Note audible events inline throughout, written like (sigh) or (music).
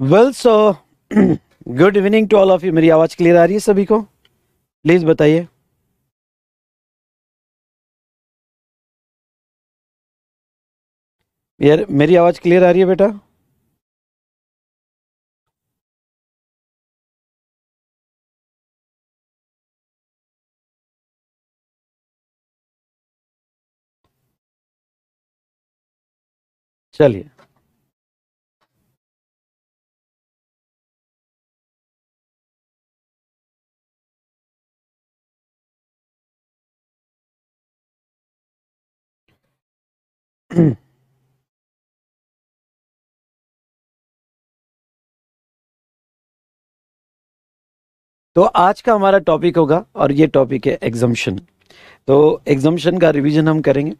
Well so good evening to all of you मेरी आवाज़ clear आ रही है सभी को प्लीज़ बताइए यार मेरी आवाज़ क्लियर आ रही है बेटा चलिए (clears throat) तो आज का हमारा टॉपिक होगा और ये टॉपिक है एग्जम्पन तो एग्जम्पन का रिवीजन हम करेंगे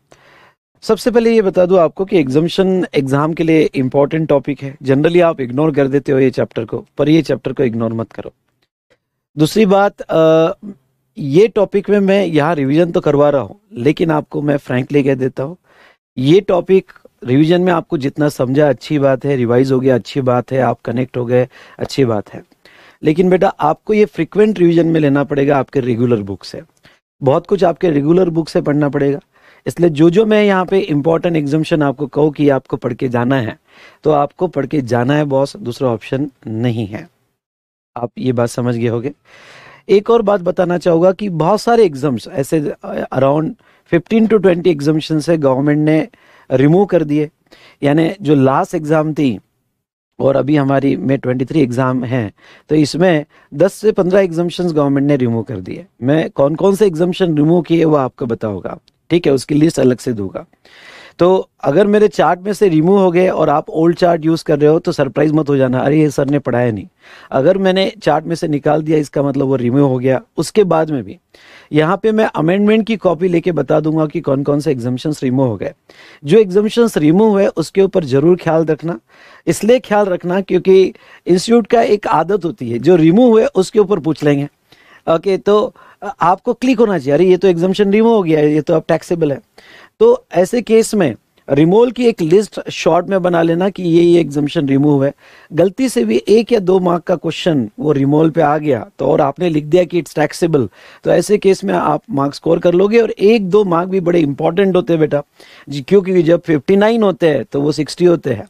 सबसे पहले ये बता दूं आपको कि एग्जम्पन एग्जाम के लिए इंपॉर्टेंट टॉपिक है जनरली आप इग्नोर कर देते हो ये चैप्टर को पर ये चैप्टर को इग्नोर मत करो दूसरी बात आ, ये टॉपिक में मैं यहाँ रिवीजन तो करवा रहा हूँ लेकिन आपको मैं फ्रेंकली कह देता हूँ ये टॉपिक रिवीजन में आपको जितना समझा अच्छी बात है रिवाइज हो गया अच्छी बात है आप कनेक्ट हो गए अच्छी बात है लेकिन बेटा आपको ये फ्रिक्वेंट रिवीजन में लेना पड़ेगा आपके रेगुलर बुक से बहुत कुछ आपके रेगुलर बुक से पढ़ना पड़ेगा इसलिए जो जो मैं यहाँ पे इम्पोर्टेंट एग्जामेशन आपको कहूँ कि आपको पढ़ के जाना है तो आपको पढ़ के जाना है बॉस दूसरा ऑप्शन नहीं है आप ये बात समझ गए होगे एक और बात बताना चाहूँगा कि बहुत सारे एग्जाम्स ऐसे around fifteen to twenty examination से गवर्नमेंट ने रिमूव कर दिए यानी जो लास्ट एग्ज़ाम थी और अभी हमारी में 23 एग्ज़ाम हैं तो इसमें 10 से 15 एग्जामिशन गवर्नमेंट ने रिमूव कर दिए मैं कौन कौन से एग्जामिशन रिमूव किए वो आपको बताऊंगा ठीक है उसकी लिस्ट अलग से दूंगा तो अगर मेरे चार्ट में से रिमूव हो गए और आप ओल्ड चार्ट यूज़ कर रहे हो तो सरप्राइज मत हो जाना अरे ये सर ने पढ़ाया नहीं अगर मैंने चार्ट में से निकाल दिया इसका मतलब वो रिमूव हो गया उसके बाद में भी यहाँ पे मैं अमेंडमेंट की कॉपी लेके बता दूंगा कि कौन कौन से एग्जाम्शंस रिमूव हो गए जो एग्जाम्शंस रिमूव हुए उसके ऊपर जरूर ख्याल रखना इसलिए ख्याल रखना क्योंकि इंस्टीट्यूट का एक आदत होती है जो रिमूव हुए उसके ऊपर पूछ लेंगे ओके तो आपको क्लिक होना चाहिए अरे ये तो एग्जाम्शन रिमूव हो गया है ये तो अब टैक्सेबल है तो ऐसे केस में रिमोल की एक लिस्ट शॉर्ट में बना लेना कि ये ये एग्जामेशन रिमूव है गलती से भी एक या दो मार्क का क्वेश्चन वो रिमोल पे आ गया तो और आपने लिख दिया कि इट्स टैक्सेबल तो ऐसे केस में आप मार्क स्कोर कर लोगे और एक दो मार्क भी बड़े इंपॉर्टेंट होते हैं बेटा जी क्योंकि जब फिफ्टी नाइन होते हैं तो वो सिक्सटी होते हैं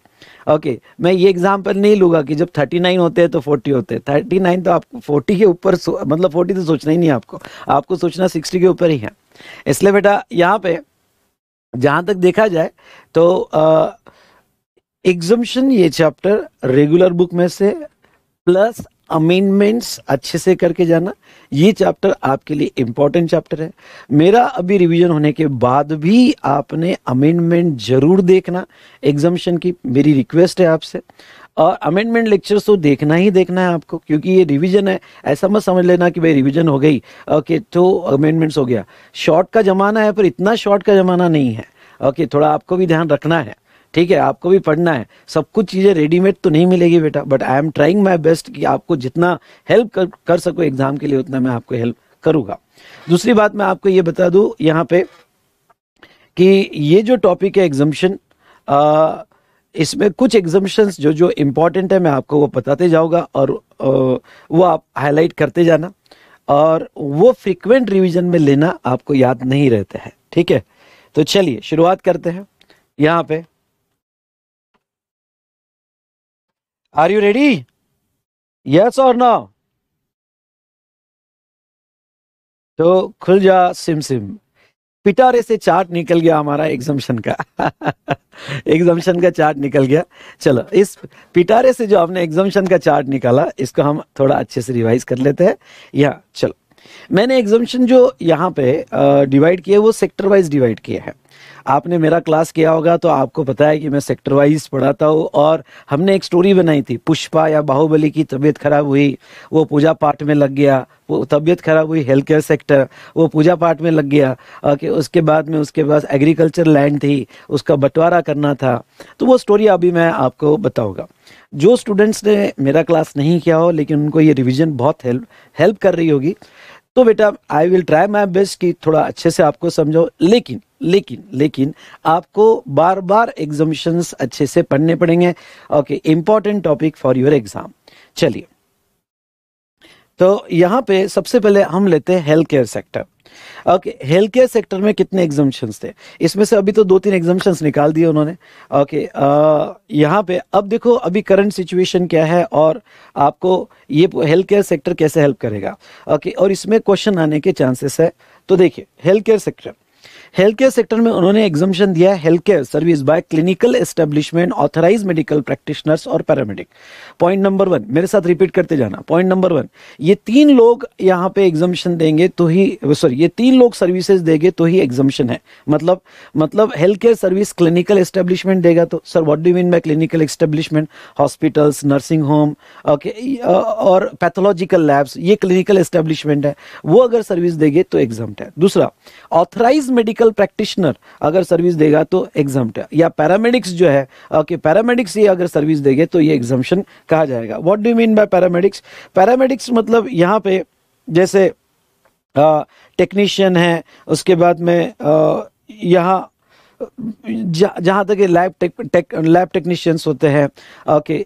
ओके okay, मैं ये एग्जाम्पल नहीं लूंगा कि जब थर्टी नाइन होते हैं तो फोर्टी होते हैं थर्टी नाइन तो आपको फोर्टी के ऊपर मतलब फोर्टी तो सोचना ही नहीं आपको आपको सोचना सिक्सटी के ऊपर ही है इसलिए बेटा यहाँ पे जहां तक देखा जाए तो एग्जम्पन ये चैप्टर रेगुलर बुक में से प्लस अमेंडमेंट्स अच्छे से करके जाना ये चैप्टर आपके लिए इम्पोर्टेंट चैप्टर है मेरा अभी रिवीजन होने के बाद भी आपने अमेंडमेंट जरूर देखना एग्जामेशन की मेरी रिक्वेस्ट है आपसे और अमेंडमेंट लेक्चर्स तो देखना ही देखना है आपको क्योंकि ये रिवीजन है ऐसा मत समझ लेना कि भाई रिवीजन हो गई ओके तो अमेंडमेंट्स हो गया शॉर्ट का ज़माना है पर इतना शॉर्ट का ज़माना नहीं है ओके थोड़ा आपको भी ध्यान रखना है ठीक है आपको भी पढ़ना है सब कुछ चीज़ें रेडीमेड तो नहीं मिलेगी बेटा but I am trying my best कि आपको जितना हेल्प कर, कर सको एग्ज़ाम के लिए उतना मैं आपको हेल्प करूँगा दूसरी बात मैं आपको ये बता दूँ यहाँ पे कि ये जो टॉपिक है एग्जामेशन इसमें कुछ एग्जाम्शंस जो जो इम्पोर्टेंट है मैं आपको वो बताते जाऊँगा और वो आप हाईलाइट करते जाना और वो फ्रीक्वेंट रिवीजन में लेना आपको याद नहीं रहता है ठीक है तो चलिए शुरुआत करते हैं यहाँ पे आर यू रेडी यस और ना तो खुल जा सिम सिम पिटारे से चार्ट निकल गया हमारा एग्जामेशन का (laughs) एग्जामेशन का चार्ट निकल गया चलो इस पिटारे से जो आपने एग्जामेशन का चार्ट निकाला इसको हम थोड़ा अच्छे से रिवाइज कर लेते हैं यहाँ चलो मैंने एग्जामेशन जो यहाँ पे डिवाइड किया है वो सेक्टर वाइज डिवाइड किया है आपने मेरा क्लास किया होगा तो आपको पता है कि मैं सेक्टर वाइज पढ़ाता हूँ और हमने एक स्टोरी बनाई थी पुष्पा या बाहुबली की तबीयत खराब हुई वो पूजा पाठ में लग गया वो तबीयत खराब हुई हेल्थ केयर सेक्टर वो पूजा पाठ में लग गया कि उसके बाद में उसके पास एग्रीकल्चर लैंड थी उसका बंटवारा करना था तो वो स्टोरी अभी मैं आपको बताऊँगा जो स्टूडेंट्स ने मेरा क्लास नहीं किया हो लेकिन उनको ये रिविज़न बहुत हेल्प हेल्प कर रही होगी तो बेटा I will try my best कि थोड़ा अच्छे से आपको समझो लेकिन लेकिन लेकिन आपको बार बार एग्जामिशंस अच्छे से पढ़ने पड़ेंगे okay important topic for your exam चलिए तो यहाँ पे सबसे पहले हम लेते हैं health care sector okay health care sector में कितने एग्जामेशन थे इसमें से अभी तो दो तीन एग्जामेशन निकाल दिए उन्होंने ओके uh, यहाँ पे अब देखो अभी करंट सिचुएशन क्या है और आपको ये हेल्थ केयर सेक्टर कैसे हेल्प करेगा ओके और इसमें क्वेश्चन आने के चांसेस है तो देखिए health care sector health care sector में उन्होंने एग्जामेशन दिया health care service by clinical establishment authorise medical practitioners और पैरामेडिक पॉइंट नंबर वन मेरे साथ रिपीट करते जाना पॉइंट नंबर वन ये तीन लोग यहाँ पे एग्जामेशन देंगे तो ही सॉरी ये तीन लोग सर्विसेज देंगे तो ही एग्जामेशन है मतलब मतलब health care service clinical establishment देगा तो sir what do mean by clinical establishment hospitals nursing home okay और पैथोलॉजिकल लैब्स ये क्लिनिकल एस्टेब्लिशमेंट है वो अगर सर्विस देंगे तो एग्जाम है दूसरा ऑथराइज मेडिकल मेडिकल प्रैक्टिशनर अगर सर्विस देगा तो एग्जाम या पैरामेडिक्स जो है ओके पैरामेडिक्स ये अगर सर्विस देंगे तो ये एग्जामेशन कहा जाएगा what do mean by paramedics paramedics मतलब यहाँ पे जैसे टेक्नीशियन है उसके बाद में यहाँ जहाँ तक lab tech, tech lab technicians होते हैं ओके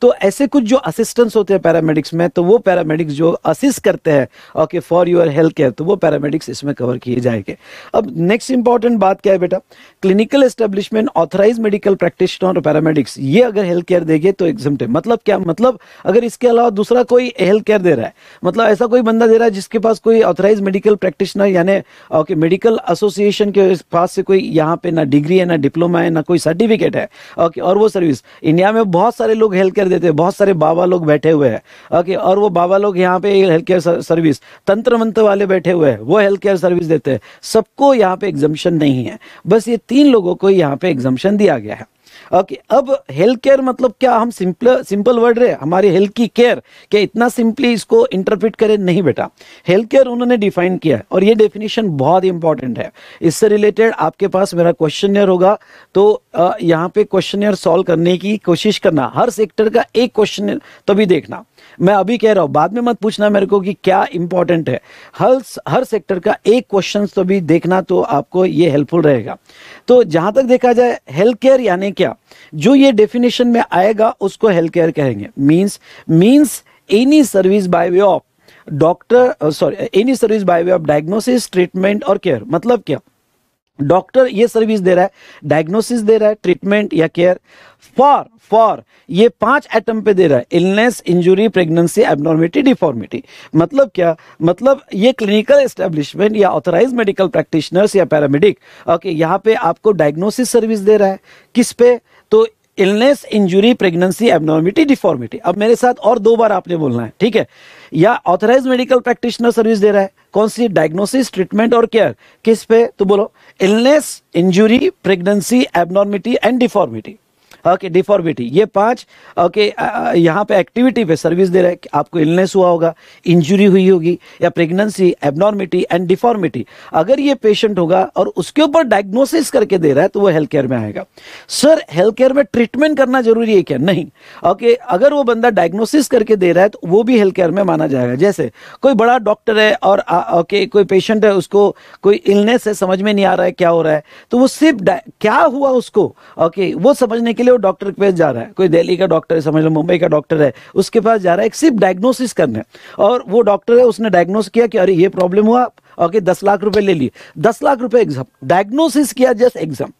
तो ऐसे कुछ जो असिस्टेंट्स होते हैं पैरामेडिक्स में तो वो पैरामेडिक्स जो असिस्ट करते हैं okay for your health care तो वो पैरामेडिक्स इसमें कवर किए जाएंगे अब नेक्स्ट इंपॉर्टेंट बात क्या है बेटा clinical establishment authorise medical practitioner और पैरामेडिक्स ये अगर हेल्थ केयर देंगे तो एग्जाम मतलब क्या मतलब अगर इसके अलावा दूसरा कोई हेल्थ केयर दे रहा है मतलब ऐसा कोई बंदा दे रहा है जिसके पास कोई ऑथराइज मेडिकल प्रैक्टिशनर यानी ओके मेडिकल एसोसिएशन के पास से कोई यहाँ पे ना डिग्री है ना डिप्लोमा है ना कोई सर्टिफिकेट है ओके और वो सर्विस इंडिया में बहुत सारे लोग हेल्थ केयर देते हैं बहुत सारे बाबा लोग बैठे हुए हैं ओके और वो बाबा लोग यहाँ पे हेल्थ केयर सर्विस तंत्र मंत्र वाले बैठे हुए हैं वो हेल्थ केयर सर्विस देते हैं सबको यहाँ पे एग्जामेशन नहीं है बस ये तीन लोगों को यहाँ पे एग्जामेशन दिया गया है ओके अब हेल्थ केयर मतलब क्या हम सिंपल सिंपल वर्ड रहे हमारे हेल्थ की केयर क्या इतना सिंपली इसको इंटरप्रिट करें नहीं बेटा हेल्थ केयर उन्होंने डिफाइन किया है और ये डेफिनेशन बहुत इंपॉर्टेंट है इससे रिलेटेड आपके पास मेरा क्वेश्चन होगा तो यहाँ पे क्वेश्चन सॉल्व करने की कोशिश करना हर सेक्टर का एक क्वेश्चन तभी देखना मैं अभी कह रहा हूं बाद में मत पूछना मेरे को कि क्या इंपॉर्टेंट है हर हर सेक्टर का एक क्वेश्चन तो भी देखना तो आपको ये हेल्पफुल रहेगा तो जहां तक देखा जाए हेल्थ केयर यानी क्या जो ये डेफिनेशन में आएगा उसको हेल्थ केयर कहेंगे means means any service by way of doctor sorry any service by way of diagnosis treatment और केयर मतलब क्या डॉक्टर ये सर्विस दे रहा है डायग्नोसिस दे रहा है ट्रीटमेंट या केयर फॉर फॉर ये पांच एटम पे दे रहा है illness injury pregnancy abnormality deformity मतलब क्या मतलब ये क्लिनिकल एस्टेब्लिशमेंट या ऑथराइज मेडिकल प्रैक्टिशनर्स या पैरामेडिक ओके यहाँ पे आपको डायग्नोसिस सर्विस दे रहा है किस पे तो illness injury pregnancy abnormality deformity अब मेरे साथ और दो बार आपने बोलना है ठीक है या ऑथराइज मेडिकल प्रैक्टिशनर सर्विस दे रहा है कौन सी डायग्नोसिस ट्रीटमेंट और केयर किस पे तो बोलो illness injury pregnancy abnormality and deformity okay deformity ये पांच ओके यहाँ पे एक्टिविटी पे सर्विस दे रहा है आपको इलनेस हुआ होगा इंजुरी हुई होगी या प्रेगनेंसी एबनॉर्मिटी एंड डिफॉर्मिटी अगर ये पेशेंट होगा और उसके ऊपर डायग्नोसिस करके दे रहा है तो वो हेल्थ केयर में आएगा सर हेल्थ केयर में ट्रीटमेंट करना जरूरी है क्या नहीं ओके अगर वो बंदा डायग्नोसिस करके दे रहा है तो वो भी हेल्थ केयर में माना जाएगा जैसे कोई बड़ा डॉक्टर है और ओके कोई पेशेंट है उसको कोई इलनेस है समझ में नहीं आ रहा है क्या हो रहा है तो वो सिर्फ क्या हुआ उसको ओके वो समझने के लिए वो डॉक्टर के पास जा रहा है कोई दिल्ली का डॉक्टर है समझ लो मुंबई का डॉक्टर है उसके पास जा रहा है सिर्फ डायग्नोसिस करने और वो डॉक्टर है उसने डायग्नोस किया कि अरे ये प्रॉब्लम हुआ ओके दस लाख रुपए ले लिए दस लाख रुपए एग्जाम डायग्नोसिस किया जस्ट एग्जाम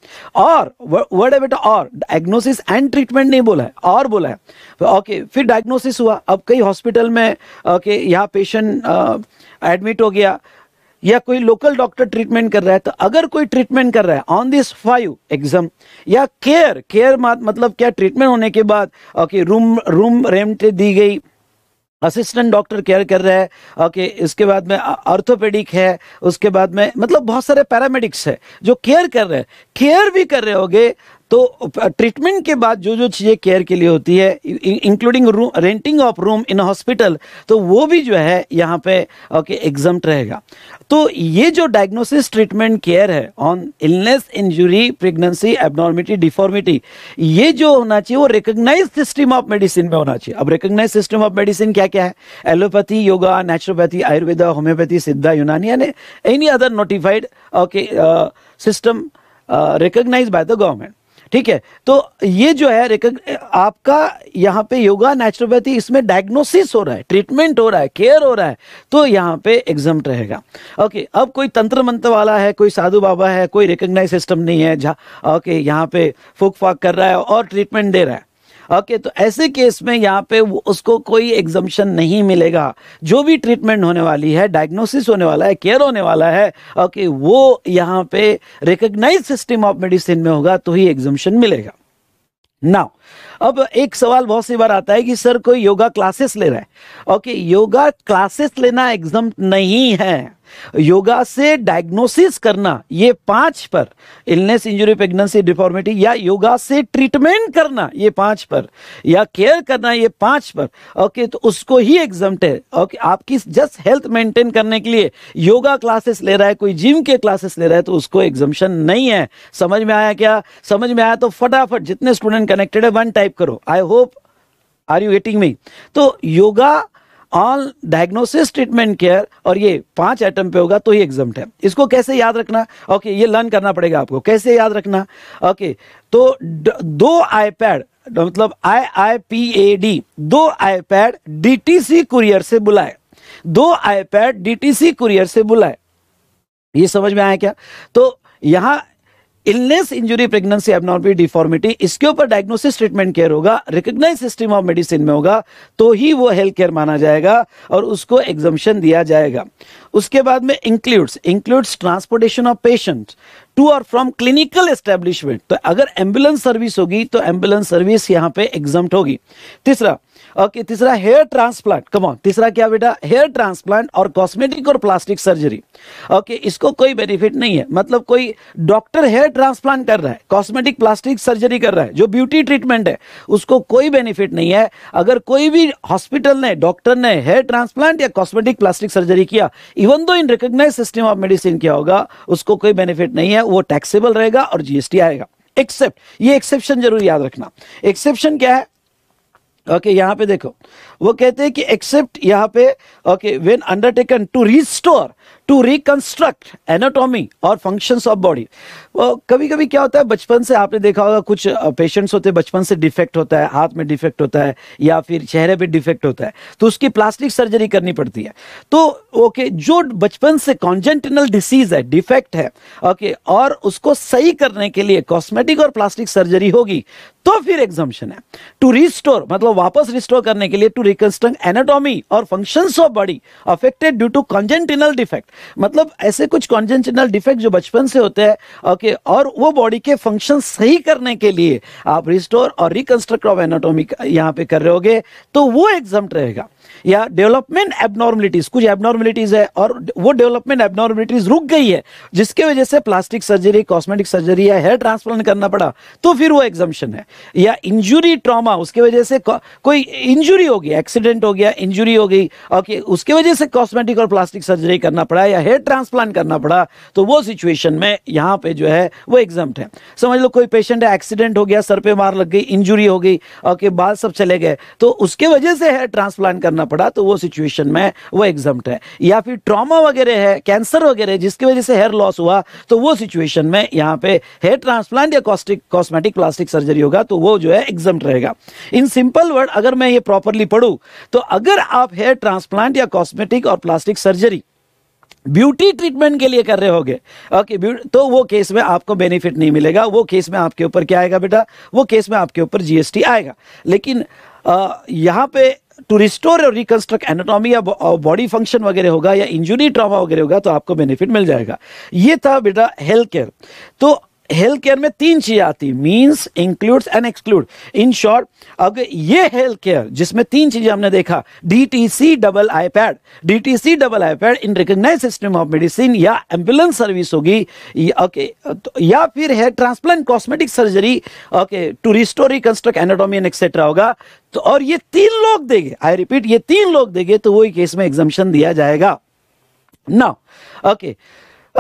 और वर्ड है बेटा और डायग्नोसिस एंड ट्रीटमेंट नहीं बोला है और बोला है ओके फिर डायग्नोसिस हुआ अब कई हॉस्पिटल में ओके यहाँ पेशेंट एडमिट हो गया या कोई लोकल डॉक्टर ट्रीटमेंट कर रहा है तो अगर कोई ट्रीटमेंट कर रहा है ऑन दिस फाइव एग्जाम या केयर केयर मतलब क्या ट्रीटमेंट होने के बाद ओके रूम रूम रेंट दी गई असिस्टेंट डॉक्टर केयर कर रहे हैं ओके इसके बाद में ऑर्थोपेडिक है उसके बाद में मतलब बहुत सारे पैरामेडिक्स है जो केयर कर रहे हैं केयर भी कर रहे होगे तो ट्रीटमेंट के बाद जो जो चीज़ें केयर के लिए होती है including room renting of room in hospital तो वो भी जो है यहाँ पे ओके एग्जाम रहेगा तो ये जो डायग्नोसिस ट्रीटमेंट केयर है on illness injury pregnancy abnormality deformity ये जो होना चाहिए वो रिकोगनाइज सिस्टम ऑफ मेडिसिन में होना चाहिए अब रिकोगनाइज सिस्टम ऑफ मेडिसिन क्या क्या है allopathy yoga naturopathy Ayurveda homeopathy Siddha Unani यानी any other notified okay system recognise by the government ठीक है तो ये जो है आपका यहाँ पे योगा नेचुरोपैथी इसमें डायग्नोसिस हो रहा है ट्रीटमेंट हो रहा है केयर हो रहा है तो यहाँ पे एग्जाम रहेगा ओके अब कोई तंत्र मंत्र वाला है कोई साधु बाबा है कोई रिकग्नाइज सिस्टम नहीं है ओके यहाँ पे फूक फाक कर रहा है और ट्रीटमेंट दे रहा है ओके तो ऐसे केस में यहाँ पे उसको कोई एग्जम्पन नहीं मिलेगा जो भी ट्रीटमेंट होने वाली है डायग्नोसिस होने वाला है केयर होने वाला है ओके वो यहाँ पे रिकग्नाइज सिस्टम ऑफ मेडिसिन में होगा तो ही एग्जम्पन मिलेगा नाउ अब एक सवाल बहुत सी बार आता है कि सर कोई योगा क्लासेस ले रहा है ओके योगा क्लासेस लेना एग्जाम नहीं है योगा से डायग्नोसिस करना ये पांच पर इलनेस इंजरी प्रेगनेंसी डिफॉर्मिटी या योगा से ट्रीटमेंट करना ये पांच पर या केयर करना ये पांच पर ओके तो उसको ही एग्जाम है ओके आपकी जस्ट हेल्थ मेंटेन करने के लिए योगा क्लासेस ले रहा है कोई जिम के क्लासेस ले रहा है तो उसको एग्जम्पन नहीं है समझ में आया क्या समझ में आया तो फटाफट जितने स्टूडेंट कनेक्टेड है वन टाइप करो I hope are you getting me तो yoga all diagnosis treatment care और ये पांच आइटम पे होगा तो ही एग्जाम है इसको कैसे याद रखना ओके ये लर्न करना पड़ेगा आपको कैसे याद रखना ओके तो दो आईपैड मतलब I I P A D दो आईपैड डीटीसी कुरियर से बुलाए दो आईपैड डीटीसी कुरियर से बुलाए ये समझ में आया क्या तो यहां illness injury pregnancy abnormality deformity इसके ऊपर डायग्नोसिस ट्रीटमेंट केयर होगा रिकग्नाइज सिस्टम ऑफ मेडिसिन में होगा तो ही वो हेल्थ केयर माना जाएगा और उसको एग्जम्पन दिया जाएगा उसके बाद में includes includes transportation of patient to और फ्रॉम क्लिनिकल एस्टेब्लिशमेंट तो अगर एम्बुलेंस सर्विस होगी तो एम्बुलेंस सर्विस यहाँ पे एग्जाम होगी तीसरा ओके तीसरा हेयर ट्रांसप्लांट ऑन तीसरा क्या बेटा हेयर ट्रांसप्लांट और कॉस्मेटिक और प्लास्टिक सर्जरी ओके इसको कोई बेनिफिट नहीं है मतलब कोई डॉक्टर हेयर ट्रांसप्लांट कर रहा है कॉस्मेटिक प्लास्टिक सर्जरी कर रहा है जो ब्यूटी ट्रीटमेंट है उसको कोई बेनिफिट नहीं है अगर कोई भी हॉस्पिटल ने डॉक्टर ने हेयर ट्रांसप्लांट या कॉस्मेटिक प्लास्टिक सर्जरी किया even though in recognise system of medicine क्या होगा उसको कोई बेनिफिट नहीं है वो टैक्सेबल रहेगा और जीएसटी आएगा एक्सेप्ट ये एक्सेप्शन जरूर याद रखना एक्सेप्शन क्या है ओके यहाँ पे देखो वो कहते हैं कि एक्सेप्ट यहाँ पे okay when undertaken to restore to reconstruct anatomy और फंक्शंस ऑफ बॉडी कभी कभी क्या होता है बचपन से आपने देखा होगा कुछ पेशेंट्स uh, होते हैं बचपन से डिफेक्ट होता है हाथ में डिफेक्ट होता है या फिर चेहरे पे डिफेक्ट होता है तो उसकी प्लास्टिक सर्जरी करनी पड़ती है तो ओके जो बचपन से कॉन्जेंटिनल डिसीज है डिफेक्ट है ओके और उसको सही करने के लिए कॉस्मेटिक और प्लास्टिक सर्जरी होगी तो फिर एग्जाम्शन है टू रिस्टोर मतलब वापस रिस्टोर करने के लिए टू रिकंस्ट्रक्ट एनाटॉमी और function of body affected due to congenital defect मतलब ऐसे कुछ कॉन्जेंटिनल डिफेक्ट जो बचपन से होते हैं ओके और वो बॉडी के फंक्शन सही करने के लिए आप रिस्टोर और रिकंस्ट्रक्ट ऑफ एनाटॉमी यहाँ पे कर रहे होगे तो वो एग्जाम रहेगा या डेवलपमेंट एबनॉर्मलिटीज कुछ एबनॉर्मलिटीज है और वो डेवलपमेंट एबनॉर्मलिटीज रुक गई है जिसके वजह से प्लास्टिक सर्जरी कॉस्मेटिक सर्जरी या हेयर ट्रांसप्लांट करना पड़ा तो फिर वो एग्जामेशन है या इंजुरी ट्रॉमा उसके वजह से को, कोई इंजुरी हो गई एक्सीडेंट हो गया इंजुरी हो गई ओके उसके वजह से कॉस्मेटिक और प्लास्टिक सर्जरी करना पड़ा या हेयर ट्रांसप्लांट करना पड़ा तो वो सिचुएशन में यहाँ पे जो है वो एग्जाम है समझ लो कोई पेशेंट है एक्सीडेंट हो गया सर पे मार लग गई इंजुरी हो गई ओके बाल सब चले गए तो उसके वजह से हेयर ट्रांसप्लांट करना पड़ा तो वो सिचुएशन में वो एग्जाम्ट है या फिर ट्रॉमा वगैरह है कैंसर वगैरह जिसकी वजह से हेयर लॉस हुआ तो वो सिचुएशन में यहाँ पे हेयर ट्रांसप्लांट या कॉस्टिक कॉस्मेटिक प्लास्टिक सर्जरी होगा तो वो जो है एग्जाम्ट रहेगा इन सिंपल वर्ड अगर मैं ये प्रॉपरली पढ़ू तो अगर आप हेयर ट्रांसप्लांट या कॉस्मेटिक और प्लास्टिक सर्जरी ब्यूटी ट्रीटमेंट के लिए कर रहे होगे ओके okay, तो वो केस में आपको बेनिफिट नहीं मिलेगा वो केस में आपके ऊपर क्या आएगा बेटा वो केस में आपके ऊपर जीएसटी आएगा लेकिन यहाँ पे टू रिस्टोर और रिकंस्ट्रक्ट एनाटॉमी या बॉडी फंक्शन वगैरह होगा या इंजुरी ट्रॉमा वगैरह होगा तो आपको बेनिफिट मिल जाएगा ये था बेटा हेल्थ केयर तो हेल्थ केयर में तीन चीज आती है means includes and exclude in short अगर ये हेल्थ केयर जिसमें तीन चीजें हमने देखा D T C double I pad D T C double I pad in recognise system of medicine या एम्बुलेंस सर्विस होगी ओके तो- या फिर है transplant cosmetic surgery okay to restore reconstruct anatomy and etcetera होगा तो और ये तीन लोग देंगे आई रिपीट ये तीन लोग देंगे तो वही केस में एग्जामेशन दिया जाएगा ना ओके okay.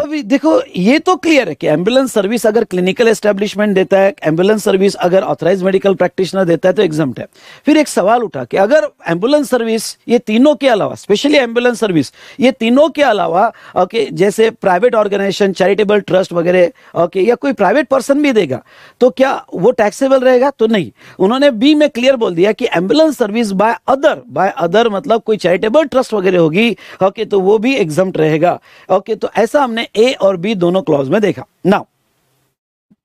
अभी देखो ये तो क्लियर है कि एम्बुलेंस सर्विस अगर क्लिनिकल एस्टेब्लिशमेंट देता है एम्बुलेंस सर्विस अगर ऑथराइज मेडिकल प्रैक्टिशनर देता है तो एग्जाम है फिर एक सवाल उठा कि अगर एम्बुलेंस सर्विस ये तीनों के अलावा स्पेशली एम्बुलेंस सर्विस ये तीनों के अलावा ओके जैसे प्राइवेट ऑर्गेनाइजेशन चैरिटेबल ट्रस्ट वगैरह ओके या कोई प्राइवेट पर्सन भी देगा तो क्या वो टैक्सेबल रहेगा तो नहीं उन्होंने बी में क्लियर बोल दिया कि ambulance service by other by other मतलब कोई चैरिटेबल ट्रस्ट वगैरह होगी ओके तो वो भी एग्जाम रहेगा ओके तो ऐसा हमने हमने ए और बी दोनों क्लॉज में देखा नाउ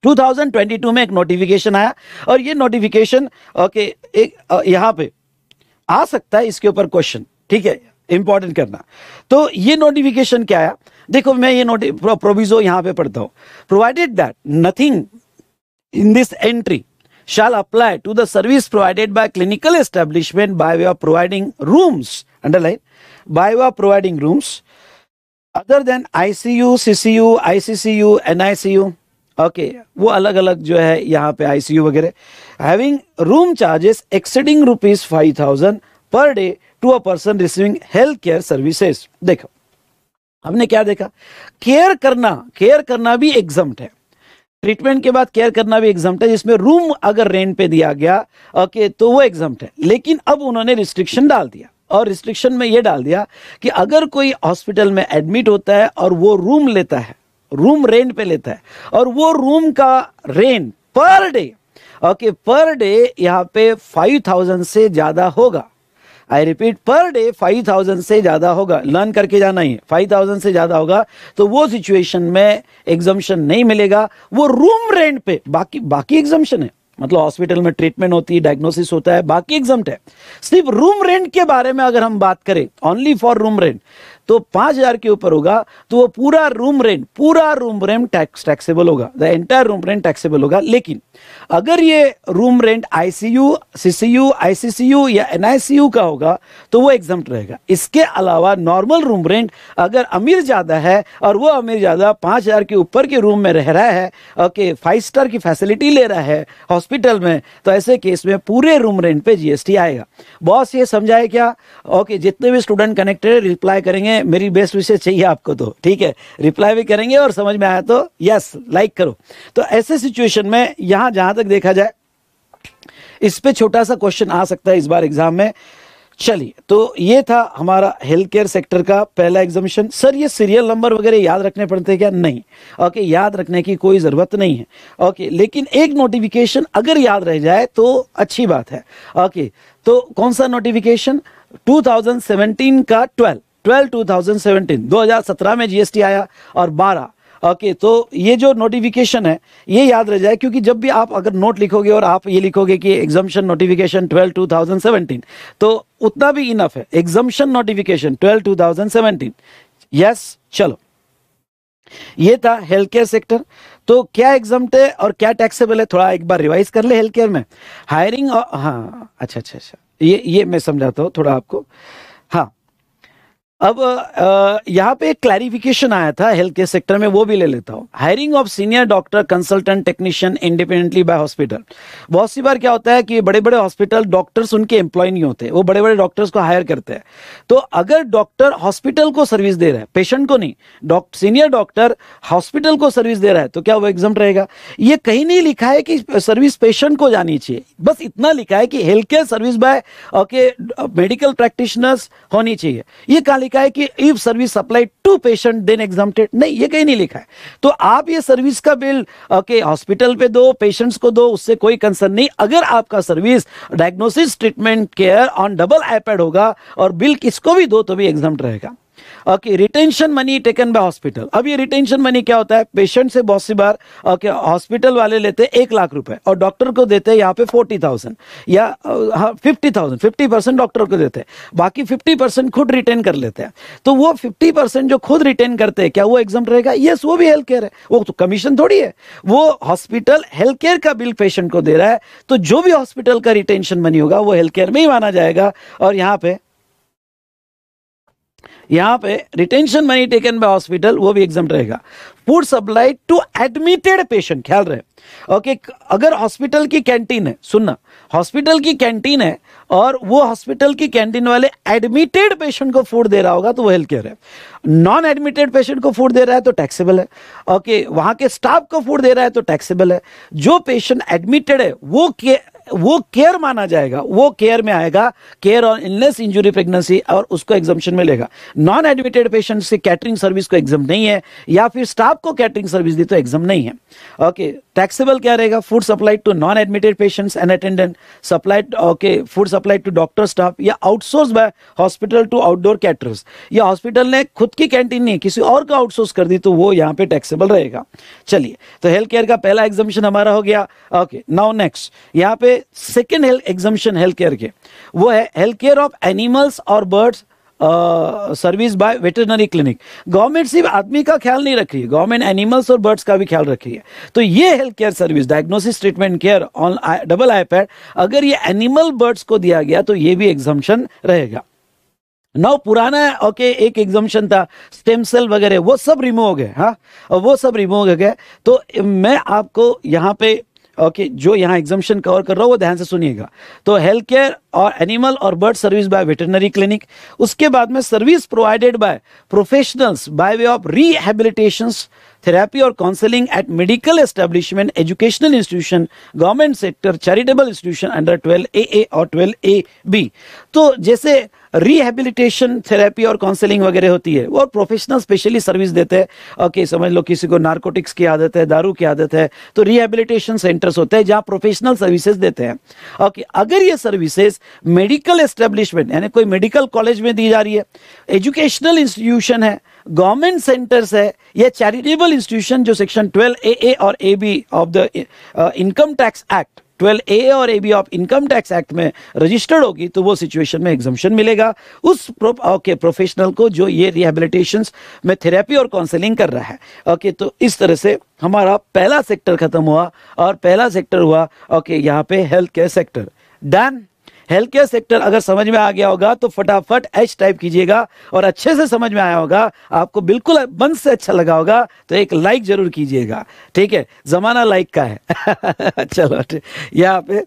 2022 में एक नोटिफिकेशन आया और ये नोटिफिकेशन ओके एक यहां पे आ सकता है इसके ऊपर क्वेश्चन ठीक है इंपॉर्टेंट करना तो ये नोटिफिकेशन क्या आया देखो मैं ये प्रोविजो यहां पे पढ़ता हूं provided that nothing in this entry shall apply to the service provided by clinical establishment by way of providing rooms underline by way of providing rooms other than ICU CCU ICCU NICU okay वो अलग अलग जो है यहाँ पे ICU वगैरह having room charges exceeding rupees five thousand per day to a person receiving health care services देखो हमने क्या देखा केयर करना केयर करना भी एग्जाम है ट्रीटमेंट के बाद केयर करना भी एग्जाम है जिसमें रूम अगर रेंट पे दिया गया ओके okay, तो वो एग्जाम है लेकिन अब उन्होंने रिस्ट्रिक्शन डाल दिया और रिस्ट्रिक्शन में ये डाल दिया कि अगर कोई हॉस्पिटल में एडमिट होता है और वो रूम लेता है रूम रेंट पे लेता है और वो रूम का rent per day okay per day यहाँ पे फाइव थाउजेंड से ज़्यादा होगा I repeat per day five thousand से ज़्यादा होगा लर्न करके जाना ही फाइव थाउजेंड से ज़्यादा होगा तो वो सिचुएशन में एग्जम्पन नहीं मिलेगा वो रूम रेंट पे बाकी बाकी एग्जम्पन है मतलब हॉस्पिटल में ट्रीटमेंट होती है डायग्नोसिस होता है बाकी एग्जाम है सिर्फ रूम रेंट के बारे में अगर हम बात करें ओनली फॉर रूम रेंट तो पांच हज़ार के ऊपर होगा तो वो पूरा रूम रेंट पूरा रूम रेंट टैक्स टैक्सेबल होगा the entire room rent taxable होगा लेकिन अगर ये room rent ICU CCU ICCU या एनआईसीयू का होगा तो वो एग्जाम रहेगा इसके अलावा नॉर्मल रूम रेंट अगर अमीर ज़्यादा है और वो अमीर ज़्यादा पांच हज़ार के ऊपर के रूम में रह रहा है ओके फाइव स्टार की फैसिलिटी ले रहा है हॉस्पिटल में तो ऐसे केस में पूरे रूम रेंट पे जीएसटी आएगा बॉस ये समझाए क्या ओके जितने भी स्टूडेंट कनेक्टेड रिप्लाई करेंगे मेरी बेस्ट विशेष चाहिए आपको तो ठीक है रिप्लाई भी करेंगे और समझ में आया तो यस लाइक करो तो ऐसे सिचुएशन में यहां जहां तक देखा जाए इस पर छोटा सा क्वेश्चन आ सकता है इस बार एग्जाम में चलिए तो ये था हमारा हेल्थ केयर सेक्टर का पहला एग्जामिशन सर ये सीरियल नंबर वगैरह याद रखने पड़ते हैं क्या नहीं ओके याद रखने की कोई ज़रूरत नहीं है ओके लेकिन एक नोटिफिकेशन अगर याद रह जाए तो अच्छी बात है ओके तो कौन सा नोटिफिकेशन 2017 का ट्वेल्व टू थाउजेंड सेवेंटीन दो हजार सत्रह में जीएसटी आया और बारह ओके okay, तो ये जो नोटिफिकेशन है ये याद रह जाए क्योंकि जब भी आप अगर नोट लिखोगे और आप ये लिखोगे कि exemption notification twelve two thousand seventeen तो उतना भी इनफ है exemption notification twelve two thousand seventeen yes चलो ये था हेल्थ केयर सेक्टर तो क्या एग्जाम थे और क्या टैक्सेबल है थोड़ा एक बार रिवाइज कर ले हेल्थ केयर में हायरिंग और हाँ अच्छा अच्छा अच्छा ये ये मैं समझाता हूँ थोड़ा आपको हाँ अब यहाँ पे एक क्लैरिफिकेशन आया था हेल्थ केयर सेक्टर में वो भी ले लेता हूँ hiring of senior doctor consultant technician independently by hospital बहुत सी बार क्या होता है कि बड़े बड़े हॉस्पिटल डॉक्टर्स उनके एम्प्लॉय नहीं होते वो बड़े बड़े डॉक्टर्स को हायर करते हैं तो अगर डॉक्टर हॉस्पिटल को सर्विस दे रहा है पेशेंट को नहीं सीनियर डॉक्टर हॉस्पिटल को सर्विस दे रहा है तो क्या वो एग्जाम रहेगा ये कहीं नहीं लिखा है कि सर्विस पेशेंट को जानी चाहिए बस इतना लिखा है कि health care service by okay medical practitioners होनी चाहिए ये कहा लिखा है कि if service supplied to patient then exempted नहीं ये कहीं नहीं लिखा है तो आप ये सर्विस का बिल के हॉस्पिटल पे दो पेशेंट्स को दो उससे कोई कंसर्न नहीं अगर आपका service diagnosis treatment care on double iPad होगा और बिल किसको भी दो तो भी एग्जाम रहेगा okay retention money taken by hospital अब ये रिटेंशन मनी क्या होता है पेशेंट से बहुत सी बार ओके हॉस्पिटल वाले लेते हैं एक लाख रुपए और डॉक्टर को देते हैं यहाँ पे फोर्टी थाउजेंड या fifty thousand fifty percent doctor को देते हैं बाकी फिफ्टी परसेंट खुद रिटेन कर लेते हैं तो वो फिफ्टी परसेंट जो खुद रिटेन करते हैं क्या वो एग्जाम रहेगा येस वो भी हेल्थ केयर है वो तो कमीशन थोड़ी है वो हॉस्पिटल हेल्थ केयर का बिल पेशेंट को दे रहा है तो जो भी हॉस्पिटल का रिटेंशन मनी होगा वो हेल्थ केयर में ही माना जाएगा और यहाँ पे यहाँ पे retention money taken by hospital वो भी एग्जाम रहेगा food supply to admitted patient ख्याल रहे ओके okay, अगर हॉस्पिटल की कैंटीन है सुनना हॉस्पिटल की कैंटीन है और वो हॉस्पिटल की कैंटीन वाले एडमिटेड पेशेंट को फूड दे रहा होगा तो वो हेल्थ केयर है नॉन एडमिटेड पेशेंट को फूड दे रहा है तो टैक्सेबल है ओके okay, वहां के स्टाफ को फूड दे रहा है तो टैक्सेबल है जो पेशेंट एडमिटेड है वो वो केयर माना जाएगा वो केयर में आएगा केयर और इलनेस इंजुरी प्रेगनेंसी और उसको एग्जामेशन में लेगा नॉन एडमिटेड पेशेंट से कैटरिंग सर्विस को एग्जाम नहीं है या फिर स्टाफ को कैटरिंग सर्विस दी तो एग्जाम नहीं है ओके टैक्सेबल क्या रहेगा food supply to non admitted patients and attendant supplied okay food supply to doctor staff या outsource by hospital to outdoor caterers या हॉस्पिटल ने खुद की कैंटीन नहीं किसी और का आउटसोर्स कर दी तो वो यहाँ पे टैक्सेबल रहेगा चलिए तो हेल्थ केयर का पहला एग्जामेशन हमारा हो गया ओके नाउ नेक्स्ट यहाँ पे सेकेंड एग्जामेशन हेल्थ केयर के वो है हेल्थ केयर ऑफ एनिमल्स और birds service by veterinary clinic government सिर्फ आदमी का ख्याल नहीं रख रही है गवर्नमेंट एनिमल्स और बर्ड्स का भी ख्याल रख रही है तो ये health care service diagnosis treatment care on double iPad अगर ये एनिमल बर्ड्स को दिया गया तो ये भी एग्जामेशन रहेगा नौ पुराना है ओके एक एग्जामेशन था स्टेम सेल वगैरह वो सब रिमूव हो गए हाँ वो सब रिमूव हो गए तो मैं आपको यहाँ पे ओके जो यहाँ एग्जामेशन कवर कर रहा हूँ वो ध्यान से सुनिएगा तो हेल्थ केयर और एनिमल और bird service by veterinary clinic उसके बाद में service provided by professionals by way of rehabilitation therapy और counselling at medical establishment educational institution government sector charitable institution under twelve A A और twelve A B तो जैसे rehabilitation therapy और counselling वगैरह होती है वो प्रोफेशनल स्पेशली सर्विस देते हैं ओके समझ लो किसी को नारकोटिक्स की आदत है दारू की आदत है तो रिहेबिलिटेशन सेंटर्स होते हैं जहाँ प्रोफेशनल सर्विसेज देते हैं ओके अगर ये सर्विसेज मेडिकल एस्टेब्लिशमेंट यानी कोई मेडिकल कॉलेज में दी जा रही है एजुकेशनल इंस्टीट्यूशन है गवर्नमेंट सेंटर्स है या चैरिटेबल इंस्टीट्यूशन जो सेक्शन ट्वेल्व ए ए और A B of the income tax act twelve A और A B of income tax act में रजिस्टर्ड होगी तो वो सिचुएशन में एग्जामेशन मिलेगा उस ओके प्रोफेशनल को जो ये रिहेबिलिटेशन में थेरेपी और काउंसलिंग कर रहा है ओके तो इस तरह से हमारा पहला सेक्टर खत्म हुआ और पहला सेक्टर हुआ ओके यहाँ पे health care sector done health care sector अगर समझ में आ गया होगा तो फटाफट एच टाइप कीजिएगा और अच्छे से समझ में आया होगा आपको बिल्कुल मन से अच्छा लगा होगा तो एक लाइक जरूर कीजिएगा ठीक है ज़माना लाइक का है (laughs) चलो यहाँ पे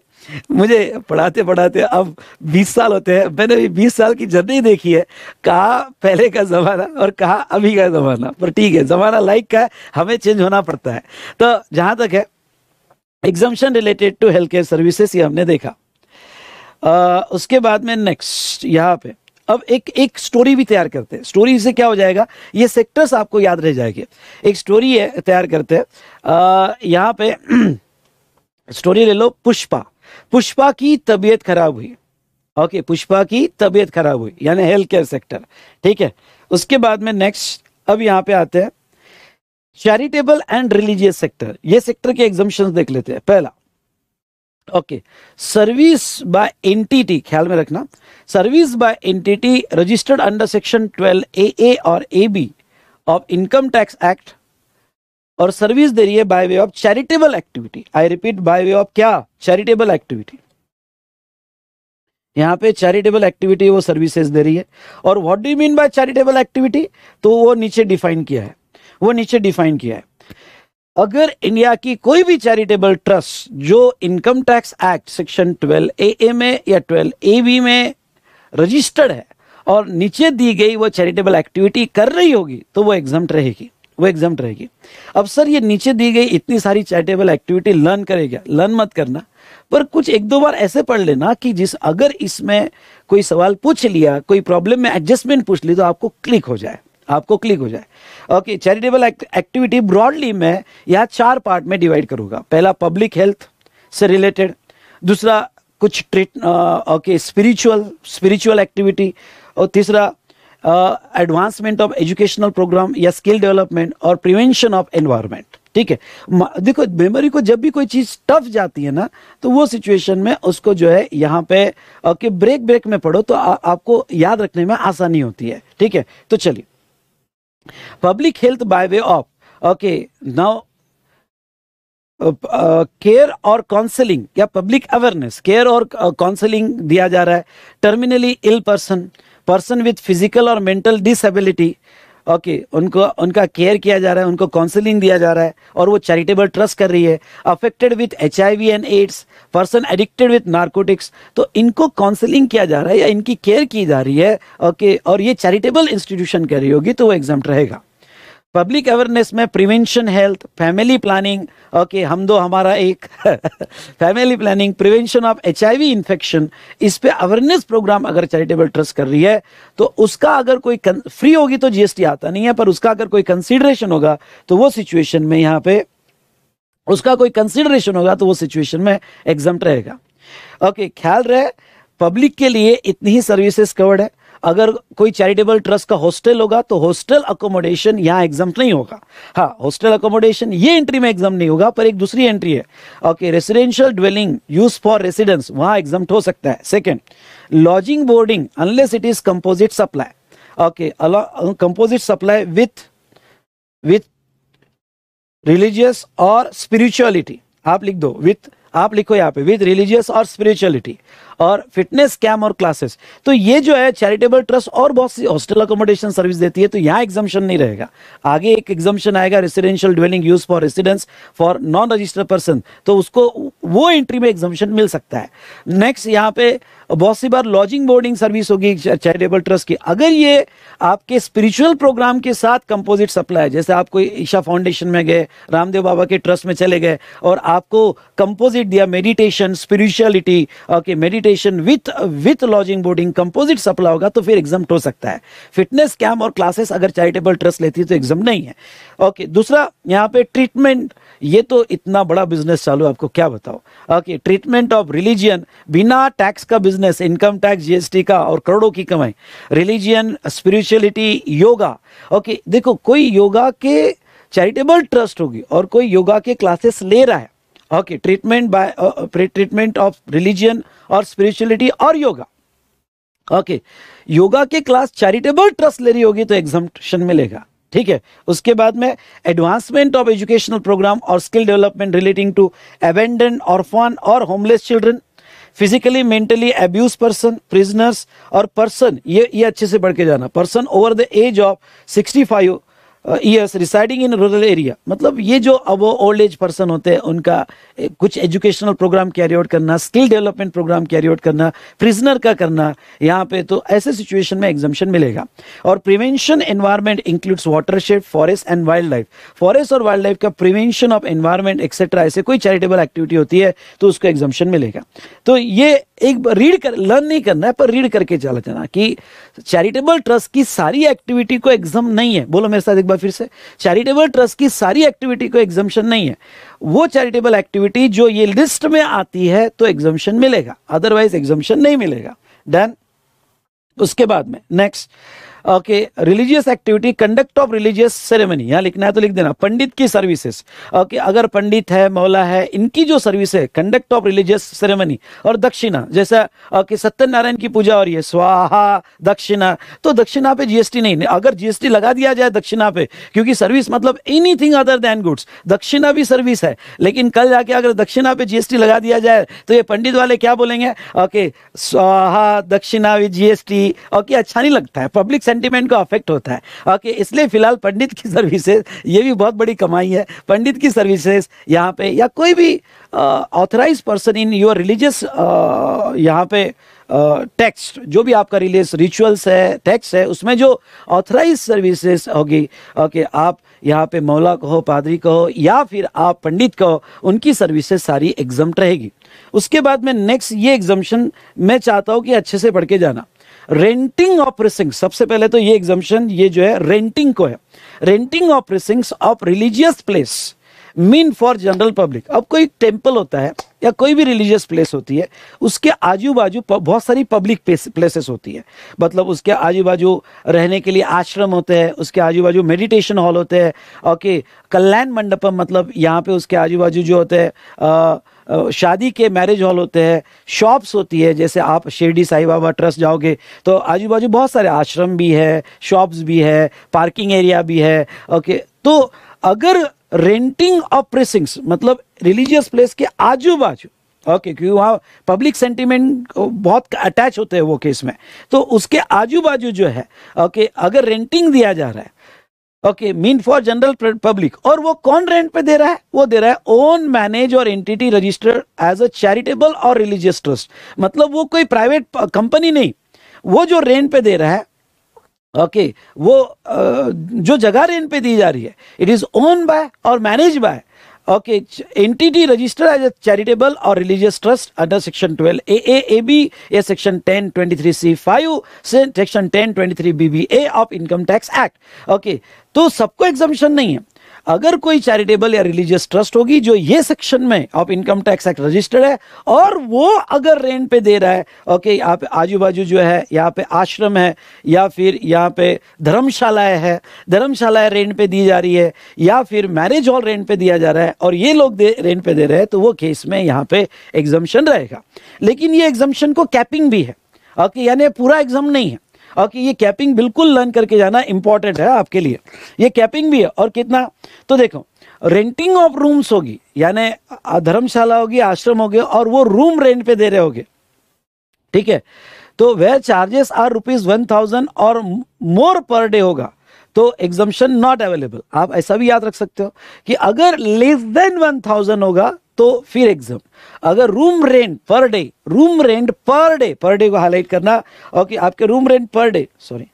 मुझे पढ़ाते पढ़ाते अब 20 साल होते हैं मैंने भी 20 साल की जर्नी देखी है कहा पहले का ज़माना और कहा अभी का ज़माना पर ठीक है ज़माना लाइक का है हमें चेंज होना पड़ता है तो जहाँ तक है exemption related to health care services ये हमने देखा आ, उसके बाद में नेक्स्ट यहाँ पे अब एक एक स्टोरी भी तैयार करते हैं स्टोरी से क्या हो जाएगा ये सेक्टर्स आपको याद रह जाएंगे एक स्टोरी है तैयार करते हैं यहाँ पे स्टोरी (clears throat) ले लो पुष्पा पुष्पा की तबीयत खराब हुई ओके पुष्पा की तबीयत खराब हुई यानी हेल्थ केयर सेक्टर ठीक है उसके बाद में नेक्स्ट अब यहाँ पे आते हैं चैरिटेबल एंड रिलीजियस सेक्टर ये सेक्टर के एग्जामेशन देख लेते हैं पहला ओके सर्विस बाय एंटिटी ख्याल में रखना service by entity registered under section 12 A A और A B of income tax act और सर्विस दे रही है by way of charitable activity I repeat by way of क्या चैरिटेबल एक्टिविटी यहाँ पे चैरिटेबल एक्टिविटी वो सर्विसेज दे रही है और what do mean by charitable activity तो वो नीचे डिफाइन किया है वो नीचे डिफाइन किया है अगर इंडिया की कोई भी चैरिटेबल ट्रस्ट जो income tax act section 12 A A में या 12 ए बी में रजिस्टर्ड है और नीचे दी गई वो चैरिटेबल एक्टिविटी कर रही होगी तो वो एग्जाम रहेगी वो एग्जाम रहेगी अब सर ये नीचे दी गई इतनी सारी चैरिटेबल एक्टिविटी लर्न करेगा लर्न मत करना पर कुछ एक दो बार ऐसे पढ़ लेना कि जिस अगर इसमें कोई सवाल पूछ लिया कोई प्रॉब्लम में एडजस्टमेंट पूछ ली तो आपको क्लिक हो जाए आपको क्लिक हो जाए ओके चैरिटेबल एक्टिविटी ब्रॉडली मैं यहाँ चार पार्ट में डिवाइड करूँगा पहला पब्लिक हेल्थ से रिलेटेड दूसरा कुछ treat okay spiritual spiritual activity और तीसरा एडवांसमेंट ऑफ एजुकेशनल प्रोग्राम या स्किल डेवलपमेंट और प्रिवेंशन ऑफ एनवायरमेंट ठीक है देखो मेमोरी को जब भी कोई चीज़ टफ जाती है ना तो वो सिचुएशन में उसको जो है यहाँ पे ओके ब्रेक ब्रेक में पढ़ो तो आ, आपको याद रखने में आसानी होती है ठीक है तो चलिए Public health by way of, okay, now care और काउंसलिंग या पब्लिक अवेयरनेस केयर और काउंसलिंग दिया जा रहा है terminally ill person person with physical और मेंटल डिसेबिलिटी ओके okay, उनको उनका केयर किया जा रहा है उनको काउंसलिंग दिया जा रहा है और वो चैरिटेबल ट्रस्ट कर रही है affected with H and AIDS person addicted with narcotics तो इनको काउंसलिंग किया जा रहा है या इनकी केयर की जा रही है ओके okay, और ये चैरिटेबल इंस्टीट्यूशन कर रही होगी तो वो एग्जाम रहेगा पब्लिक अवेयरनेस में prevention health family planning okay हम दो हमारा एक family planning prevention of H infection इस पे अवेयरनेस प्रोग्राम अगर चैरिटेबल ट्रस्ट कर रही है तो उसका अगर कोई फ्री होगी तो जीएसटी आता नहीं है पर उसका अगर कोई कंसिडरेशन होगा तो वो सिचुएशन में यहाँ पे उसका कोई कंसिडरेशन होगा तो वो सिचुएशन में एग्जाम रहेगा ओके ख्याल रहे पब्लिक के लिए इतनी ही सर्विसेज कवर्ड है अगर कोई चैरिटेबल ट्रस्ट का हॉस्टल होगा तो हॉस्टल अकोमोडेशन यहाँ एग्जाम नहीं होगा हाँ हॉस्टल अकोमोडेशन ये एंट्री में एग्जाम नहीं होगा पर एक दूसरी एंट्री है okay residential dwelling use for residence वहाँ एग्जाम हो सकता है second lodging boarding unless it is composite supply okay composite supply with with religious और स्पिरिचुअलिटी आप लिख दो विथ आप लिखो यहाँ पे विथ रिलीजियस और स्पिरिचुअलिटी और फिटनेस कैम्प और क्लासेस तो ये जो है चैरिटेबल ट्रस्ट और बहुत सी हॉस्टल अकोमोडेशन सर्विस देती है तो यहाँ एग्जामेशन नहीं रहेगा आगे एक एग्जामेशन आएगा residential dwelling use for residence for non registered person तो उसको वो एंट्री में एग्जामेशन मिल सकता है नेक्स्ट यहाँ पे बहुत सी बार लॉजिंग बोर्डिंग सर्विस होगी चैरिटेबल ट्रस्ट की अगर ये आपके स्पिरिचुअल प्रोग्राम के साथ कंपोजिट सप्लाई जैसे आप कोई ईशा फाउंडेशन में गए रामदेव बाबा के ट्रस्ट में चले गए और आपको कंपोजिट दिया meditation spirituality okay meditation station with with lodging boarding composite supply होगा तो फिर एग्जाम हो सकता है फिटनेस कैम्प और क्लासेस अगर चैरिटेबल ट्रस्ट लेती है तो एग्जाम नहीं है ओके okay, दूसरा यहाँ पे ट्रीटमेंट ये तो इतना बड़ा बिजनेस चालू आपको क्या बताओ ओके ट्रीटमेंट ऑफ रिलीजियन बिना टैक्स का बिजनेस इनकम टैक्स जीएसटी का और करोड़ों की कमाई रिलीजियन स्पिरिचुअलिटी योगा ओके देखो कोई योगा के चैरिटेबल ट्रस्ट होगी और कोई योगा के क्लासेस ले रहा है okay treatment by treatment of religion और स्पिरिचुअलिटी और yoga okay okay. Yoga uh, uh, के क्लास चैरिटेबल ट्रस्ट ले रही होगी तो एग्जामेशन मिलेगा ठीक है उसके बाद में एडवांसमेंट ऑफ एजुकेशनल प्रोग्राम और skill development relating to abandoned orphan और homeless children physically mentally abuse person prisoners और पर्सन ये ये अच्छे से बढ़ के जाना person over the age of five years residing in rural area मतलब ये जो अब ओल्ड एज पर्सन होते हैं उनका कुछ एजुकेशनल प्रोग्राम कैरी आउट करना skill development programme carry out करना प्रिजनर का करना यहाँ पे तो ऐसे सिचुएशन में एग्जामेशन मिलेगा और prevention environment includes watershed forest and wildlife forest और वाइल्ड लाइफ का प्रिवेंशन ऑफ एनवायरमेंट एक्सेट्रा ऐसे कोई चैरिटेबल एक्टिविटी होती है तो उसको एग्जामेशन मिलेगा तो ये एक रीड कर लर्न नहीं करना है पर रीड करके चला जाना कि चैरिटेबल ट्रस्ट की सारी एक्टिविटी को एग्जाम नहीं है बोलो मेरे साथ एक बार फिर से चैरिटेबल ट्रस्ट की सारी एक्टिविटी को एग्जम्पन नहीं है वो चैरिटेबल एक्टिविटी जो ये लिस्ट में आती है तो एग्जम्पन मिलेगा अदरवाइज एग्जम्पन नहीं मिलेगा डन उसके बाद में next okay religious activity conduct of religious ceremony यहाँ लिखना है तो लिख देना पंडित की सर्विसेज ओके अगर पंडित है मौला है इनकी जो सर्विस है कंडक्ट ऑफ रिलीजियस सेरेमनी और दक्षिणा जैसा ओके सत्यनारायण की पूजा हो रही है स्वाहा दक्षिणा तो दक्षिणा पे जीएसटी नहीं अगर जीएसटी लगा दिया जाए दक्षिणा पे क्योंकि सर्विस मतलब एनी अदर देन गुड्स दक्षिणा भी सर्विस है लेकिन कल जाके अगर दक्षिणा पे जीएसटी लगा दिया जाए तो ये पंडित वाले क्या बोलेंगे ओके स्वाहा दक्षिणा विद जीएसटी ओके अच्छा नहीं लगता है पब्लिक सेंटिमेंट को अफेक्ट होता है ओके इसलिए फिलहाल पंडित की सर्विसेज ये भी बहुत बड़ी कमाई है पंडित की सर्विसेज यहाँ पे या कोई भी authorise person in your religious यहाँ पे टेक्स्ट uh, जो भी आपका रिलीज रिचुअल्स है टेक्स्ट है उसमें जो ऑथराइज सर्विसेज होगी ओके आप यहाँ पे मौला कहो पादरी कहो या फिर आप पंडित कहो उनकी सर्विसेज सारी एग्जाम रहेगी उसके बाद में नेक्स्ट ये एग्जामेशन मैं चाहता हूँ कि अच्छे से पढ़ के जाना रेंटिंग ऑफ रिसिंग सबसे पहले तो ये एग्जाम्शन ये जो है रेंटिंग को है renting of of religious place mean for general public अब कोई टेम्पल होता है या कोई भी रिलीजियस प्लेस होती है उसके आजू बाजू बहुत सारी पब्लिक प्लेसेस होती है मतलब उसके आजू बाजू रहने के लिए आश्रम होते हैं उसके आजू बाजू मेडिटेशन हॉल होते हैं ओके कल्याण मंडपम मतलब यहाँ पे उसके आजू बाजू जो होते हैं शादी के मैरिज हॉल होते हैं शॉप्स होती है जैसे आप शिरडी साई बाबा ट्रस्ट जाओगे तो आजू बाजू बहुत सारे आश्रम भी है शॉप्स भी है पार्किंग एरिया भी है ओके तो अगर रेंटिंग ऑफ प्रेसिंग्स मतलब रिलीजियस प्लेस के आजू बाजू ओके क्योंकि वहाँ पब्लिक सेंटिमेंट बहुत अटैच होते हैं वो केस में तो उसके आजू बाजू जो है ओके अगर रेंटिंग दिया जा रहा है okay mean for general public और वो कौन रेंट पे दे रहा है वो दे रहा है ओन मैनेज और entity registered as a charitable और रिलीजियस ट्रस्ट मतलब वो कोई प्राइवेट कंपनी नहीं वो जो रेंट पे दे रहा है ओके okay, वो जो जगह रेंट पे दी जा रही है इट इज ओन बाय और manage by okay entity register as a charitable और religious trust under section 12 A A A B A section three C five section ten twenty three B B A of income tax act okay तो सबको एग्जामिशन नहीं है अगर कोई charitable या religious trust होगी जो ये सेक्शन में आप इनकम टैक्स एक्ट रजिस्टर्ड है और वो अगर रेंट पे दे रहा है ओके यहाँ पे आजू बाजू जो है यहाँ पे आश्रम है या फिर यहाँ पे धर्मशालाएं है धर्मशालाएं रेंट पे दी जा रही है या फिर मैरिज हॉल रेंट पे दिया जा रहा है और ये लोग रेंट पे दे रहे हैं तो वो केस में यहाँ पे एग्जम्पन रहेगा लेकिन ये एग्जम्पन को कैपिंग भी है ओके यानी पूरा एग्जाम नहीं है और कि ये कैपिंग बिल्कुल लर्न करके जाना इंपॉर्टेंट है आपके लिए ये कैपिंग भी है और कितना तो देखो रेंटिंग ऑफ रूम्स होगी यानी धर्मशाला होगी आश्रम हो और वो रूम रेंट पे दे रहे होगे ठीक है तो where charges are rupees one thousand or more per day होगा तो एग्जामेशन नॉट अवेलेबल आप ऐसा भी याद रख सकते हो कि अगर लेस देन वन थाउजेंड होगा तो फिर एग्जाम अगर room rent per day room rent per day per day को हाईलाइट करना ओके आपके room rent per day sorry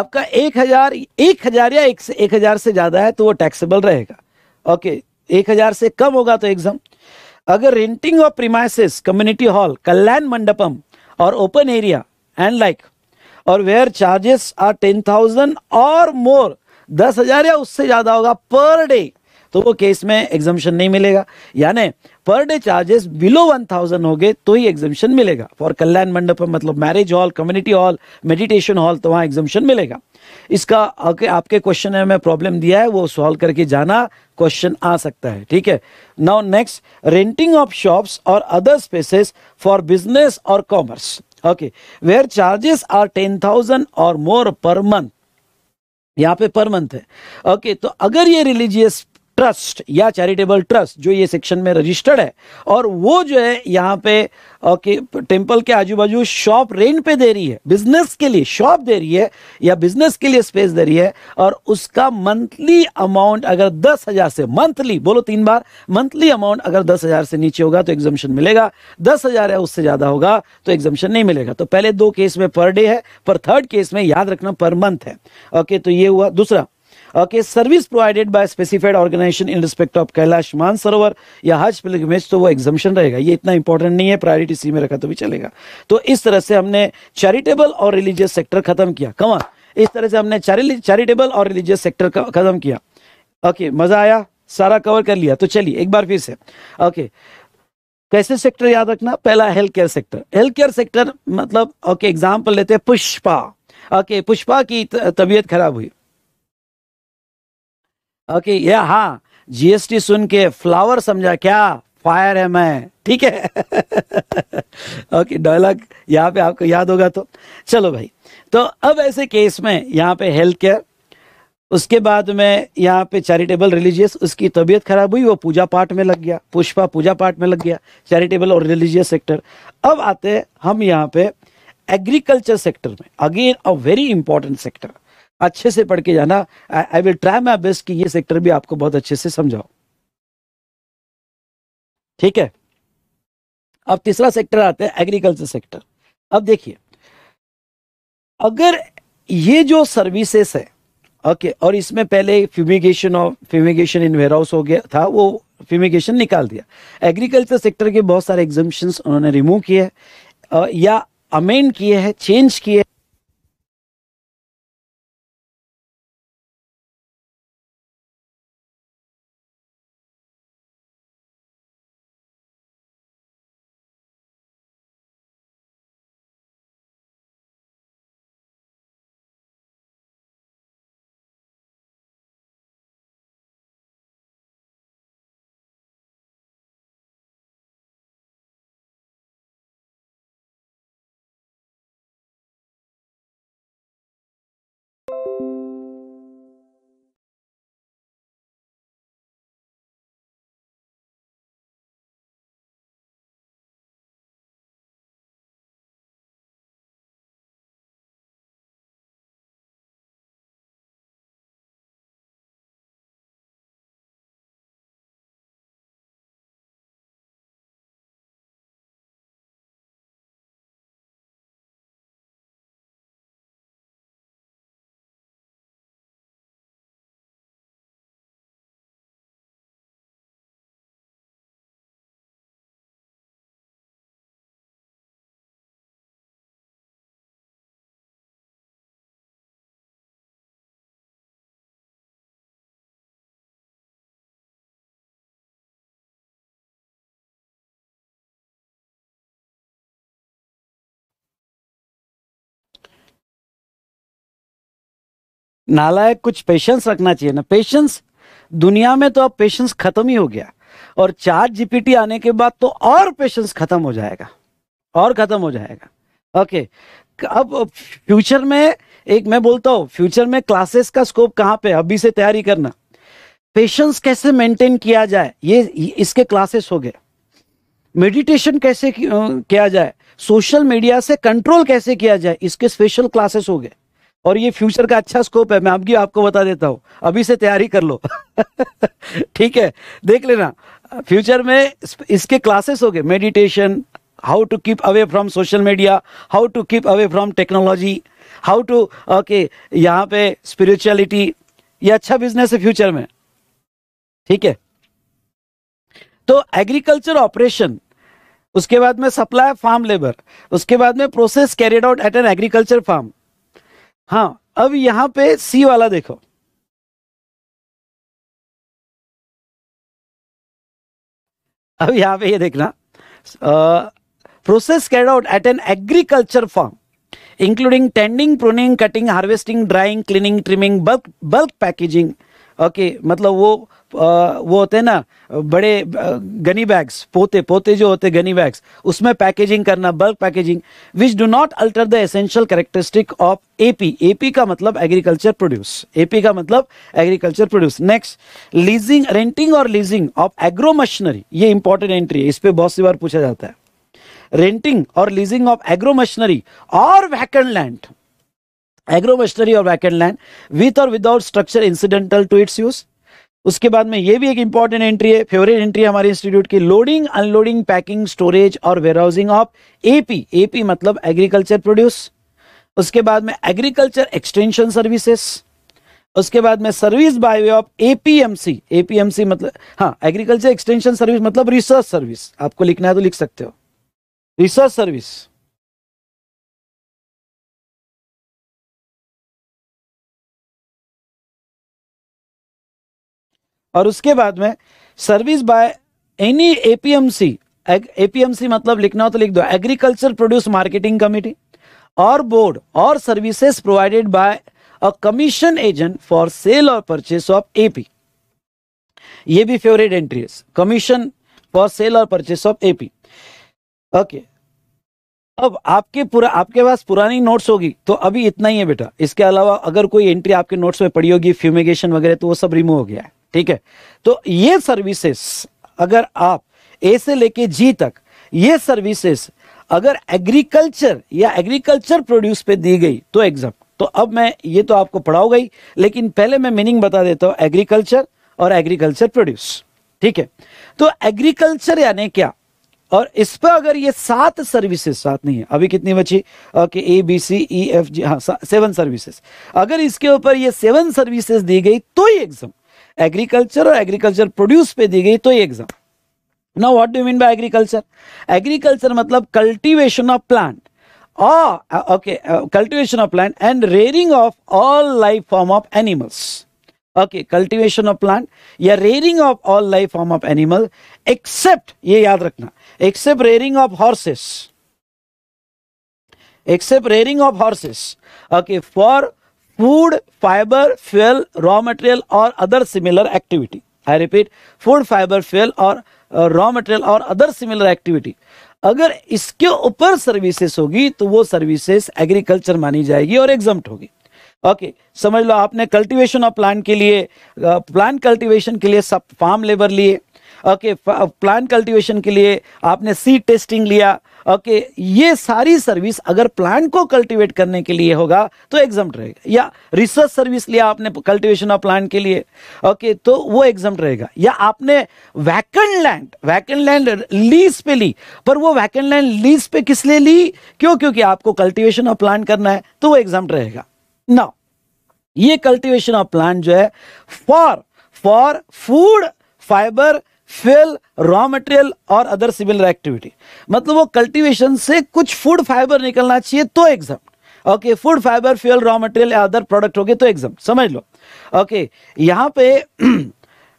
आपका एक हजार एक हजार या एक, एक हजार से ज्यादा है तो वो टैक्सेबल रहेगा ओके एक हजार से कम होगा तो एग्जाम अगर renting of premises community hall Kalyan Mandapam और ओपन एरिया एंड लाइक और where charges are ten thousand or more दस हजार या उससे ज्यादा होगा पर डे तो वो केस में एग्जामेशन नहीं मिलेगा यानी per day charges below one thousand हो गए तो ही एग्जामेशन मिलेगा फॉर कल्याण मंडप मतलब marriage hall community hall meditation hall तो वहाँ एग्जामेशन मिलेगा इसका आपके क्वेश्चन में प्रॉब्लम दिया है वो सॉल्व करके जाना क्वेश्चन आ सकता है ठीक है now next renting of shops और अदर स्पेसेस फॉर बिजनेस और commerce okay where charges are ten thousand or more per month यहाँ पे पर मंथ है ओके okay, तो अगर ये रिलीजियस ट्रस्ट या चैरिटेबल ट्रस्ट जो ये सेक्शन में रजिस्टर्ड है और वो जो है यहाँ पे ओके टेम्पल के आजू बाजू शॉप रेंट पे दे रही है बिजनेस के लिए शॉप दे रही है या बिजनेस के लिए स्पेस दे रही है और उसका मंथली अमाउंट अगर दस हजार से मंथली बोलो तीन बार मंथली अमाउंट अगर दस हजार से नीचे होगा तो एग्जामिशन मिलेगा दस हजार है उससे ज्यादा होगा तो एग्जामिशन नहीं मिलेगा तो पहले दो केस में पर डे है पर थर्ड केस में याद रखना पर मंथ है ओके तो ये हुआ दूसरा okay service provided by specified organisation in respect of Kailash Mansarovar या हज पिलग्रिमेज तो वो एग्जामेशन रहेगा ये इतना इंपॉर्टेंट नहीं है प्रायोरिटी सी में रखा तो भी चलेगा तो इस तरह से हमने चैरिटेबल और रिलीजियस सेक्टर खत्म किया कमा इस तरह से हमने चैरिटेबल और रिलीजियस सेक्टर खत्म किया ओके okay, मजा आया सारा कवर कर लिया तो चलिए एक बार फिर से ओके okay. कैसे सेक्टर याद रखना पहला health care sector health care sector मतलब ओके okay, एग्जाम्पल लेते हैं पुष्पा ओके पुष्पा की तबीयत खराब हुई ओके ये हाँ जीएसटी सुन के फ्लावर समझा क्या फायर है मैं ठीक है ओके (laughs) डायलॉग यहाँ पे आपको याद होगा तो चलो भाई तो अब ऐसे केस में यहाँ पे हेल्थ केयर उसके बाद में यहाँ पे चैरिटेबल रिलीजियस उसकी तबीयत खराब हुई वो पूजा पाठ में लग गया पुष्पा पूजा पाठ में लग गया चैरिटेबल और रिलीजियस सेक्टर अब आते हम यहाँ पे एग्रीकल्चर सेक्टर में again a very important sector अच्छे से पढ़ के जाना I will try my best कि ये सेक्टर भी आपको बहुत अच्छे से समझाओ ठीक है अब तीसरा सेक्टर आता है एग्रीकल्चर सेक्टर अब देखिए अगर ये जो सर्विसेस है ओके और इसमें पहले fumigation of fumigation in warehouse हो गया था वो फ्यूमिगेशन निकाल दिया एग्रीकल्चर सेक्टर के बहुत सारे एग्जामेशन उन्होंने रिमूव किए या अमेंड किए हैं चेंज किए नालायक कुछ पेशेंस रखना चाहिए ना पेशेंस दुनिया में तो अब पेशेंस खत्म ही हो गया और चार जीपीटी आने के बाद तो और पेशेंस खत्म हो जाएगा और खत्म हो जाएगा ओके अब फ्यूचर में एक मैं बोलता हूँ फ्यूचर में क्लासेस का स्कोप कहाँ पे अभी से तैयारी करना पेशेंस कैसे मेंटेन किया जाए ये इसके क्लासेस हो गए मेडिटेशन कैसे किया जाए सोशल मीडिया से कंट्रोल कैसे किया जाए इसके स्पेशल क्लासेस हो गए और ये फ्यूचर का अच्छा स्कोप है मैं अब भी आपको बता देता हूँ अभी से तैयारी कर लो (laughs) ठीक है देख लेना फ्यूचर में इसके क्लासेस हो गए meditation how to keep away from social media how to keep away from technology how to okay यहाँ पे स्पिरिचुअलिटी ये अच्छा बिजनेस है फ्यूचर में ठीक है तो एग्रीकल्चर ऑपरेशन उसके बाद में सप्लाई फार्म लेबर उसके बाद में process carried out at an agriculture farm हाँ अब यहां पे सी वाला देखो अब यहां पे ये देखना process carried out at an agriculture farm including tending pruning cutting harvesting drying cleaning trimming bulk bulk packaging okay मतलब वो वो होते हैं ना बड़े गनी बैग्स पोते पोते जो होते गनी बैग्स उसमें पैकेजिंग करना bulk packaging which do not alter the essential characteristic of AP AP का मतलब एग्रीकल्चर प्रोड्यूस एपी का मतलब agriculture produce next leasing renting और लीजिंग ऑफ एग्रो मशीनरी ये इंपॉर्टेंट एंट्री है इस पर बहुत सी बार पूछा जाता है रेंटिंग और लीजिंग ऑफ एग्रो मशीनरी और वैकेंट लैंड एग्रो मशीनरी और वैकेंट लैंड विथ और without structure incidental to its use उसके बाद में ये भी एक इंपॉर्टेंट एंट्री है फेवरेट एंट्री हमारे इंस्टीट्यूट की लोडिंग अनलोडिंग पैकिंग स्टोरेज और हाउसिंग ऑफ एपी एपी मतलब एग्रीकल्चर प्रोड्यूस उसके बाद में एग्रीकल्चर एक्सटेंशन सर्विसेस उसके बाद में service by way of APMC APMC मतलब हाँ एग्रीकल्चर एक्सटेंशन सर्विस मतलब रिसर्च सर्विस आपको लिखना है तो लिख सकते हो रिसर्च सर्विस और उसके बाद में service by any APMC APMC मतलब लिखना हो तो लिख दो एग्रीकल्चर प्रोड्यूस मार्केटिंग कमेटी और बोर्ड और services provided by a commission agent for sale और परचेस ऑफ एपी ये भी फेवरेट एंट्री है कमीशन फॉर सेल और परचेस ऑफ एपी ओके अब आपके पूरा आपके पास पुरानी नोट्स होगी तो अभी इतना ही है बेटा इसके अलावा अगर कोई एंट्री आपके नोट्स में पड़ी होगी फ्यूमिगेशन वगैरह तो वो सब रिमूव हो गया है ठीक है तो ये सर्विसेस अगर आप ए से लेके जी तक ये सर्विसेस अगर एग्रीकल्चर या एग्रीकल्चर प्रोड्यूस पे दी गई तो एग्जाम तो अब मैं ये तो आपको पढ़ाओ गई लेकिन पहले मैं मीनिंग बता देता हूं एग्रीकल्चर और एग्रीकल्चर प्रोड्यूस ठीक है तो एग्रीकल्चर यानी क्या और इस पर अगर ये सात सर्विसेज सात नहीं है अभी कितनी बची okay A B C E F G हाँ सेवन सर्विसेज अगर इसके ऊपर ये सेवन सर्विसेज दी गई तो ये एग्जाम एग्रीकल्चर और एग्रीकल्चर प्रोड्यूस पे दी गई तो ये exempt now what do mean by agriculture agriculture मतलब cultivation of plant okay cultivation of plant and rearing of all life form of animals okay cultivation of plant या rearing of all life form of animal except ये याद रखना except rearing of horses except rearing of horses okay for food fibre fuel raw material और other similar activity I repeat food fibre fuel और raw material और other similar activity अगर इसके ऊपर services होगी तो वो सर्विसेस एग्रीकल्चर मानी जाएगी और एग्जाम होगी ओके okay, समझ लो आपने कल्टीवेशन ऑफ प्लांट के लिए प्लांट uh, कल्टीवेशन के लिए सब फार्म लेबर लिए ओके प्लांट कल्टीवेशन के लिए आपने सीड टेस्टिंग लिया ओके ये सारी सर्विस अगर प्लांट को कल्टीवेट करने के लिए होगा तो एग्जाम रहेगा या रिसर्च सर्विस लिया आपने कल्टीवेशन ऑफ प्लांट के लिए ओके तो वो एग्जाम रहेगा या आपने vacant land vacant land lease पे ली पर वो वैकेंट लैंड लीज पे किस लिए ली क्यों क्योंकि आपको कल्टिवेशन ऑफ प्लांट करना है तो वो एग्जाम रहेगा ना ये कल्टिवेशन ऑफ प्लांट जो है for for food fibre fuel raw material और अदर सिविलर एक्टिविटी मतलब वो कल्टीवेशन से कुछ फूड फाइबर निकलना चाहिए तो exempt okay food fibre fuel raw material या अदर प्रोडक्ट हो गए तो एग्जाम समझ लो ओके okay, यहाँ पे (clears throat)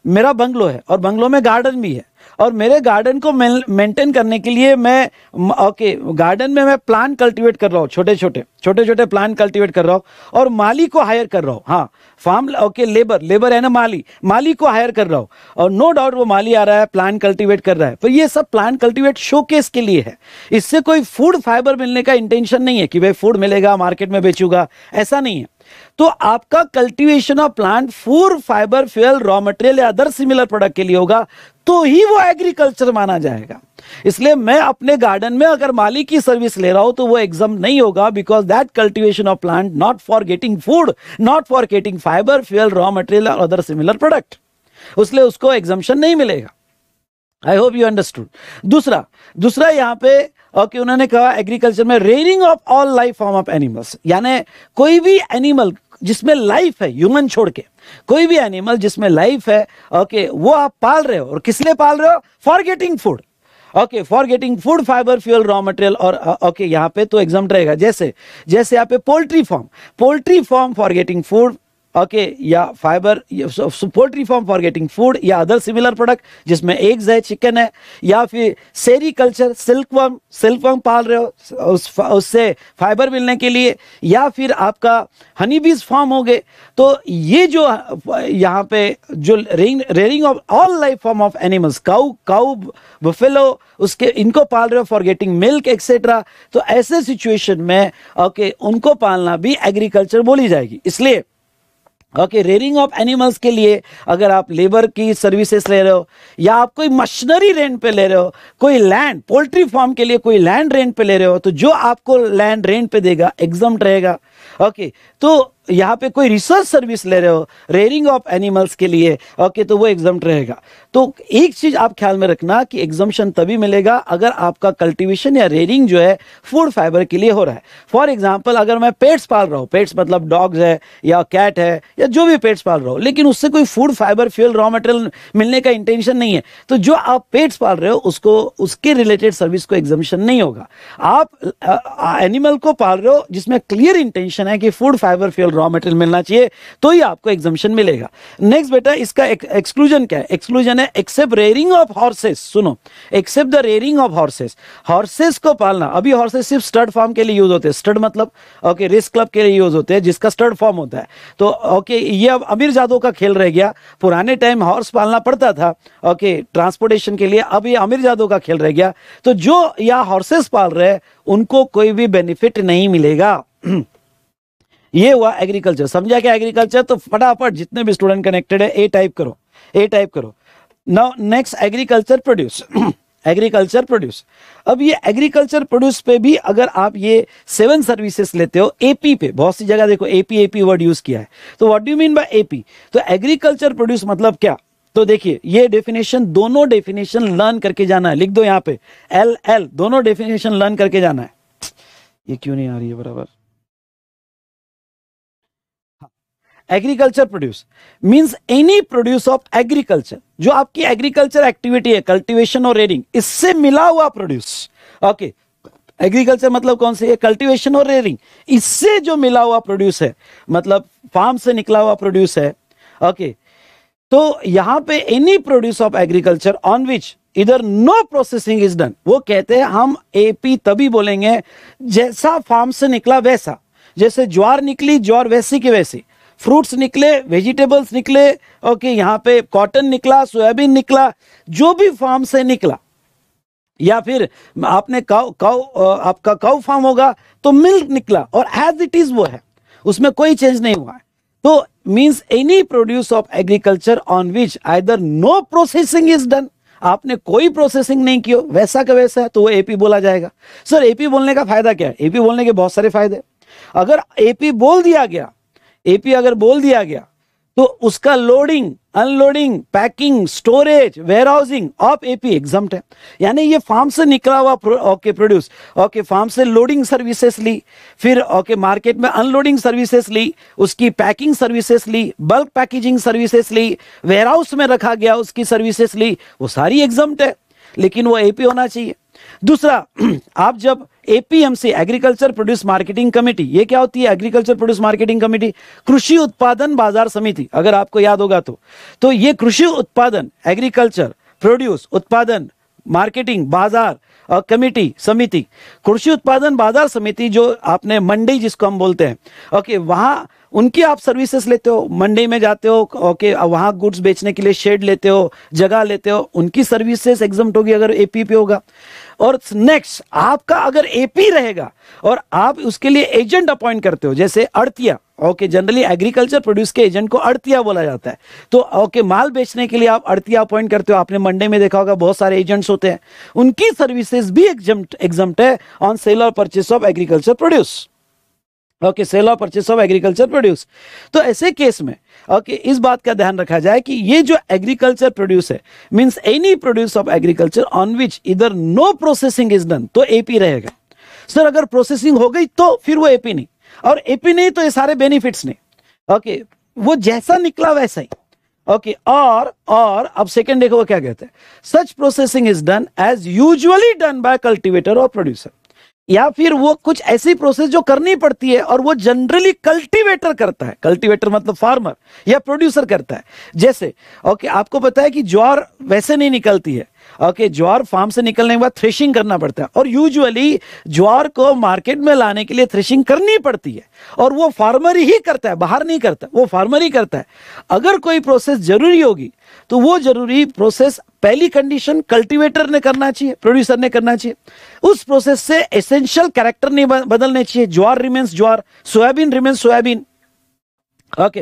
मेरा बंगलो है और बंगलो में गार्डन भी है और मेरे गार्डन को मेंटेन करने के लिए मैं ओके गार्डन में मैं प्लांट कल्टीवेट कर रहा हूँ छोटे छोटे छोटे छोटे प्लांट कल्टीवेट कर रहा हूँ और माली को हायर कर रहा हूँ हाँ फार्म ओके लेबर लेबर है ना माली माली को हायर कर रहा हो और नो डाउट वो माली आ रहा है प्लान कल्टीवेट कर रहा है पर तो ये सब प्लान कल्टीवेट शोकेस के लिए है इससे कोई फूड फाइबर मिलने का इंटेंशन नहीं है कि भाई फूड मिलेगा मार्केट में बेचूंगा ऐसा नहीं है तो आपका cultivation of plant food fibre fuel raw material या अदर सिमिलर प्रोडक्ट के लिए होगा तो ही वो एग्रीकल्चर माना जाएगा इसलिए मैं अपने गार्डन में अगर माली की सर्विस ले रहा हूं तो वो एग्जाम नहीं होगा because that cultivation of plant not for getting food not for getting fibre fuel raw material और अदर सिमिलर प्रोडक्ट उसलिए उसको एग्जामेशन नहीं मिलेगा आई होप यू अंडरस्टूड दूसरा दूसरा यहां पे ओके okay, उन्होंने कहा एग्रीकल्चर में rearing of all life form of animals यानी कोई भी एनिमल जिसमें लाइफ है ह्यूमन छोड़ के कोई भी एनिमल जिसमें लाइफ है ओके okay, वो आप पाल रहे हो और किस लिए पाल रहे हो for getting food okay for getting food fibre fuel raw material और ओके uh, यहाँ पे तो एग्जाम रहेगा जैसे जैसे यहाँ पे poultry farm poultry farm for getting food okay या fibre poultry farm for getting food या अदर सिमिलर प्रोडक्ट जिसमें एग्स है चिकन है या फिर सेरी कल्चर सिल्क वर्म पाल रहे हो उस उससे फाइबर मिलने के लिए या फिर आपका हनी बीज फॉर्म हो गए तो ये जो यहाँ पे जो rearing of all life form of animals cow cow buffalo उसके इनको पाल रहे हो फॉर गेटिंग मिल्क एक्सेट्रा तो ऐसे सिचुएशन में ओके okay, उनको पालना भी एग्रीकल्चर बोली जाएगी इसलिए ओके रेयरिंग ऑफ एनिमल्स के लिए अगर आप लेबर की सर्विसेज ले रहे हो या आप कोई मशीनरी रेंट पे ले रहे हो कोई लैंड पोल्ट्री फार्म के लिए कोई लैंड रेंट पे ले रहे हो तो जो आपको लैंड रेंट पे देगा एग्जाम रहेगा ओके तो यहाँ पे कोई रिसर्च सर्विस ले रहे हो रेयरिंग ऑफ एनिमल्स के लिए ओके तो वो एग्जाम रहेगा तो एक चीज आप ख्याल में रखना कि एग्जामेशन तभी मिलेगा अगर आपका कल्टीवेशन या रेयरिंग जो है फूड फाइबर के लिए हो रहा है फॉर एग्जाम्पल अगर मैं पेट्स पाल रहा हूँ पेट्स मतलब डॉग्स है या कैट है या जो भी पेट्स पाल रहा हूँ लेकिन उससे कोई food fibre fuel raw material मिलने का इंटेंशन नहीं है तो जो आप पेट्स पाल रहे हो उसको उसके रिलेटेड सर्विस को एग्जामेशन नहीं होगा आप एनिमल को पाल रहे हो जिसमें क्लियर इंटेंशन है कि food fibre fuel raw material मिलना चाहिए तो ही आपको एग्जामिशन मिलेगा नेक्स्ट बेटा इसका एक्सक्लूजन क्या है एक्सक्लूजन है एक्सेप्ट रेयरिंग ऑफ हॉर्सेस सुनो except the rearing of horses horses को पालना अभी हॉर्सेस सिर्फ स्टड फॉर्म के लिए यूज होते हैं स्टड मतलब ओके रिस्क क्लब के लिए यूज होते हैं जिसका स्टड फॉर्म होता है तो ओके ये अब अमीर जादो का खेल रह गया पुराने टाइम हॉर्स पालना पड़ता था ओके ट्रांसपोर्टेशन के लिए अब ये अमीर जादो का खेल रह गया तो जो या हॉर्सेस पाल रहे उनको कोई भी बेनिफिट नहीं मिलेगा (clears throat) ये हुआ एग्रीकल्चर समझा क्या एग्रीकल्चर तो फटाफट जितने भी स्टूडेंट कनेक्टेड है ए टाइप करो ए टाइप करो now next agriculture produce agriculture produce अब ये एग्रीकल्चर प्रोड्यूस पे भी अगर आप ये सेवन सर्विसेस लेते हो एपी पे बहुत सी जगह देखो एपी एपी वर्ड यूज किया है तो what do mean by AP तो एग्रीकल्चर प्रोड्यूस मतलब क्या तो देखिए ये डेफिनेशन दोनों डेफिनेशन लर्न करके जाना है लिख दो यहाँ पे एल एल दोनों डेफिनेशन लर्न करके जाना है ये क्यों नहीं आ रही है बराबर agriculture produce means any produce of agriculture जो आपकी एग्रीकल्चर एक्टिविटी है कल्टीवेशन और रेयरिंग इससे मिला हुआ प्रोड्यूस ओके एग्रीकल्चर मतलब कौन सी है कल्टीवेशन और रेयरिंग इससे जो मिला हुआ प्रोड्यूस है मतलब फार्म से निकला हुआ प्रोड्यूस है ओके तो यहां पे any produce of agriculture on which either no processing is done वो कहते हैं हम एपी तभी बोलेंगे जैसा फार्म से निकला वैसा जैसे ज्वार निकली ज्वार वैसी की वैसी फ्रूट्स निकले वेजिटेबल्स निकले ओके यहाँ पे कॉटन निकला सोयाबीन निकला जो भी फार्म से निकला या फिर आपने काउ काउ आपका काउ फार्म होगा तो मिल्क निकला और एज इट इज वो है उसमें कोई चेंज नहीं हुआ है तो means any produce of agriculture on which either no processing is done आपने कोई प्रोसेसिंग नहीं किया वैसा का वैसा है तो वो एपी बोला जाएगा सर एपी बोलने का फायदा क्या है एपी बोलने के बहुत सारे फायदे अगर एपी बोल दिया गया एपी अगर बोल दिया गया तो उसका loading unloading packing storage warehousing of AP exempt है यानी ये फार्म से निकला हुआ ओके प्रोड्यूस ओके फार्म से लोडिंग सर्विसेज ली फिर ओके मार्केट में अनलोडिंग सर्विसेज ली उसकी पैकिंग सर्विसेज ली बल्क पैकेजिंग सर्विसेज ली वेयरहाउस में रखा गया उसकी सर्विसेस ली वो सारी एग्जाम है लेकिन वो एपी होना चाहिए दूसरा (clears throat) आप जब APMC agriculture produce marketing committee ये क्या होती है एग्रीकल्चर प्रोड्यूस मार्केटिंग कमेटी कृषि उत्पादन बाजार समिति अगर आपको याद होगा तो तो ये कृषि उत्पादन एग्रीकल्चर प्रोड्यूस उत्पादन मार्केटिंग बाजार और कमेटी समिति कृषि उत्पादन बाजार समिति जो आपने मंडी जिसको हम बोलते हैं ओके वहाँ उनकी आप सर्विसेज लेते हो मंडी में जाते हो ओके वहाँ गुड्स बेचने के लिए शेड लेते हो जगह लेते हो उनकी सर्विसेज एग्जम्प्ट होगी अगर एपीपी होगा और नेक्स्ट आपका अगर एपी रहेगा और आप उसके लिए एजेंट अपॉइंट करते हो जैसे अड़तिया ओके जनरली एग्रीकल्चर प्रोड्यूस के एजेंट को अड़तिया बोला जाता है तो ओके माल बेचने के लिए आप अड़तिया अपॉइंट करते हो आपने मंडे में देखा होगा बहुत सारे एजेंट्स होते हैं उनकी सर्विसेज भी एग्जम्प्ट एग्जम्प्ट है ऑन सेल और purchase of agriculture produce okay sale और परचेस ऑफ एग्रीकल्चर प्रोड्यूस तो ऐसे केस में ओके इस बात का ध्यान रखा जाए कि ये जो एग्रीकल्चर प्रोड्यूस है means any produce of agriculture on which either no processing is done तो एपी रहेगा सर अगर प्रोसेसिंग हो गई तो फिर वो एपी नहीं और एपी नहीं तो ये सारे बेनिफिट्स नहीं ओके वो जैसा निकला वैसा ही ओके okay, और और अब सेकंड देखो वो क्या कहते हैं such processing is done as usually done by cultivator और प्रोड्यूसर या फिर वो कुछ ऐसी प्रोसेस जो करनी पड़ती है और वो जनरली कल्टीवेटर करता है कल्टीवेटर मतलब फार्मर या प्रोड्यूसर करता है जैसे ओके आपको पता है कि ज्वार वैसे नहीं निकलती है ओके ज्वार फार्म से निकलने के बाद थ्रेशिंग करना पड़ता है और यूजुअली ज्वार को मार्केट में लाने के लिए थ्रेशिंग करनी पड़ती है और वो फार्मर ही करता है बाहर नहीं करता वो फार्मर ही करता है अगर कोई प्रोसेस जरूरी होगी तो वो जरूरी प्रोसेस पहली कंडीशन कल्टीवेटर ने करना चाहिए प्रोड्यूसर ने करना चाहिए उस प्रोसेस से एसेंशियल कैरेक्टर नहीं बदलने चाहिए jowar remains jowar soybean remains soybean okay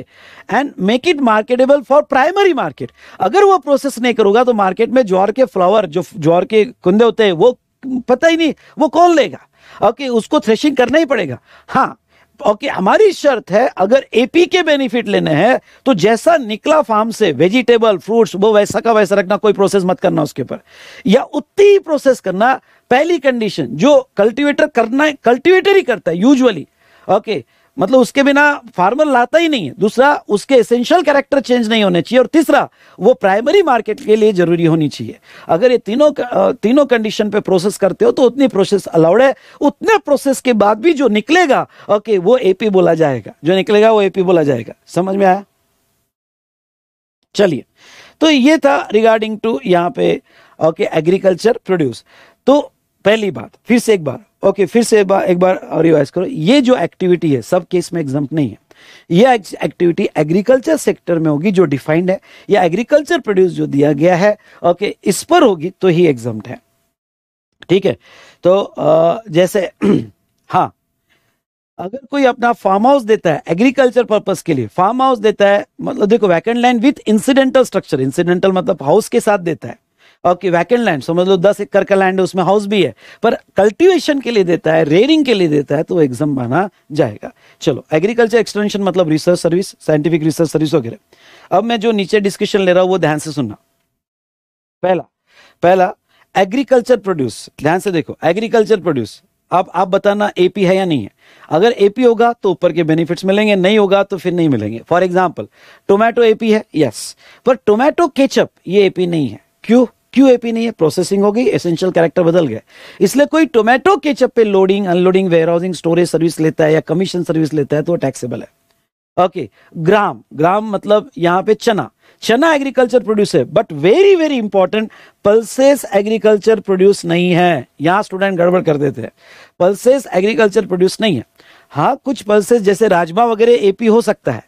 and make it marketable for primary market अगर वो प्रोसेस नहीं करोगा तो मार्केट में ज्वार के फ्लावर जो ज्वार के कुंदे होते हैं वो पता ही नहीं वो कौन लेगा ओके okay, उसको थ्रेशिंग करना ही पड़ेगा हाँ ओके okay, हमारी शर्त है अगर एपी के बेनिफिट लेने हैं तो जैसा निकला फार्म से वेजिटेबल फ्रूट्स वो वैसा का वैसा रखना कोई प्रोसेस मत करना उसके ऊपर या उतनी ही प्रोसेस करना पहली कंडीशन जो कल्टीवेटर करना है कल्टीवेटर ही करता है यूजुअली ओके okay, मतलब उसके बिना फार्मर लाता ही नहीं है दूसरा उसके एसेंशियल कैरेक्टर चेंज नहीं होने चाहिए और तीसरा वो प्राइमरी मार्केट के लिए जरूरी होनी चाहिए अगर ये तीनों तीनों कंडीशन पे प्रोसेस करते हो तो उतनी प्रोसेस अलाउड है उतने प्रोसेस के बाद भी जो निकलेगा ओके वो एपी बोला जाएगा जो निकलेगा वो एपी बोला जाएगा समझ में आया चलिए तो ये था रिगार्डिंग टू यहाँ पे ओके एग्रीकल्चर प्रोड्यूस तो पहली बात फिर से एक बार ओके फिर से एक बार एक बार रिवाइज करो ये जो एक्टिविटी है सब केस में एग्जाम नहीं है यह एक्टिविटी एग्रीकल्चर सेक्टर में होगी जो डिफाइंड है या एग्रीकल्चर प्रोड्यूस जो दिया गया है ओके इस पर होगी तो ही एग्जाम है ठीक है तो आ, जैसे (clears throat) हाँ अगर कोई अपना फार्म हाउस देता है एग्रीकल्चर पर्पस के लिए फार्म हाउस देता है मतलब देखो vacant land with incidental structure incidental मतलब हाउस के साथ देता है और वैकेंड लैंड समझ लो दस एकड़ का लैंड है उसमें हाउस भी है पर कल्टीवेशन के लिए देता है रेयरिंग के लिए देता है तो एग्जाम माना जाएगा चलो एग्रीकल्चर एक्सटेंशन मतलब research service scientific research service वगैरह अब मैं जो नीचे डिस्कशन ले रहा हूँ वो ध्यान से सुनना पहला पहला एग्रीकल्चर प्रोड्यूस ध्यान से देखो एग्रीकल्चर प्रोड्यूस आप आप बताना एपी है या नहीं है अगर एपी होगा तो ऊपर के बेनिफिट्स मिलेंगे नहीं होगा तो फिर नहीं मिलेंगे फॉर एग्जाम्पल टोमेटो एपी है यस yes. पर टोमेटो केचप ये एपी नहीं है क्यों क्यूएपी नहीं है प्रोसेसिंग हो गई एसेंशियल कैरेक्टर बदल गए इसलिए कोई टोमेटो केचप पे loading unloading warehousing storage service लेता है या कमीशन सर्विस लेता है तो टैक्सेबल है ओके ग्राम ग्राम मतलब यहाँ पे चना चना एग्रीकल्चर प्रोड्यूस है but very very important pulses agriculture produce नहीं है यहाँ स्टूडेंट गड़बड़ कर देते हैं पल्सेस एग्रीकल्चर प्रोड्यूस नहीं है हाँ कुछ पल्सेस जैसे राजमा वगैरह एपी हो सकता है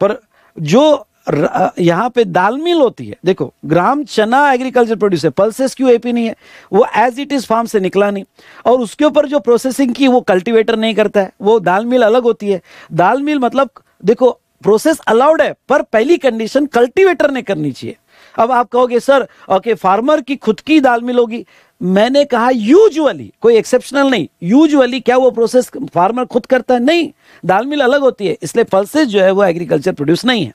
पर जो यहाँ पे दाल मिल होती है देखो ग्राम चना एग्रीकल्चर प्रोड्यूस है पल्सेस क्यों एपी नहीं है वो एज इट इज फार्म से निकला नहीं और उसके ऊपर जो प्रोसेसिंग की वो कल्टीवेटर नहीं करता है वो दाल मिल अलग होती है दाल मिल मतलब देखो प्रोसेस अलाउड है पर पहली कंडीशन कल्टीवेटर ने करनी चाहिए अब आप कहोगे सर ओके फार्मर की खुद की दाल मिल होगी मैंने कहा यूजुअली कोई एक्सेप्शनल नहीं यूजुअली क्या वो प्रोसेस फार्मर खुद करता है नहीं दाल मिल अलग होती है इसलिए पल्सेस जो है वो एग्रीकल्चर प्रोड्यूस नहीं है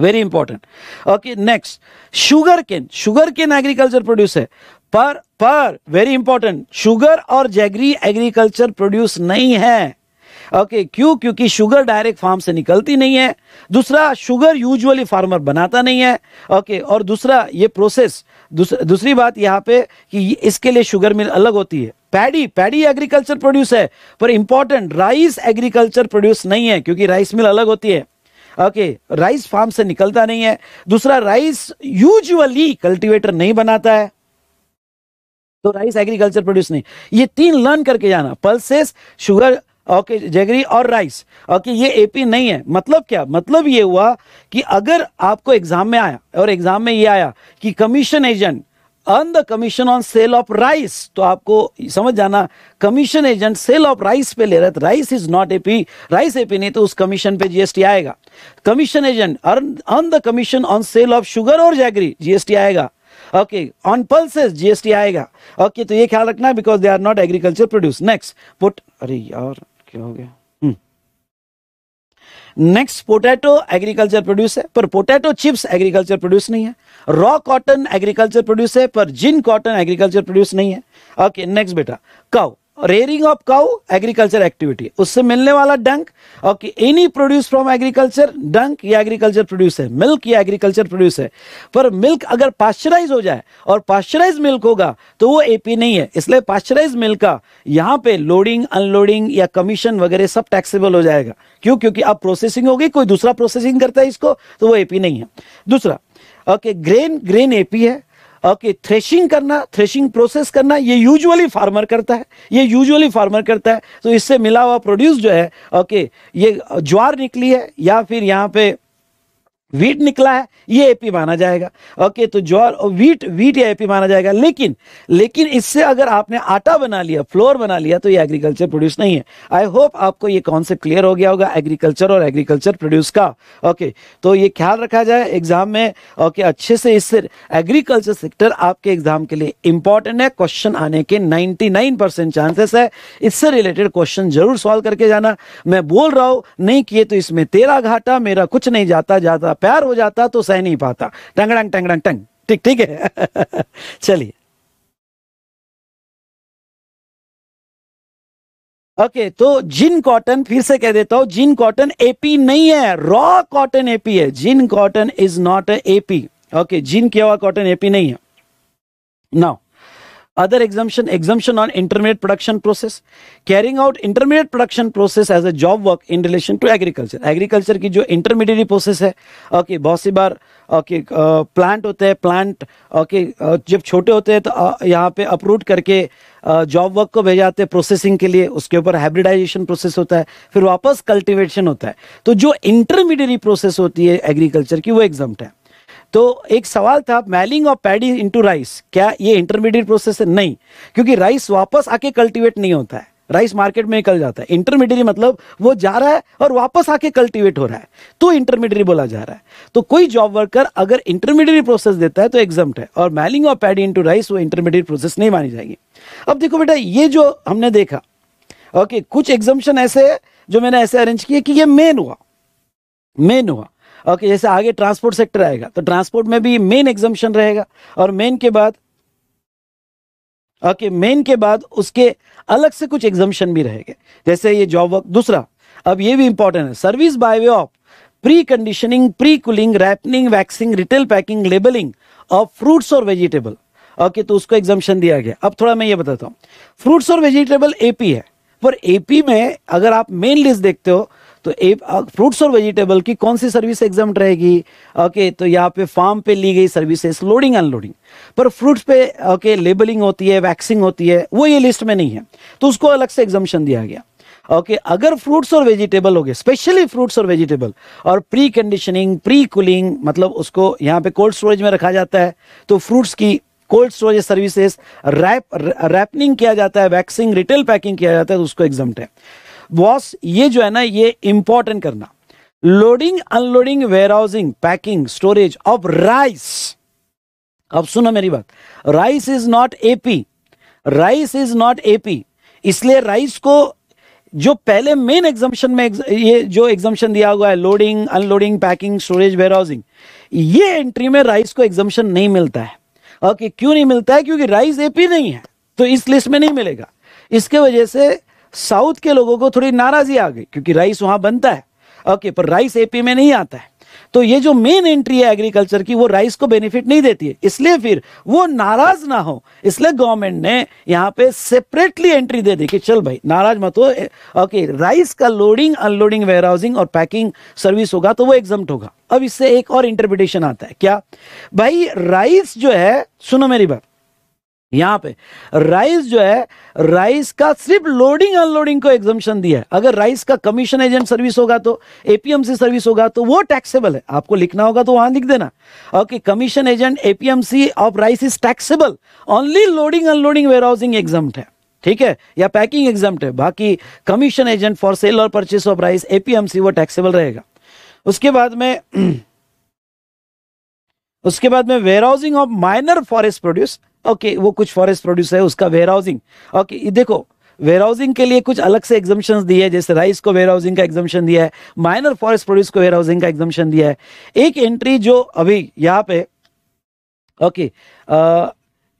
very important okay next sugarcane sugarcane agriculture produce है पर पर वेरी इंपॉर्टेंट शुगर और जैगरी एग्रीकल्चर प्रोड्यूस नहीं है ओके okay, क्यों क्योंकि शुगर डायरेक्ट फार्म से निकलती नहीं है दूसरा शुगर यूजुअली फार्मर बनाता नहीं है ओके okay, और दूसरा ये प्रोसेस दूस, दूसरी बात यहाँ पे कि इसके लिए शुगर मिल अलग होती है पैडी पैडी एग्रीकल्चर प्रोड्यूस है पर इंपॉर्टेंट राइस एग्रीकल्चर प्रोड्यूस नहीं है क्योंकि राइस मिल अलग होती है ओके राइस फार्म से निकलता नहीं है दूसरा राइस यूजुअली कल्टीवेटर नहीं बनाता है तो राइस एग्रीकल्चर प्रोड्यूस नहीं ये तीन लर्न करके जाना पल्सेस शुगर ओके जेगरी और राइस ओके ये एपी नहीं है मतलब क्या मतलब ये हुआ कि अगर आपको एग्जाम में आया और एग्जाम में ये आया कि commission agent earn the commission on sale of rice तो आपको समझ जाना commission agent sale of rice पे ले रहे थे rice is not AP rice AP नहीं तो उस कमीशन पे जीएसटी आएगा commission agent earn earn the commission on sale of sugar और जैगरी जीएसटी आएगा ओके ऑन पल्सेस जीएसटी आएगा ओके okay, तो ये ख्याल रखना because they are not agriculture produce next put अरे यार क्या हो गया नेक्स्ट पोटैटो एग्रीकल्चर प्रोड्यूस है पर पोटैटो चिप्स एग्रीकल्चर प्रोड्यूस नहीं है रॉ कॉटन एग्रीकल्चर प्रोड्यूस है पर जिन कॉटन एग्रीकल्चर प्रोड्यूस नहीं है ओके नेक्स्ट बेटा cow rearing of cow agriculture activity उससे मिलने वाला dung okay any produce from agriculture dung या एग्रीकल्चर प्रोड्यूस है मिल्क या एग्रीकल्चर प्रोड्यूस है पर मिल्क अगर पास्चराइज हो जाए और पास्चराइज मिल्क होगा तो वो एपी नहीं है इसलिए पास्चराइज मिल्क का यहाँ पे लोडिंग अनलोडिंग या कमीशन वगैरह सब टैक्सेबल हो जाएगा क्यों क्योंकि अब प्रोसेसिंग होगी कोई दूसरा प्रोसेसिंग करता है इसको तो वो एपी नहीं है दूसरा ओके ग्रेन ग्रेन एपी है ओके थ्रेशिंग करना थ्रेशिंग प्रोसेस करना ये यूजुअली फार्मर करता है ये यूजुअली फार्मर करता है तो इससे मिला हुआ प्रोड्यूस जो है ओके ये ज्वार निकली है या फिर यहाँ पे वीट निकला है ये एपी माना जाएगा ओके तो ज्वार और वीट वीट या एपी माना जाएगा लेकिन लेकिन इससे अगर आपने आटा बना लिया फ्लोर बना लिया तो ये एग्रीकल्चर प्रोड्यूस नहीं है आई होप आपको ये कॉन्सेप्ट क्लियर हो गया होगा एग्रीकल्चर और एग्रीकल्चर प्रोड्यूस का ओके तो ये ख्याल रखा जाए एग्जाम में ओके अच्छे से इससे एग्रीकल्चर सेक्टर आपके एग्जाम के लिए इंपॉर्टेंट है क्वेश्चन आने के नाइन्टी चांसेस है इससे रिलेटेड क्वेश्चन जरूर सॉल्व करके जाना मैं बोल रहा हूँ नहीं किए तो इसमें तेरा घाटा मेरा कुछ नहीं जाता जाता प्यार हो जाता तो सह नहीं पाता टंगड़ टंगड़ंग टंग ठीक ठीक है (laughs) चलिए ओके okay, तो जिन कॉटन फिर से कह देता हूं जिन कॉटन एपी नहीं है रॉ कॉटन एपी है gin cotton is not AP okay gin किया हुआ कॉटन एपी नहीं है now Other exemption, exemption on intermediate production process. Carrying out intermediate production process as a job work in relation to agriculture. Agriculture की जो intermediary process है, okay, बहुत सी बार okay, plant होते हैं प्लांट ओके जब छोटे होते हैं तो यहाँ पे अपरूट करके जॉब वर्क को भेजाते हैं प्रोसेसिंग के लिए उसके ऊपर हाइब्रिडाइजेशन प्रोसेस होता है फिर वापस कल्टिवेशन होता है तो जो इंटरमीडिएट प्रोसेस होती है एग्रीकल्चर की वो एग्जाम है तो एक सवाल था milling of paddy into rice क्या ये इंटरमीडिएट प्रोसेस है नहीं क्योंकि राइस वापस आके कल्टीवेट नहीं होता है राइस मार्केट में निकल जाता है इंटरमीडिएट मतलब वो जा रहा है और वापस आके कल्टीवेट हो रहा है तो इंटरमीडिएट बोला जा रहा है तो कोई जॉब वर्कर अगर इंटरमीडिएट प्रोसेस देता है तो एग्जाम है और milling of paddy into rice वो इंटरमीडिएट प्रोसेस नहीं मानी जाएगी अब देखो बेटा ये जो हमने देखा ओके कुछ एग्जाम्शन ऐसे है जो मैंने ऐसे अरेंज किए कि ये मेन हुआ मेन हुआ ओके जैसे आगे ट्रांसपोर्ट सेक्टर आएगा तो ट्रांसपोर्ट में भी मेन एग्जामेशन रहेगा और मेन के बाद ओके मेन के बाद उसके अलग से कुछ एग्जामेशन भी रहेगा जैसे ये जॉब वर्क दूसरा अब ये भी इंपॉर्टेंट है service by way of pre conditioning pre cooling ripening waxing retail packing labelling of fruits और वेजिटेबल ओके तो उसको एग्जामेशन दिया गया अब थोड़ा मैं ये बताता हूँ फ्रूट्स और वेजिटेबल एपी है पर एपी में अगर आप मेन लिस्ट देखते हो तो फ्रूट्स और वेजिटेबल की कौन सी सर्विस एग्जाम रहेगी ओके तो यहाँ पे फार्म पे ली गई सर्विसेज लोडिंग अनलोडिंग पर फ्रूट्स पे ओके लेबलिंग होती है वैक्सिंग होती है वो ये लिस्ट में नहीं है तो उसको अलग से एग्जामेशन दिया गया ओके okay, अगर फ्रूट्स और वेजिटेबल हो गए स्पेशली फ्रूट्स और वेजिटेबल और प्री कंडीशनिंग प्री कूलिंग मतलब उसको यहाँ पे कोल्ड स्टोरेज में रखा जाता है तो फ्रूट्स की कोल्ड स्टोरेज सर्विसेज रैप रैपनिंग किया जाता है वैक्सिंग रिटेल पैकिंग किया जाता है तो उसको एग्जाम है बॉस ये जो है ना ये इंपॉर्टेंट करना loading unloading warehousing packing storage of rice अब सुनो मेरी बात rice is not AP rice is not AP इसलिए राइस को जो पहले मेन एग्जाम्शन में ये जो एग्जाम्शन दिया हुआ है loading unloading packing storage warehousing ये एंट्री में राइस को एग्जामिशन नहीं मिलता है ओके क्यों नहीं मिलता है क्योंकि राइस एपी नहीं है तो इस लिस्ट में नहीं मिलेगा इसके वजह से साउथ के लोगों को थोड़ी नाराजी आ गई क्योंकि राइस वहां बनता है ओके पर राइस एपी में नहीं आता है तो ये जो मेन एंट्री है एग्रीकल्चर की वो राइस को बेनिफिट नहीं देती है इसलिए फिर वो नाराज ना हो इसलिए गवर्नमेंट ने यहां पे सेपरेटली एंट्री दे दी कि चल भाई नाराज मत हो ओके राइस का लोडिंग अनलोडिंग वेयर हाउसिंग और पैकिंग सर्विस होगा तो वो एग्जाम होगा अब इससे एक और इंटरप्रिटेशन आता है क्या भाई राइस जो है सुनो मेरी बात यहां पे राइस जो है राइस का सिर्फ लोडिंग अनलोडिंग को एग्जामेशन दिया है अगर राइस का कमीशन एजेंट सर्विस होगा तो एपीएमसी सर्विस होगा तो वो टैक्सेबल है आपको लिखना होगा तो वहां लिख देना okay commission agent APMC of rice is taxable only loading unloading warehousing exempt है ठीक है या पैकिंग एग्जाम है बाकी कमीशन एजेंट फॉर सेल और परचेस ऑफ राइस एपीएमसी वो टैक्सेबल रहेगा उसके बाद में (clears throat) उसके बाद में warehousing of minor forest produce okay वो कुछ फॉरेस्ट प्रोड्यूस है उसका वेयर हाउसिंग ओके देखो वेयर हाउसिंग के लिए कुछ अलग से एग्जामेशन दिए हैं जैसे राइस को वेयर हाउसिंग का एग्जामेशन दिया है माइनर फॉरेस्ट प्रोड्यूस को वेयर हाउसिंग का एग्जामेशन दिया है एक एंट्री जो अभी यहाँ पे ओके okay,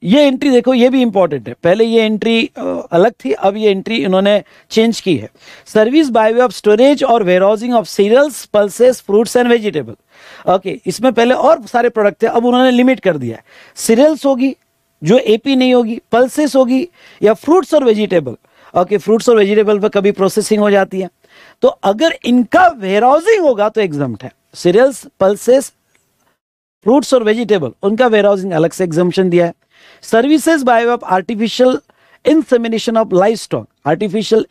ये एंट्री देखो ये भी इंपॉर्टेंट है पहले ये एंट्री अलग थी अब ये एंट्री इन्होंने चेंज की है service by way of storage और warehousing of cereals pulses fruits and vegetable okay इसमें पहले और सारे प्रोडक्ट थे अब उन्होंने लिमिट कर दिया है सीरियल्स होगी जो एपी नहीं होगी पल्सेस होगी या फ्रूट्स और वेजिटेबल ओके फ्रूट्स और वेजिटेबल पर कभी प्रोसेसिंग हो जाती है तो अगर इनका वेराउजिंग होगा तो एग्जाम है सीरियल्स पल्सेस फ्रूट्स और वेजिटेबल उनका वेराउजिंग अलग से एग्जामेशन दिया है services by of artificial insemination of life stock artificial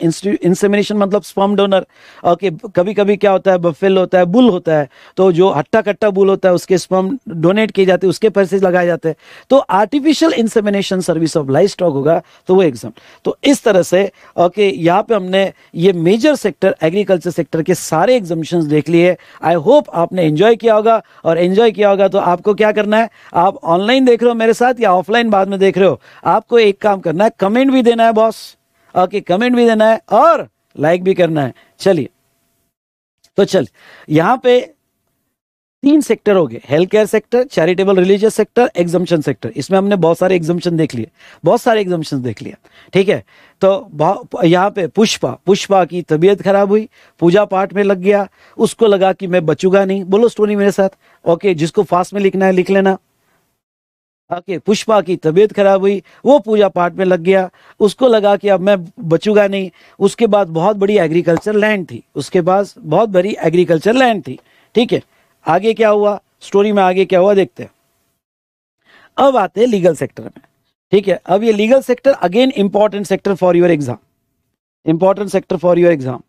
insemination मतलब स्पर्म डोनर ओके कभी कभी क्या होता है बफेल होता है बुल होता है तो जो हट्टा कट्टा बुल होता है उसके स्पर्म डोनेट किए जाते हैं उसके पैसे लगाए जाते हैं तो artificial insemination service of life stock होगा तो वो एग्जाम तो इस तरह से ओके यहाँ पे हमने ये मेजर सेक्टर एग्रीकल्चर सेक्टर के सारे एग्जामिशन देख लिए आई होप आपने एंजॉय किया होगा और एंजॉय किया होगा तो आपको क्या करना है आप ऑनलाइन देख रहे हो मेरे साथ या ऑफलाइन बाद में देख रहे हो आपको एक काम करना है कमेंट भी देना है बॉस ओके कमेंट भी देना है और लाइक भी करना है चलिए तो चल यहाँ पे तीन सेक्टर हो गए health care sector charitable religious sector exemption sector इसमें हमने बहुत सारे एग्जामेशन देख लिए बहुत सारे एग्जामेशन देख लिए ठीक है तो यहाँ पे पुष्पा पुष्पा की तबीयत खराब हुई पूजा पाठ में लग गया उसको लगा कि मैं बचूंगा नहीं बोलो स्टोरी मेरे साथ ओके जिसको फास्ट में लिखना है लिख लेना आके पुष्पा की तबीयत खराब हुई वो पूजा पाठ में लग गया उसको लगा कि अब मैं बचूंगा नहीं उसके बाद बहुत बड़ी एग्रीकल्चर लैंड थी उसके पास बहुत बड़ी एग्रीकल्चर लैंड थी ठीक है आगे क्या हुआ स्टोरी में आगे क्या हुआ देखते हैं अब आते हैं लीगल सेक्टर में ठीक है अब ये legal sector again important sector for your exam important sector for your exam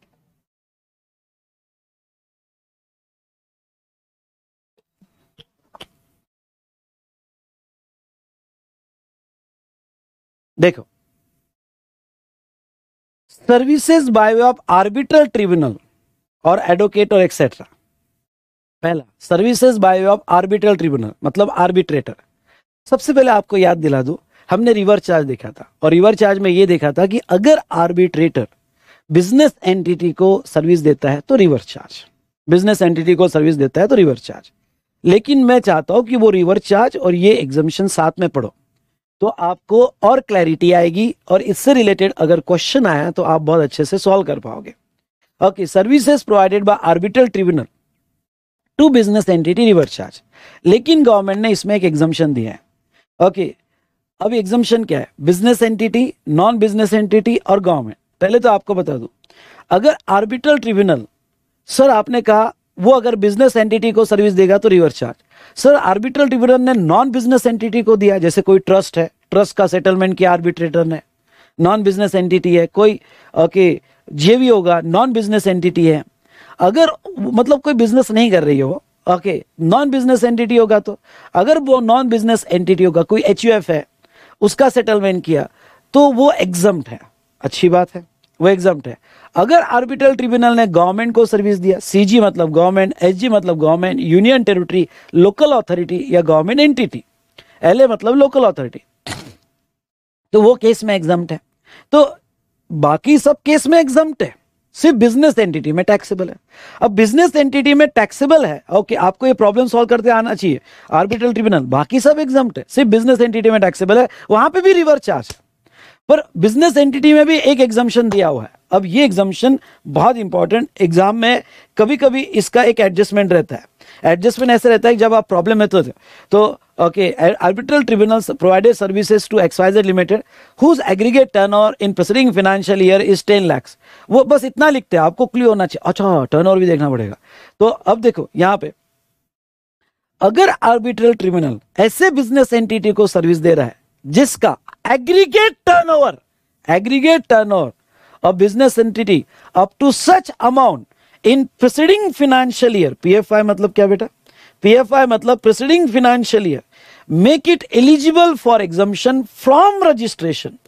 देखो services by way of arbitral tribunal और एडवोकेट और एक्सेट्रा पहला services by way of arbitral tribunal मतलब आर्बिट्रेटर सबसे पहले आपको याद दिला दो हमने रिवर चार्ज देखा था और रिवर चार्ज में यह देखा था कि अगर आर्बिट्रेटर बिजनेस एंटिटी को सर्विस देता है तो रिवर चार्ज बिजनेस एंटिटी को सर्विस देता है तो रिवर चार्ज लेकिन मैं चाहता हूं कि वो रिवर चार्ज और ये एग्जामिशन साथ में पढ़ो तो आपको और क्लैरिटी आएगी और इससे रिलेटेड अगर क्वेश्चन आया तो आप बहुत अच्छे से सॉल्व कर पाओगे okay services provided by arbitral tribunal to business entity reverse charge लेकिन गवर्नमेंट ने इसमें एक एग्जाम्शन दिया है ओके अब एग्जाम्शन क्या है business entity non business entity और गवर्नमेंट पहले तो आपको बता दूं अगर आर्बिट्रल ट्रिब्यूनल सर आपने कहा वो अगर बिजनेस एंटिटी को सर्विस देगा तो reverse charge sir arbitral tribunal ने नॉन बिजनेस एंटिटी को दिया जैसे कोई ट्रस्ट है ट्रस्ट का सेटलमेंट किया आर्बिट्रेटर ने नॉन बिजनेस एंटिटी है कोई ओके भी होगा नॉन बिजनेस एंटिटी है अगर मतलब कोई बिजनेस नहीं कर रही है वो ओके नॉन बिजनेस एंटिटी होगा तो अगर वो नॉन बिजनेस एंटिटी होगा कोई एच है उसका सेटलमेंट किया तो वो एग्जाम है अच्छी बात है वो एग्जम्प्ट है अगर आर्बिट्रल ट्रिब्यूनल ने गवर्नमेंट को सर्विस दिया सीजी मतलब गवर्नमेंट एसजी मतलब government union territory local authority या गवर्नमेंट एंटिटी एलए मतलब लोकल अथॉरिटी तो वो केस में एग्जाम है तो बाकी सब केस में एग्जाम है सिर्फ बिजनेस एंटिटी में टैक्सेबल है अब बिजनेस एंटिटी में टैक्सेबल है ओके आपको ये प्रॉब्लम सॉल्व करते आना चाहिए आर्बिट्रल ट्रिब्यूनल बाकी सब एग्जाम है सिर्फ बिजनेस एंटिटी में टैक्सेबल है वहां पे भी रिवर्स चार्ज पर बिजनेस एंटिटी में भी एक एग्जामेशन दिया हुआ है अब ये एग्जामिशन बहुत इंपॉर्टेंट एग्जाम में कभी कभी इसका एक एडजस्टमेंट रहता है एडजस्टमेंट ऐसे रहता है कि जब आप प्रॉब्लम है तो तो arbitral tribunal provided services to to limited whose aggregate turnover in preceding financial year is ten lakhs वो बस इतना लिखते हैं आपको क्लियर होना चाहिए अच्छा टर्नओवर भी देखना पड़ेगा तो अब देखो यहाँ पे अगर आर्बिट्रल ट्रिब्यूनल ऐसे बिजनेस एंटिटी को सर्विस दे रहा है जिसका aggregate turnover aggregate turnover a business entity up to such amount in preceding financial year pfi matlab kya beta pfi matlab preceding financial year make it eligible for exemption from registration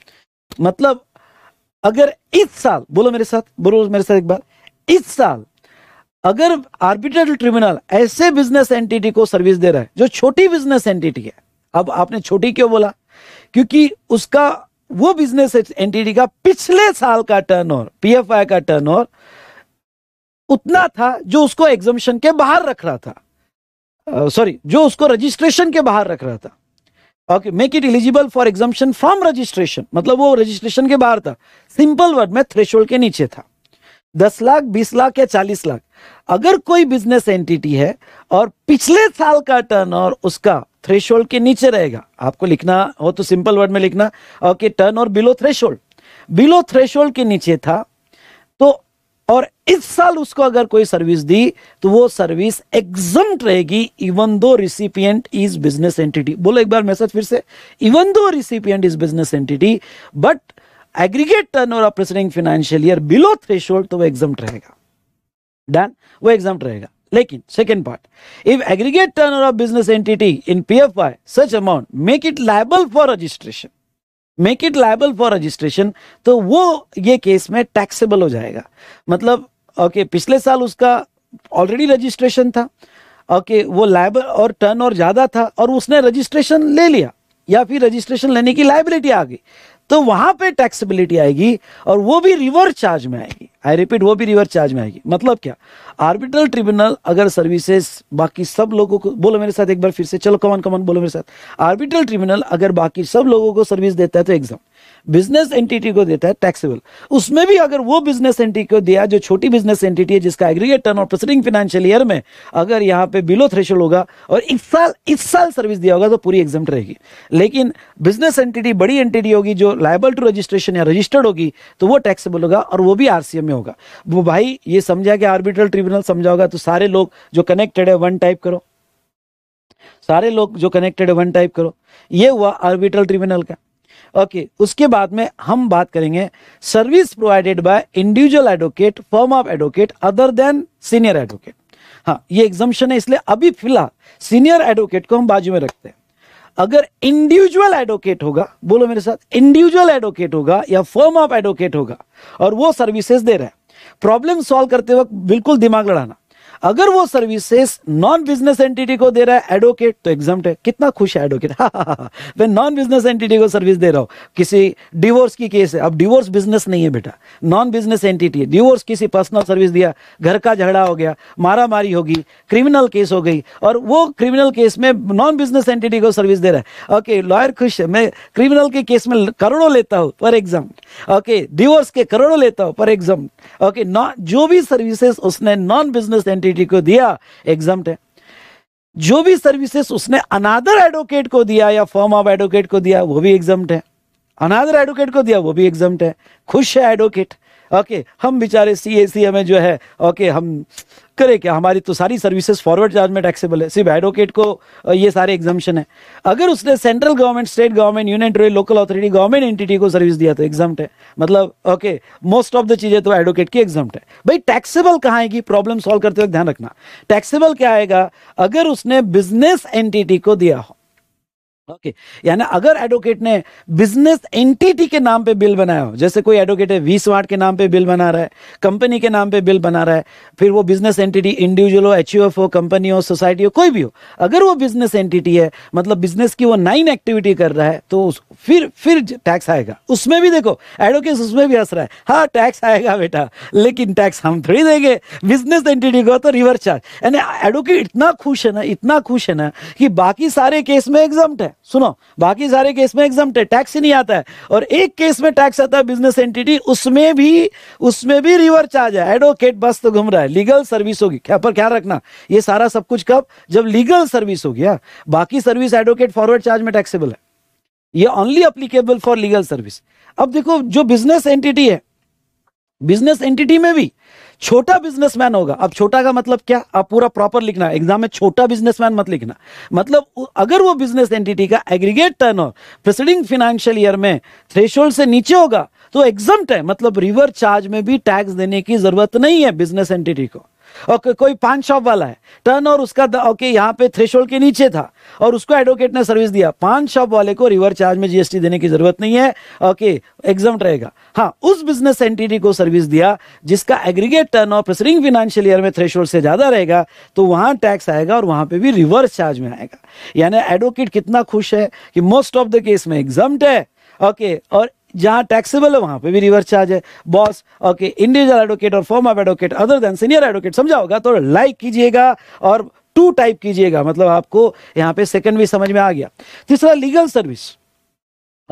matlab agar is saal bolo mere sath bolo mere sath ek बार is saal अगर arbitral tribunal ऐसे business entity को service दे रहा है जो छोटी business entity है अब आपने छोटी क्यों बोला क्योंकि उसका वो बिजनेस एंटिटी का पिछले साल का टर्नओवर पीएफआई का टर्नओवर उतना था जो उसको एग्जामिशन के बाहर रख रहा था सॉरी uh, जो उसको रजिस्ट्रेशन के बाहर रख रहा था okay make it eligible for exemption from registration मतलब वो रजिस्ट्रेशन के बाहर था सिंपल वर्ड में थ्रेशोल्ड के नीचे था दस लाख बीस लाख या चालीस लाख अगर कोई बिजनेस एंटिटी है और पिछले साल का टर्न और उसका थ्रेश के नीचे रहेगा आपको लिखना हो तो सिंपल वर्ड में लिखना okay turnover below threshold below threshold के नीचे था तो और इस साल उसको अगर कोई सर्विस दी तो वो सर्विस एग्जम रहेगी even though recipient is business entity बोलो एक बार मैसेज फिर से even though recipient is business entity but aggregate turnover operating financial year below threshold तो वो एग्जाम रहेगा डन वो एग्जाम रहेगा लेकिन second part if aggregate turnover business entity in P F I such amount make it liable for registration make it liable for registration तो वो ये case में टैक्सेबल हो जाएगा मतलब ओके okay, पिछले साल उसका ऑलरेडी रजिस्ट्रेशन था ओके okay, वो लाइबल और टर्न और ज्यादा था और उसने रजिस्ट्रेशन ले लिया या फिर रजिस्ट्रेशन लेने की लाइबिलिटी आ गई तो वहां पे टैक्सेबिलिटी आएगी और वो भी रिवर्स चार्ज में आएगी आई रिपीट वो भी रिवर्स चार्ज में आएगी मतलब क्या आर्बिट्रल ट्रिब्यूनल अगर सर्विसेज बाकी सब लोगों को बोलो मेरे साथ एक बार फिर से चलो कमन कमन बोलो मेरे साथ आर्बिट्रल ट्रिब्यूनल अगर बाकी सब लोगों को सर्विस देता है तो एग्जाम बिजनेस एंटिटी को देता है टैक्सेबल उसमें भी अगर वो बिजनेस एंटिटी को दिया जो छोटी बिजनेस एंटिटी है जिसका एग्रीगेट टर्न और प्रसिडिंग फाइनेंशियल ईयर में अगर यहाँ पे बिलो थ्रेशल होगा और इस साल इस साल सर्विस दिया होगा तो पूरी एग्जाम रहेगी लेकिन बिजनेस एंटिटी बड़ी एंटिटी होगी जो लाइबल टू रजिस्ट्रेशन या रजिस्टर्ड होगी तो वो टैक्सेबल होगा और वो भी आर में होगा वो भाई ये समझा कि आर्बिट्रल ट्रिब्यूनल समझा होगा तो सारे लोग जो कनेक्टेड है वन टाइप करो सारे लोग जो कनेक्टेड है वन टाइप करो ये हुआ आर्बिट्रल ट्रिब्यूनल का ओके उसके बाद में हम बात करेंगे service provided by individual advocate firm of advocate other than senior advocate हाँ ये एग्जाम्शन है इसलिए अभी फिलहाल सीनियर एडवोकेट को हम बाजू में रखते हैं अगर इंडिविजुअल एडवोकेट होगा बोलो मेरे साथ इंडिविजुअल एडवोकेट होगा या फर्म ऑफ एडवोकेट होगा और वो सर्विसेज दे रहा है प्रॉब्लम सॉल्व करते वक्त बिल्कुल दिमाग लड़ाना अगर वो सर्विसेज नॉन बिजनेस एंटिटी को दे रहा है एडवोकेट तो एग्जाम है कितना खुश है एडवोकेट (laughs) हाँ, हाँ, हाँ। मैं नॉन बिजनेस एंटिटी को सर्विस दे रहा हूँ किसी डिवोर्स की केस है अब डिवोर्स बिजनेस नहीं है बेटा नॉन बिजनेस एंटिटी डिवोर्स किसी पर्सनल सर्विस दिया घर का झगड़ा हो गया मारा मारी होगी क्रिमिनल केस हो गई और वो क्रिमिनल केस में नॉन बिजनेस एंटिटी को सर्विस दे रहा है ओके लॉयर खुश है मैं क्रिमिनल के केस में करोड़ों लेता हूँ फॉर एग्जाम ओके डिवोर्स के करोड़ों लेता हूँ फॉर एग्जाम ओके जो भी सर्विसेज उसने नॉन बिजनेस एंटिटी एडवोकेट को दिया एग्जाम है जो भी सर्विसेस उसने अनादर एडवोकेट को दिया या फॉर्म ऑफ एडवोकेट को दिया वो भी एग्जाम है अनादर एडवोकेट को दिया वो भी एग्जाम है खुश है एडवोकेट ओके हम बेचारे सी ए सी हमें जो है ओके हम करें क्या हमारी तो सारी सर्विसेज फॉरवर्ड चार्ज में टैक्सेबल है सिर्फ एडवोकेट को ये सारे एग्जामेशन है अगर उसने central government state government union trade local authority government entity को सर्विस दिया तो एग्जाम है मतलब ओके मोस्ट ऑफ द चीज़ें तो एडवोकेट की एग्जाम है भाई टैक्सेबल कहाँ आएगी प्रॉब्लम सॉल्व करते वक्त ध्यान रखना टैक्सेबल क्या आएगा अगर उसने बिजनेस एंटिटी को दिया हो ओके okay. यानी अगर एडवोकेट ने बिजनेस एंटिटी के नाम पे बिल बनाया हो जैसे कोई एडवोकेट है वीस वार्ड के नाम पे बिल बना रहा है कंपनी के नाम पे बिल बना रहा है फिर वो बिजनेस एंटिटी इंडिविजुअल हो एच हो कंपनी हो सोसाइटी हो कोई भी हो अगर वो बिजनेस एंटिटी है मतलब बिजनेस की वो नाइन एक्टिविटी कर रहा है तो फिर फिर टैक्स आएगा उसमें भी देखो एडवोकेट उसमें भी हंस रहा है हाँ टैक्स आएगा बेटा लेकिन टैक्स हम थोड़ी देंगे बिजनेस एंटिटी को तो रिवर्स चार्ज यानी एडवोकेट इतना खुश है ना इतना खुश है ना कि बाकी सारे केस में एग्जाम है सुनो बाकी सारे केस में एग्जाम टैक्स ही नहीं आता है और एक केस में टैक्स आता है बिजनेस एंटिटी उसमें भी उसमें भी रिवर चार्ज है एडवोकेट बस तो घूम रहा है लीगल सर्विस होगी क्या पर क्या रखना ये सारा सब कुछ कब जब लीगल सर्विस होगी हाँ। बाकी सर्विस एडवोकेट फॉरवर्ड चार्ज में टैक्सेबल है ये only applicable for legal service अब देखो जो बिजनेस एंटिटी है बिजनेस एंटिटी में भी छोटा बिजनेसमैन होगा अब छोटा का मतलब क्या आप पूरा प्रॉपर लिखना एग्जाम में छोटा बिजनेसमैन मत लिखना मतलब अगर वो बिजनेस एंटिटी का aggregate turn preceding financial year में थ्रेशोल्ड से नीचे होगा तो एग्जाम है मतलब रिवर चार्ज में भी टैक्स देने की जरूरत नहीं है बिजनेस एंटिटी को और को, कोई पान शॉप वाला है टर्न और उसका ओके यहाँ पे थ्रेश के नीचे था और उसको एडवोकेट ने सर्विस दिया पान शॉप वाले को रिवर चार्ज में जीएसटी देने की जरूरत नहीं है ओके एग्जाम रहेगा हाँ उस बिजनेस एंटिटी को सर्विस दिया जिसका aggregate turnover preceding financial year में थ्रेश से ज्यादा रहेगा तो वहां टैक्स आएगा और वहां पर भी रिवर्स चार्ज में आएगा यानी एडवोकेट कितना खुश है कि मोस्ट ऑफ द केस में एग्जाम है ओके और जहां टैक्सेबल है वहां पे भी रिवर्स चार्ज है बॉस ओके इंडिविजुअल एडवोकेट और firm of advocate other than senior advocate समझा होगा तो लाइक कीजिएगा और टू टाइप कीजिएगा मतलब आपको यहाँ पे सेकंड भी समझ में आ गया तीसरा लीगल सर्विस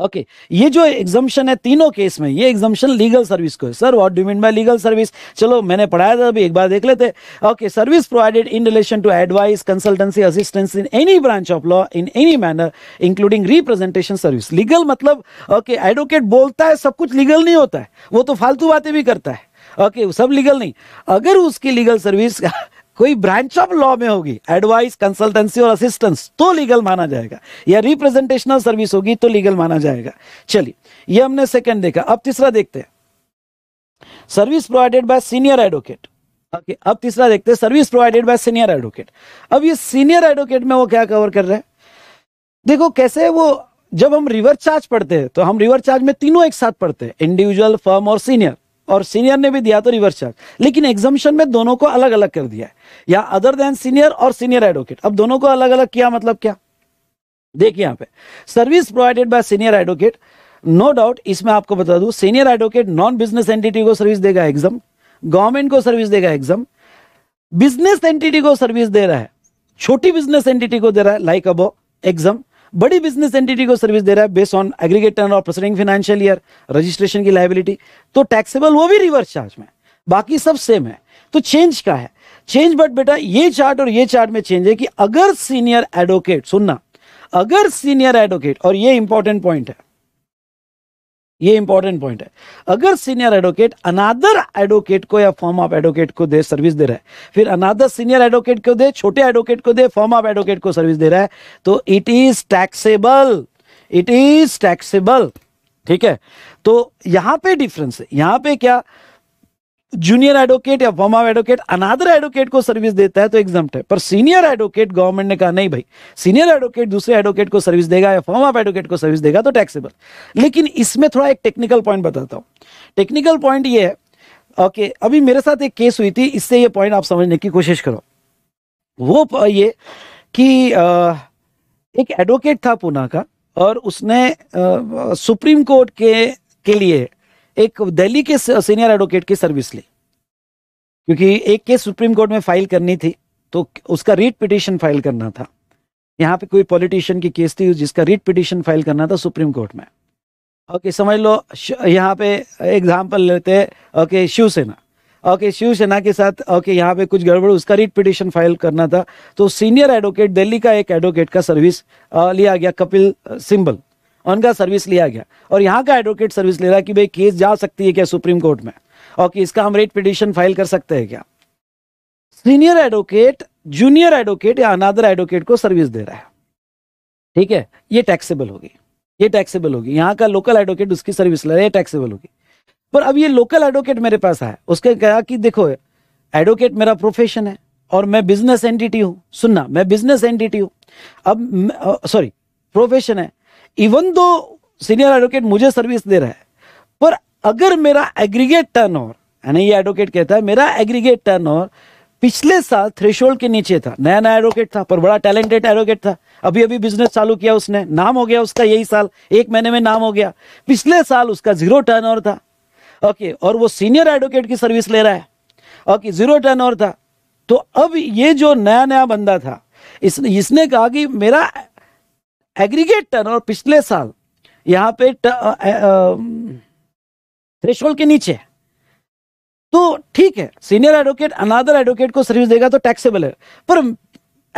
ओके okay. ये जो एग्जामेशन है तीनों केस में ये एग्जामेशन लीगल सर्विस को है sir what do mean by legal service चलो मैंने पढ़ाया था अभी एक बार देख लेते okay service provided in relation to advice consultancy assistance in any branch of law in any manner including representation service legal मतलब ओके okay, एडवोकेट बोलता है सब कुछ लीगल नहीं होता है वो तो फालतू बातें भी करता है ओके okay, सब लीगल नहीं अगर उसकी लीगल सर्विस कोई ब्रांच ऑफ लॉ में होगी एडवाइस कंसल्टेंसी और असिस्टेंस तो लीगल माना जाएगा या रिप्रेजेंटेशनल सर्विस होगी तो लीगल माना जाएगा चलिए ये हमने सेकंड देखा अब तीसरा देखते हैं service provided by senior advocate okay अब तीसरा देखते हैं service provided by senior advocate अब ये सीनियर एडवोकेट में वो क्या कवर कर रहे हैं देखो कैसे वो जब हम रिवर्स चार्ज पढ़ते हैं तो हम रिवर्स चार्ज में तीनों एक साथ पढ़ते हैं इंडिविजुअल फर्म और सीनियर और सीनियर ने भी दिया तो रिवर्स चार्ज लेकिन एग्जामिशन में दोनों को अलग अलग कर दिया है या अदर देन सीनियर और सीनियर एडवोकेट अब दोनों को अलग अलग किया मतलब क्या देखिए यहां पे service provided by senior advocate no doubt इसमें आपको बता दू senior advocate non business entity को सर्विस देगा एग्जाम गवर्नमेंट को सर्विस देगा एग्जाम बिजनेस एंटिटी को सर्विस दे रहा है छोटी बिजनेस एंटिटी को दे रहा है लाइक अबो एग्जाम बड़ी बिजनेस एंटिटी को सर्विस दे रहा है based on aggregate turnover preceding financial year registration की लाइबिलिटी तो टैक्सेबल वो भी रिवर्स चार्ज में बाकी सब सेम है तो चेंज का है चेंज बट बेटा ये चार्ट और ये चार्ट में चेंज है कि अगर सीनियर एडवोकेट सुनना अगर सीनियर एडवोकेट और ये इंपॉर्टेंट पॉइंट है ये इंपॉर्टेंट पॉइंट है अगर सीनियर एडवोकेट अनादर एडवोकेट को या फॉर्म ऑफ एडवोकेट को दे सर्विस दे रहा है फिर अनादर सीनियर एडवोकेट को दे छोटे एडवोकेट को दे फॉर्म ऑफ एडवोकेट को सर्विस दे रहा है तो it is taxable it is taxable ठीक है तो यहां पे डिफरेंस है यहां पे क्या जूनियर एडवोकेट या firm of advocate another advocate को सर्विस देता है तो एग्जाम है पर सीनियर एडवोकेट गवर्नमेंट ने कहा नहीं भाई सीनियर एडवोकेट दूसरे एडवोकेट को सर्विस देगा या फॉर्म ऑफ एडवोकेट को सर्विस देगा तो टैक्सेबल लेकिन इसमें थोड़ा एक टेक्निकल पॉइंट बताता हूँ टेक्निकल पॉइंट ये है ओके अभी मेरे साथ एक केस हुई थी इससे ये पॉइंट आप समझने की कोशिश करो वो ये कि एक एडवोकेट था पूना का और उसने सुप्रीम कोर्ट के के लिए एक दिल्ली के सीनियर एडवोकेट की सर्विस ली क्योंकि एक केस सुप्रीम कोर्ट में फाइल करनी थी तो उसका रीट पिटिशन फाइल करना था यहाँ पे कोई पॉलिटिशियन की केस थी जिसका रीट पिटिशन फाइल करना था सुप्रीम कोर्ट में ओके समझ लो यहाँ पे एग्जाम्पल लेते हैं ओके शिवसेना ओके शिवसेना के साथ ओके यहाँ पे कुछ गड़बड़ उसका रीट पिटिशन फाइल करना था तो सीनियर एडवोकेट दिल्ली का एक एडवोकेट का सर्विस लिया गया कपिल सिंबल उनका सर्विस लिया गया और यहाँ का एडवोकेट सर्विस ले रहा है कि भाई केस जा सकती है क्या सुप्रीम कोर्ट में और कि इसका हम रेट पिटिशन फाइल कर सकते हैं क्या सीनियर एडवोकेट जूनियर एडवोकेट या अनादर एडवोकेट को सर्विस दे रहा है ठीक है ये टैक्सेबल होगी ये टैक्सेबल होगी यहाँ का लोकल एडवोकेट उसकी सर्विस ले रहा है टैक्सेबल होगी पर अब ये लोकल एडवोकेट मेरे पास आया उसके कहा कि देखो एडवोकेट मेरा प्रोफेशन है और मैं बिजनेस एंटिटी हूँ सुनना मैं बिजनेस एंटिटी हूँ अब सॉरी प्रोफेशन है इवन दो सीनियर एडवोकेट मुझे सर्विस दे रहा है पर अगर मेरा एग्रीगेट टर्न ओवर यानी ये एडवोकेट कहता है मेरा एग्रीगेट टर्न ओवर पिछले साल थ्रेशोल्ड के नीचे था नया नया एडवोकेट था पर बड़ा टैलेंटेड एडवोकेट था अभी अभी बिजनेस चालू किया उसने नाम हो गया उसका यही साल एक महीने में नाम हो गया पिछले साल उसका जीरो टर्न ओवर था ओके और वो सीनियर एडवोकेट की सर्विस ले रहा है ओके जीरो टर्न ओवर था तो अब ये जो नया नया बंदा था इस, इसने कहा कि मेरा एग्रीगेट टर्न और पिछले साल यहाँ पे थ्रेशोल्ड के नीचे है तो ठीक है सीनियर एडवोकेट अनादर एडवोकेट को सर्विस देगा तो टैक्सेबल है पर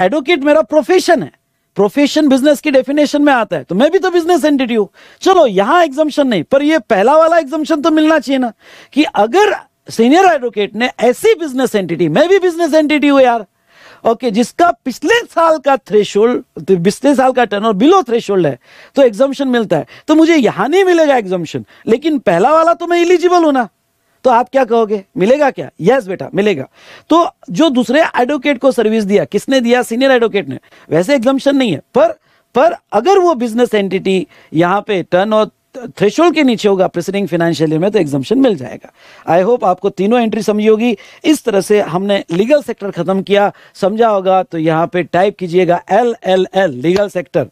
एडवोकेट मेरा प्रोफेशन है प्रोफेशन बिजनेस की डेफिनेशन में आता है तो मैं भी तो बिजनेस एंटिटी हूं चलो यहां एग्जामेशन नहीं पर ये पहला वाला एग्जामेशन तो मिलना चाहिए ना कि अगर सीनियर एडवोकेट ने ऐसी बिजनेस एंटिटी मैं भी बिजनेस एंटिटी हूं यार ओके जिसका पिछले साल का थ्रेशोल्ड तो पिछले साल का टर्न और बिलो थ्रेशोल्ड है तो एग्जामेशन मिलता है तो मुझे यहाँ नहीं मिलेगा एग्जामेशन लेकिन पहला वाला तो मैं इलिजिबल हूं ना तो आप क्या कहोगे मिलेगा क्या यस yes, बेटा मिलेगा तो जो दूसरे एडवोकेट को सर्विस दिया किसने दिया सीनियर एडवोकेट ने वैसे एग्जामेशन नहीं है पर पर अगर वो बिजनेस एंटिटी यहां पे टर्न और थ्रेशोल्ड के नीचे होगा प्रेसिडिंग फाइनेंशियल में तो एग्जामेशन मिल जाएगा आई होप आपको तीनों एंट्री समझी होगी इस तरह से हमने लीगल सेक्टर खत्म किया समझा होगा तो यहाँ पे टाइप कीजिएगा L L L legal sector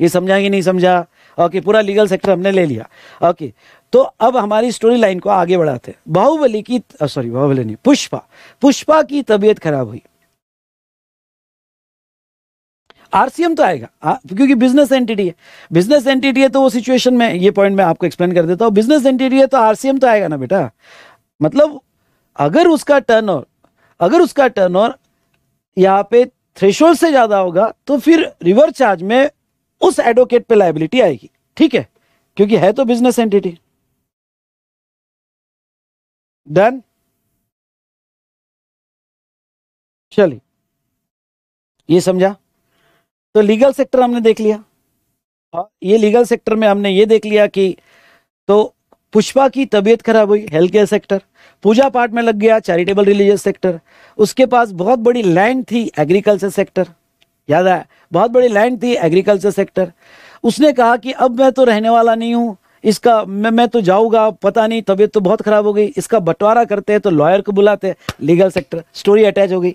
ये समझा कि नहीं समझा ओके okay, पूरा लीगल सेक्टर हमने ले लिया ओके okay, तो अब हमारी स्टोरी लाइन को आगे बढ़ाते बाहुबली की सॉरी बाहुबली नहीं पुष्पा पुष्पा की तबीयत खराब हुई आरसीएम तो आएगा आ, क्योंकि बिजनेस एंटिटी है बिजनेस एंटिटी है तो वो सिचुएशन में ये पॉइंट मैं आपको एक्सप्लेन कर देता हूँ बिजनेस एंटिटी है तो आरसीएम तो आएगा ना बेटा मतलब अगर उसका टर्न अगर उसका टर्न ओवर यहाँ पे थ्रेशोल्ड से ज़्यादा होगा तो फिर रिवर चार्ज में उस एडवोकेट पे लाइबिलिटी आएगी ठीक है क्योंकि है तो बिजनेस एंटिटी डन चलिए ये समझा तो लीगल सेक्टर हमने देख लिया हाँ, ये लीगल सेक्टर में हमने ये देख लिया कि तो पुष्पा की तबीयत खराब हुई हेल्थ केयर सेक्टर पूजा पाठ में लग गया चैरिटेबल रिलीजियस सेक्टर उसके पास बहुत बड़ी लैंड थी एग्रीकल्चर सेक्टर याद आया बहुत बड़ी लैंड थी एग्रीकल्चर सेक्टर उसने कहा कि अब मैं तो रहने वाला नहीं हूँ इसका मैं मैं तो जाऊँगा पता नहीं तबीयत तो बहुत ख़राब हो गई इसका बंटवारा करते हैं तो लॉयर को बुलाते हैं लीगल सेक्टर स्टोरी अटैच हो गई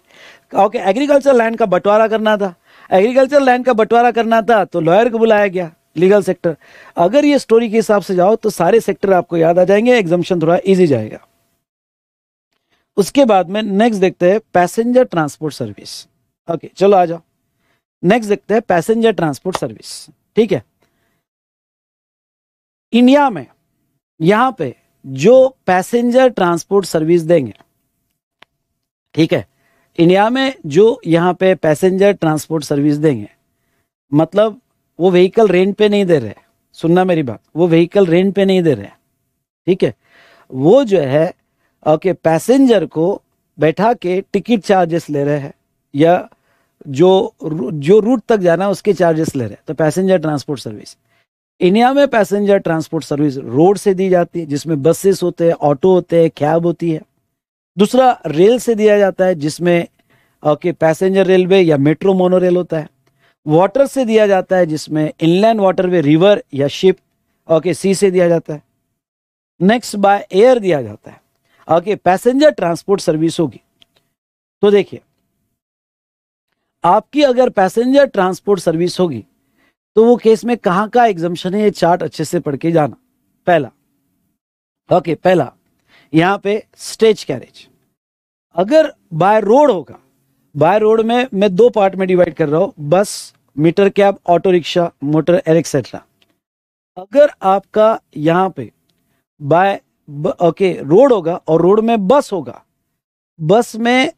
ओके एग्रीकल्चर लैंड का बंटवारा करना था एग्रीकल्चर लैंड का बंटवारा करना था तो लॉयर को बुलाया गया लीगल सेक्टर अगर ये स्टोरी के हिसाब से जाओ तो सारे सेक्टर आपको याद आ जाएंगे एग्जामेशन थोड़ा ईजी जाएगा उसके बाद में नेक्स्ट देखते हैं पैसेंजर ट्रांसपोर्ट सर्विस ओके चलो आ जाओ नेक्स्ट देखते हैं पैसेंजर ट्रांसपोर्ट सर्विस ठीक है इंडिया में यहां पे जो पैसेंजर ट्रांसपोर्ट सर्विस देंगे ठीक है इंडिया में जो यहाँ पे पैसेंजर ट्रांसपोर्ट सर्विस देंगे मतलब वो व्हीकल रेंट पे नहीं दे रहे सुनना मेरी बात वो व्हीकल रेंट पे नहीं दे रहे ठीक है वो जो है ओके पैसेंजर को बैठा के टिकट चार्जेस ले रहे हैं या जो जो रूट तक जाना है उसके चार्जेस ले रहे हैं तो पैसेंजर ट्रांसपोर्ट सर्विस इंडिया में पैसेंजर ट्रांसपोर्ट सर्विस रोड से दी जाती है जिसमें बसेस होते हैं ऑटो होते हैं कैब होती है दूसरा रेल से दिया जाता है जिसमें ओके पैसेंजर रेलवे या मेट्रो मोनो रेल होता है वाटर से दिया जाता है जिसमें इनलैंड वाटर वे रिवर या शिप ओके सी से दिया जाता है नेक्स्ट बाय एयर दिया जाता है ओके पैसेंजर ट्रांसपोर्ट सर्विस होगी तो देखिए आपकी अगर पैसेंजर ट्रांसपोर्ट सर्विस होगी तो वो केस में कहां का एग्जामेशन है ये चार्ट अच्छे से पढ़ के जाना पहला ओके पहला यहाँ पे स्टेज कैरेज अगर बाय रोड होगा बाय रोड में मैं दो पार्ट में डिवाइड कर रहा हूँ bus meter cab auto rickshaw motor etcetera अगर आपका यहाँ पे बाय ओके रोड होगा और रोड में बस होगा बस में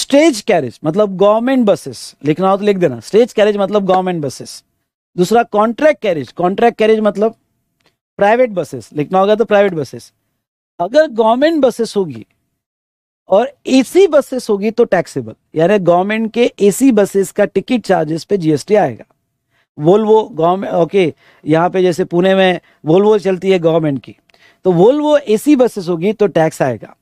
स्टेज कैरेज मतलब गवर्नमेंट बसेस लिखना हो तो लिख देना स्टेज कैरेज मतलब गवर्नमेंट बसेस दूसरा कॉन्ट्रैक्ट कैरेज कॉन्ट्रैक्ट कैरेज मतलब प्राइवेट बसेस लिखना होगा तो प्राइवेट बसेस अगर गवर्नमेंट बसेस होगी और एसी बसेस होगी तो टैक्सेबल यानी गवर्नमेंट के एसी बसेस का टिकट चार्जेस पे जीएसटी आएगा वोल्वो गवर्नमेंट ओके यहाँ पे जैसे पुणे में वोल्वो चलती है गवर्नमेंट की तो वोल्वो एसी बसेस होगी तो टैक्स आएगा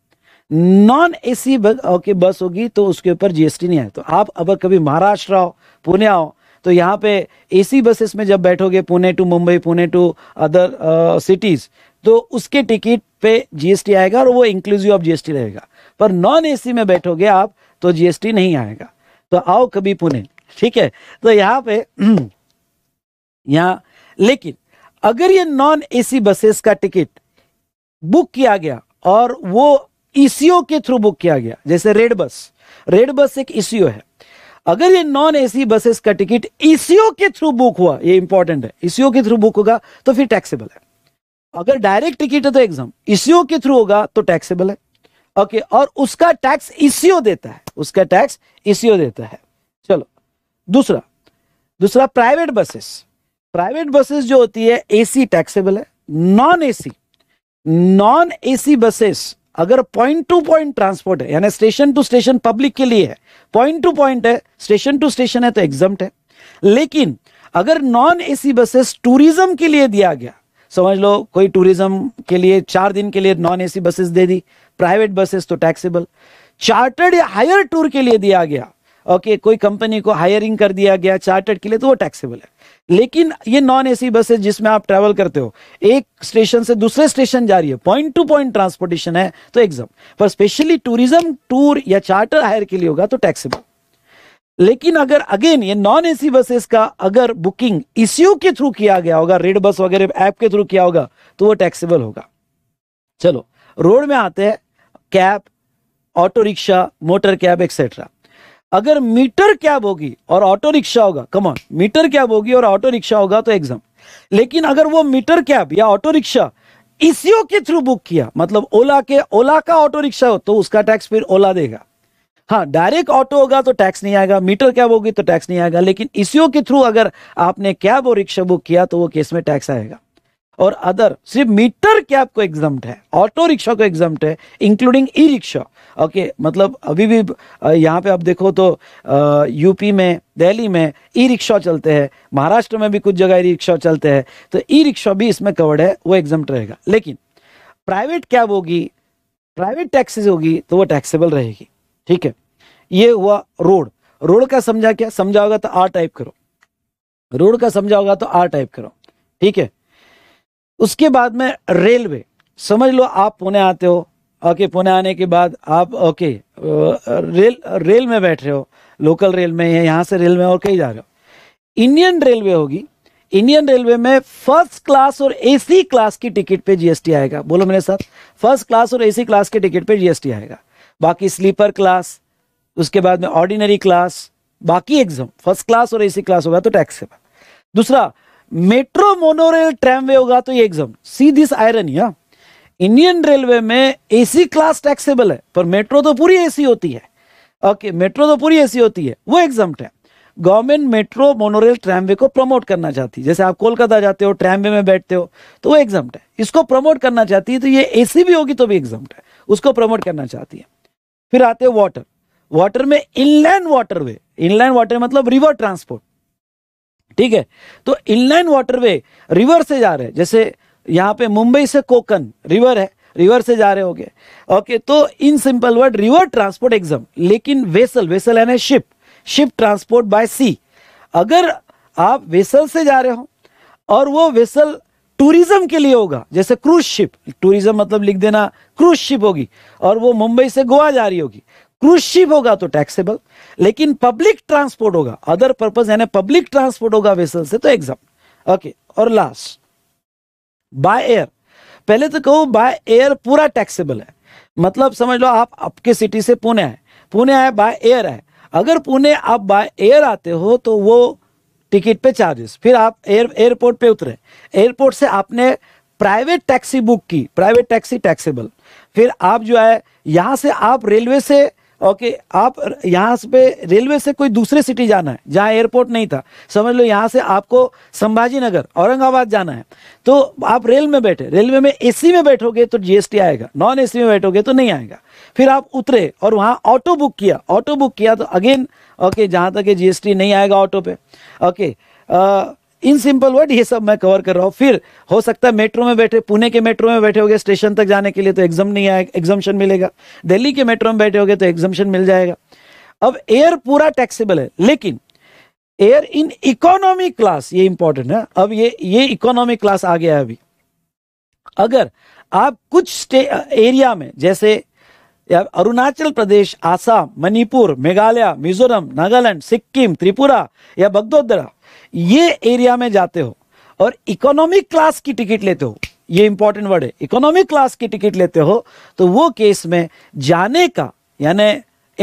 नॉन एसी ओके बस होगी तो उसके ऊपर जीएसटी नहीं आए तो आप अगर कभी महाराष्ट्र आओ पुणे आओ तो यहाँ पे एसी बसेस में जब बैठोगे Pune to Mumbai Pune to other cities तो उसके टिकट पे जीएसटी आएगा और वो इंक्लूसिव ऑफ जीएसटी रहेगा पर नॉन एसी में बैठोगे आप तो जीएसटी नहीं आएगा तो आओ कभी पुणे ठीक है तो यहाँ पे (clears throat) यहाँ लेकिन अगर ये नॉन एसी बसेस का टिकट बुक किया गया और वो ईसीओ e के थ्रू बुक किया गया जैसे रेड बस रेड बस एक ईसीओ e है अगर ये नॉन एसी बसेस का टिकट ईसीओ e के थ्रू बुक हुआ ये इंपॉर्टेंट है ईसीओ के थ्रू बुक होगा तो फिर टैक्सेबल है अगर डायरेक्ट टिकट है तो एग्जाम इसीओ के थ्रू होगा तो टैक्सेबल है ओके okay, और उसका टैक्स इसीओ देता है उसका टैक्स इसीओ देता है चलो दूसरा दूसरा प्राइवेट बसेस प्राइवेट बसेस जो होती है एसी टैक्सेबल है non AC non AC buses अगर पॉइंट टू पॉइंट ट्रांसपोर्ट है यानी स्टेशन टू स्टेशन पब्लिक के लिए है पॉइंट टू पॉइंट है स्टेशन टू स्टेशन है तो एग्जाम है लेकिन अगर नॉन एसी बसेस टूरिज्म के लिए दिया गया समझ लो कोई टूरिज्म के लिए चार दिन के लिए नॉन एसी बसेस दे दी प्राइवेट बसेस तो टैक्सेबल चार्टर्ड या हायर टूर के लिए दिया गया ओके okay, कोई कंपनी को हायरिंग कर दिया गया चार्टर्ड के लिए तो वो टैक्सेबल है लेकिन ये नॉन एसी बसेस जिसमें आप ट्रैवल करते हो एक स्टेशन से दूसरे स्टेशन जा रही है पॉइंट टू पॉइंट ट्रांसपोर्टेशन है तो एग्जाम पर स्पेशली टूरिज्म टूर या चार्टर हायर के लिए होगा तो टैक्सेबल लेकिन अगर अगेन ये नॉन एसी बसेस का अगर बुकिंग इश्यू के थ्रू किया गया होगा रेड बस वगैरह ऐप के थ्रू किया होगा तो वो टैक्सेबल होगा चलो रोड में आते हैं cab auto rickshaw motor cab etcetera अगर मीटर कैब होगी और ऑटो रिक्शा होगा कमॉन मीटर कैब होगी और ऑटो रिक्शा होगा तो एग्जाम लेकिन अगर वो मीटर कैब या ऑटो रिक्शा इसीओ के थ्रू बुक किया मतलब ओला के ओला का ऑटो रिक्शा हो तो उसका टैक्स फिर ओला देगा हाँ डायरेक्ट ऑटो होगा तो टैक्स नहीं आएगा मीटर कैब होगी तो टैक्स नहीं आएगा लेकिन इसीओ के थ्रू अगर आपने कैब और रिक्शा बुक किया तो वो केस में टैक्स आएगा और अदर सिर्फ मीटर कैब को एग्जाम है ऑटो रिक्शा को एग्जाम है इंक्लूडिंग ई रिक्शा ओके मतलब अभी भी यहाँ पे आप देखो तो यूपी में दिल्ली में ई रिक्शा चलते हैं महाराष्ट्र में भी कुछ जगह ई रिक्शा चलते हैं तो ई रिक्शा भी इसमें कवर्ड है वो एग्जाम रहेगा लेकिन प्राइवेट कैब होगी प्राइवेट टैक्सीज होगी तो वो टैक्सेबल रहेगी ठीक है ये हुआ रोड रोड का समझा क्या समझा होगा तो आर टाइप करो रोड का समझा होगा तो आर टाइप करो ठीक है उसके बाद में रेलवे समझ लो आप पुणे आते हो ओके पुणे आने के बाद आप ओके रेल रेल में बैठ रहे हो लोकल रेल में या यहाँ से रेल में और कहीं जा रहे हो इंडियन रेलवे होगी इंडियन रेलवे में फर्स्ट क्लास और एसी क्लास की टिकट पे जीएसटी आएगा बोलो मेरे साथ फर्स्ट क्लास और एसी क्लास के टिकट पे जीएसटी आएगा बाकी स्लीपर क्लास उसके बाद में ऑर्डिनरी क्लास बाकी एग्जाम फर्स्ट क्लास और एसी क्लास होगा तो टैक्स के बाद दूसरा मेट्रो मोनोरेल ट्रैमवे होगा तो ये एग्जाम सी दिस आयरन या इंडियन रेलवे में एसी क्लास टैक्सेबल है पर मेट्रो तो पूरी एसी होती है ओके okay, मेट्रो तो पूरी एसी होती है वो एग्जाम है गवर्नमेंट मेट्रो मोनोरेल ट्रैमवे को प्रमोट करना चाहती है जैसे आप कोलकाता जाते हो ट्रैमवे में बैठते हो तो वो एग्जाम है इसको प्रमोट करना चाहती है तो ये एसी भी होगी तो भी एग्जाम है उसको प्रमोट करना चाहती है फिर आते हैं वाटर वाटर में इनलैंड वाटरवे इनलैंड वाटर मतलब रिवर ट्रांसपोर्ट ठीक है तो इनलाइन वाटरवे रिवर से जा रहे हैं जैसे यहां पे मुंबई से कोकन रिवर है रिवर से जा रहे हो गए ओके तो in simple word river transport exempt लेकिन वेसल वेसल यानी ship ship transport by sea अगर आप वेसल से जा रहे हो और वो वेसल टूरिज्म के लिए होगा जैसे क्रूज शिप टूरिज्म मतलब लिख देना क्रूज शिप होगी और वो मुंबई से गोवा जा रही होगी क्रूज शिप होगा तो टैक्सेबल लेकिन पब्लिक ट्रांसपोर्ट होगा अदर पर्पज यानी पब्लिक ट्रांसपोर्ट होगा वेसल से तो एग्जाम ओके और लास्ट बाय एयर पहले तो कहो बाय एयर पूरा टैक्सेबल है मतलब समझ लो आप आपके सिटी से पुणे आए पुणे आए बाय एयर आए अगर पुणे आप बाय एयर आते हो तो वो टिकट पे चार्जेस फिर आप एयर एयरपोर्ट पे उतरे एयरपोर्ट से आपने प्राइवेट टैक्सी बुक की प्राइवेट टैक्सी टैक्सेबल फिर आप जो है यहाँ से आप रेलवे से ओके आप यहाँ पे रेलवे से कोई दूसरे सिटी जाना है जहाँ एयरपोर्ट नहीं था समझ लो यहाँ से आपको संभाजी नगर औरंगाबाद जाना है तो आप रेल में बैठे रेलवे में एसी में बैठोगे तो जीएसटी आएगा नॉन एसी में बैठोगे तो नहीं आएगा फिर आप उतरे और वहाँ ऑटो बुक किया ऑटो बुक किया तो अगेन ओके जहाँ तक जी एस नहीं आएगा ऑटो पे ओके इन सिंपल वर्ड ये सब मैं कवर कर रहा हूँ फिर हो सकता है मेट्रो में बैठे पुणे के मेट्रो में बैठे होगे स्टेशन तक जाने के लिए तो एग्जाम नहीं आएगा एग्जामेशन मिलेगा दिल्ली के मेट्रो में बैठे होगे तो एग्जामेशन मिल जाएगा अब एयर पूरा टैक्सेबल है लेकिन एयर इन इकोनॉमी क्लास ये इंपॉर्टेंट है अब ये ये इकोनॉमी क्लास आ गया है अभी अगर आप कुछ एरिया में जैसे अरुणाचल प्रदेश आसाम मणिपुर मेघालय मिजोरम नागालैंड सिक्किम त्रिपुरा या बगदोदरा ये एरिया में जाते हो और इकोनॉमिक क्लास की टिकट लेते हो ये इंपॉर्टेंट वर्ड है इकोनॉमिक क्लास की टिकट लेते हो तो वो केस में जाने का यानी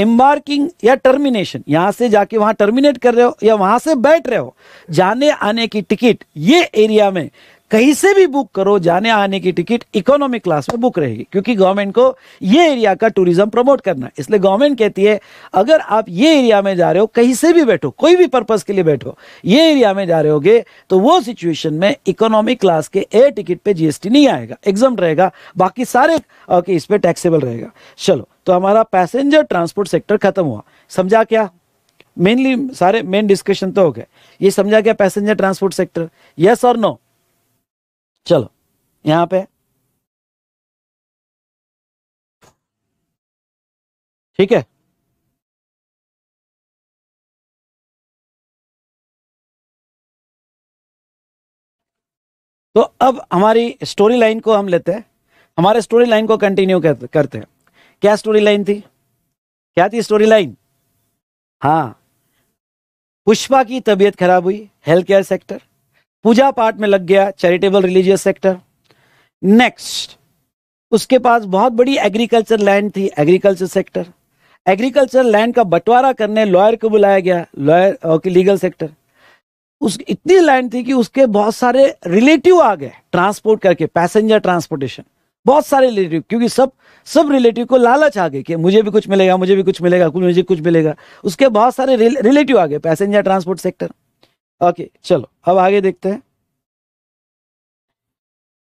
एम्बार्किंग या टर्मिनेशन यहां से जाके वहां टर्मिनेट कर रहे हो या वहां से बैठ रहे हो जाने आने की टिकट ये एरिया में कहीं से भी बुक करो जाने आने की टिकट इकोनॉमिक क्लास में बुक रहेगी क्योंकि गवर्नमेंट को ये एरिया का टूरिज्म प्रमोट करना है इसलिए गवर्नमेंट कहती है अगर आप ये एरिया में जा रहे हो कहीं से भी बैठो कोई भी पर्पज के लिए बैठो ये एरिया में जा रहे होगे तो वो सिचुएशन में इकोनॉमिक क्लास के एयर टिकट पर जीएसटी नहीं आएगा एग्जाम रहेगा बाकी सारे ओके इस पर टैक्सेबल रहेगा चलो तो हमारा पैसेंजर ट्रांसपोर्ट सेक्टर खत्म हुआ समझा क्या मेनली सारे मेन डिस्कशन तो हो गए ये समझा क्या पैसेंजर ट्रांसपोर्ट सेक्टर यस और नो चलो यहां पे ठीक है तो अब हमारी स्टोरी लाइन को हम लेते हैं हमारे स्टोरी लाइन को कंटिन्यू करते हैं क्या स्टोरी लाइन थी क्या थी स्टोरी लाइन हाँ पुष्पा की तबीयत खराब हुई हेल्थ केयर सेक्टर पूजा पाठ में लग गया चैरिटेबल रिलीजियस सेक्टर नेक्स्ट उसके पास बहुत बड़ी एग्रीकल्चर लैंड थी एग्रीकल्चर सेक्टर एग्रीकल्चर लैंड का बंटवारा करने लॉयर को बुलाया गया लॉयर ओके लीगल सेक्टर उस इतनी लैंड थी कि उसके बहुत सारे रिलेटिव आ गए ट्रांसपोर्ट करके पैसेंजर ट्रांसपोर्टेशन बहुत सारे रिलेटिव क्योंकि सब सब रिलेटिव को लालच आ गए कि मुझे भी कुछ मिलेगा मुझे भी कुछ मिलेगा मुझे कुछ मिलेगा उसके बहुत सारे रिलेटिव आ गए पैसेंजर ट्रांसपोर्ट सेक्टर ओके चलो अब आगे देखते हैं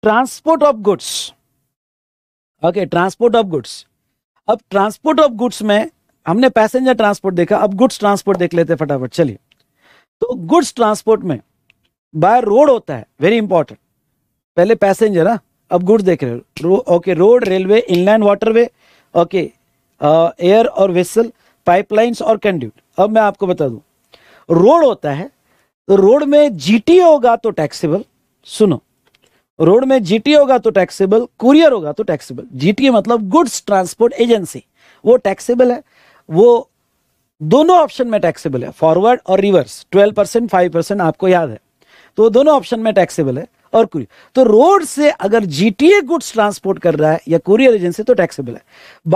transport of goods okay transport of goods अब ट्रांसपोर्ट ऑफ गुड्स में हमने पैसेंजर ट्रांसपोर्ट देखा अब गुड्स ट्रांसपोर्ट देख लेते हैं फटाफट चलिए तो गुड्स ट्रांसपोर्ट में बाय रोड होता है वेरी इंपॉर्टेंट पहले पैसेंजर ना हाँ, अब गुड्स देख रहे हो okay road railway inland waterway okay air और वेसल पाइपलाइंस और कंड्यूट अब मैं आपको बता दूं रोड होता है तो रोड में जीटी होगा तो टैक्सेबल सुनो रोड में जीटी होगा तो टैक्सेबल कुरियर होगा तो टैक्सेबल जीटी मतलब गुड्स ट्रांसपोर्ट एजेंसी वो टैक्सेबल है वो दोनों ऑप्शन में टैक्सेबल है फॉरवर्ड और reverse twelve percent five percent आपको याद है तो दोनों ऑप्शन में टैक्सेबल है और कुरियर तो रोड से अगर जीटीए गुड्स ट्रांसपोर्ट कर रहा है या कुरियर एजेंसी तो टैक्सेबल है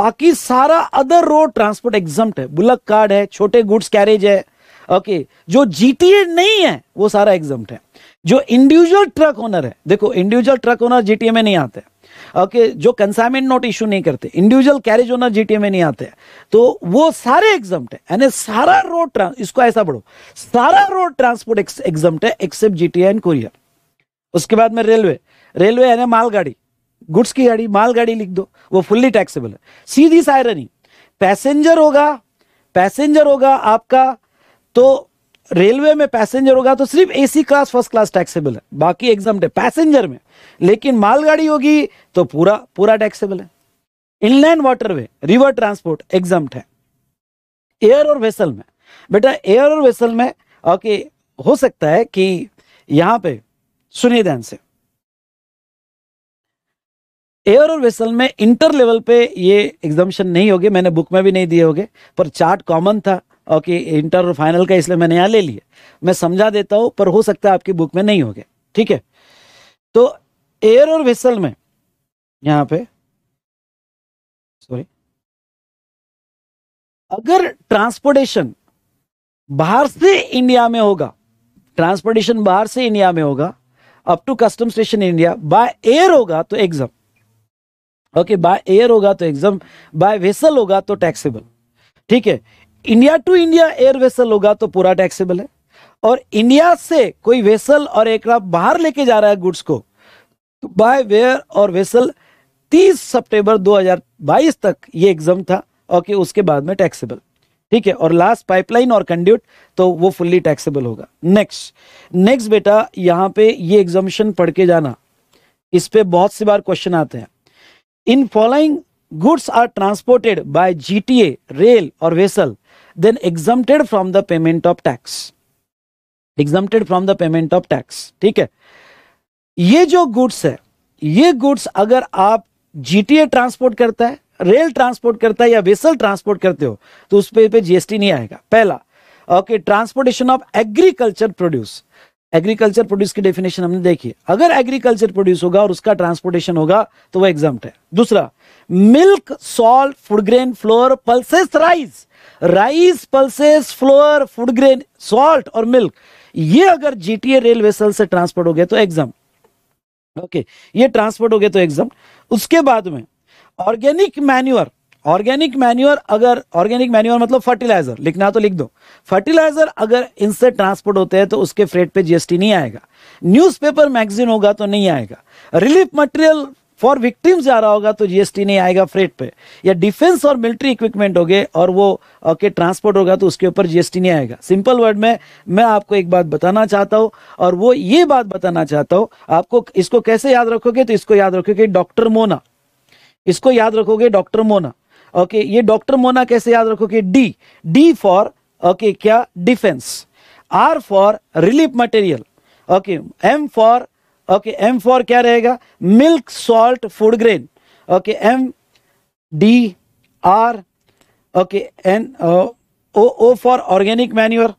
बाकी सारा अदर रोड ट्रांसपोर्ट एग्जाम है बुलक कार्ड है छोटे गुड्स कैरेज है ओके जो जीटीए नहीं है वो सारा एग्जाम है जो इंडिविजुअल ट्रक ओनर है देखो इंडिविजुअल ट्रक ओनर जीटीए में नहीं आते ओके okay, जो कंसाइनमेंट नोट इश्यू नहीं करते इंडिविजुअल कैरेज ओनर जीटीए में नहीं आते तो वो सारे एग्जाम है यानी सारा रोड इसको ऐसा बढ़ो सारा रोड ट्रांसपोर्ट एग्जाम है एक्सेप्ट जीटीए एंड कोरियर उसके बाद में रेलवे रेलवे यानी मालगाड़ी गुड्स की गाड़ी मालगाड़ी लिख दो वो फुल्ली टैक्सेबल है सीधी सायरनी पैसेंजर होगा पैसेंजर होगा आपका तो रेलवे में पैसेंजर होगा तो सिर्फ AC class first class taxable है बाकी एग्जाम पैसेंजर में लेकिन मालगाड़ी होगी तो पूरा पूरा टैक्सेबल है inland waterway river transport exempt है एयर और वेसल में बेटा एयर और वेसल में ओके हो सकता है कि यहां पे सुनिए ध्यान से एयर और वेसल में इंटर लेवल पे ये एग्जामेशन नहीं होगी मैंने बुक में भी नहीं दिए होगे पर चार्ट कॉमन था ओके इंटर फाइनल का इसलिए मैंने यहाँ ले लिया मैं समझा देता हूँ पर हो सकता है आपकी बुक में नहीं हो गया ठीक है तो एयर और वेसल में यहाँ पे सॉरी अगर ट्रांसपोर्टेशन बाहर से इंडिया में होगा ट्रांसपोर्टेशन बाहर से इंडिया में होगा up to custom station India by air होगा तो एग्जाम ओके बाय एयर होगा तो एग्जाम बाय वेसल होगा तो टैक्सेबल ठीक है India to India air vessel होगा तो पूरा टैक्सेबल है और इंडिया से कोई वेसल और एयरक्राफ्ट बाहर लेके जा रहा है गुड्स को तो बाय वेयर और वेसल 30 सितंबर 2022 तक ये एग्जाम था और कि उसके बाद में टैक्सेबल ठीक है और लास्ट पाइपलाइन और कंड्यूट तो वो फुल्ली टैक्सेबल होगा नेक्स्ट नेक्स्ट बेटा यहाँ पे ये एग्जामिशन पढ़ के जाना इस पे बहुत सी बार क्वेश्चन आते हैं in following goods are transported by GTA rail और vessel then exempted from the payment of tax exempted from the payment of tax ठीक है ये जो गुड्स है ये गुड्स अगर आप जीटीए ट्रांसपोर्ट करता है रेल ट्रांसपोर्ट करता है या वेसल ट्रांसपोर्ट करते हो तो उस पर जीएसटी नहीं आएगा पहला okay transportation of agriculture produce agriculture produce की डेफिनेशन हमने देखी अगर एग्रीकल्चर प्रोड्यूस होगा और उसका ट्रांसपोर्टेशन होगा तो वो एग्जाम है दूसरा milk salt food grain flour pulses rice rice pulses flour food grain salt और मिल्क ये अगर जीटीए रेल वेसल से ट्रांसपोर्ट हो गया तो एग्जाम ओके ये ट्रांसपोर्ट हो गया तो एग्जाम उसके बाद में ऑर्गेनिक मैन्यूअर ऑर्गेनिक मैन्यूअर अगर ऑर्गेनिक मैन्यूअर मतलब फर्टिलाइजर लिखना तो लिख दो फर्टिलाइजर अगर इनसे ट्रांसपोर्ट होते हैं तो उसके फ्रेट पे जीएसटी नहीं आएगा न्यूज़पेपर मैगजीन होगा तो नहीं आएगा रिलीफ मटेरियल फॉर विक्टिम्स जा रहा होगा तो जीएसटी नहीं आएगा फ्रेट पे या डिफेंस और मिलिट्री इक्विपमेंट हो गए और वो के ट्रांसपोर्ट होगा तो उसके ऊपर जीएसटी नहीं आएगा सिंपल वर्ड में मैं आपको एक बात बताना चाहता हूँ और वो ये बात बताना चाहता हूँ आपको इसको कैसे याद रखोगे तो इसको याद रखोगे डॉक्टर मोना इसको याद रखोगे डॉक्टर मोना ओके okay, ये डॉक्टर मोना कैसे याद रखोगे डी डी फॉर ओके क्या defence R for relief material okay M for okay M for क्या रहेगा milk salt food grain okay M D R okay N O O for organic manure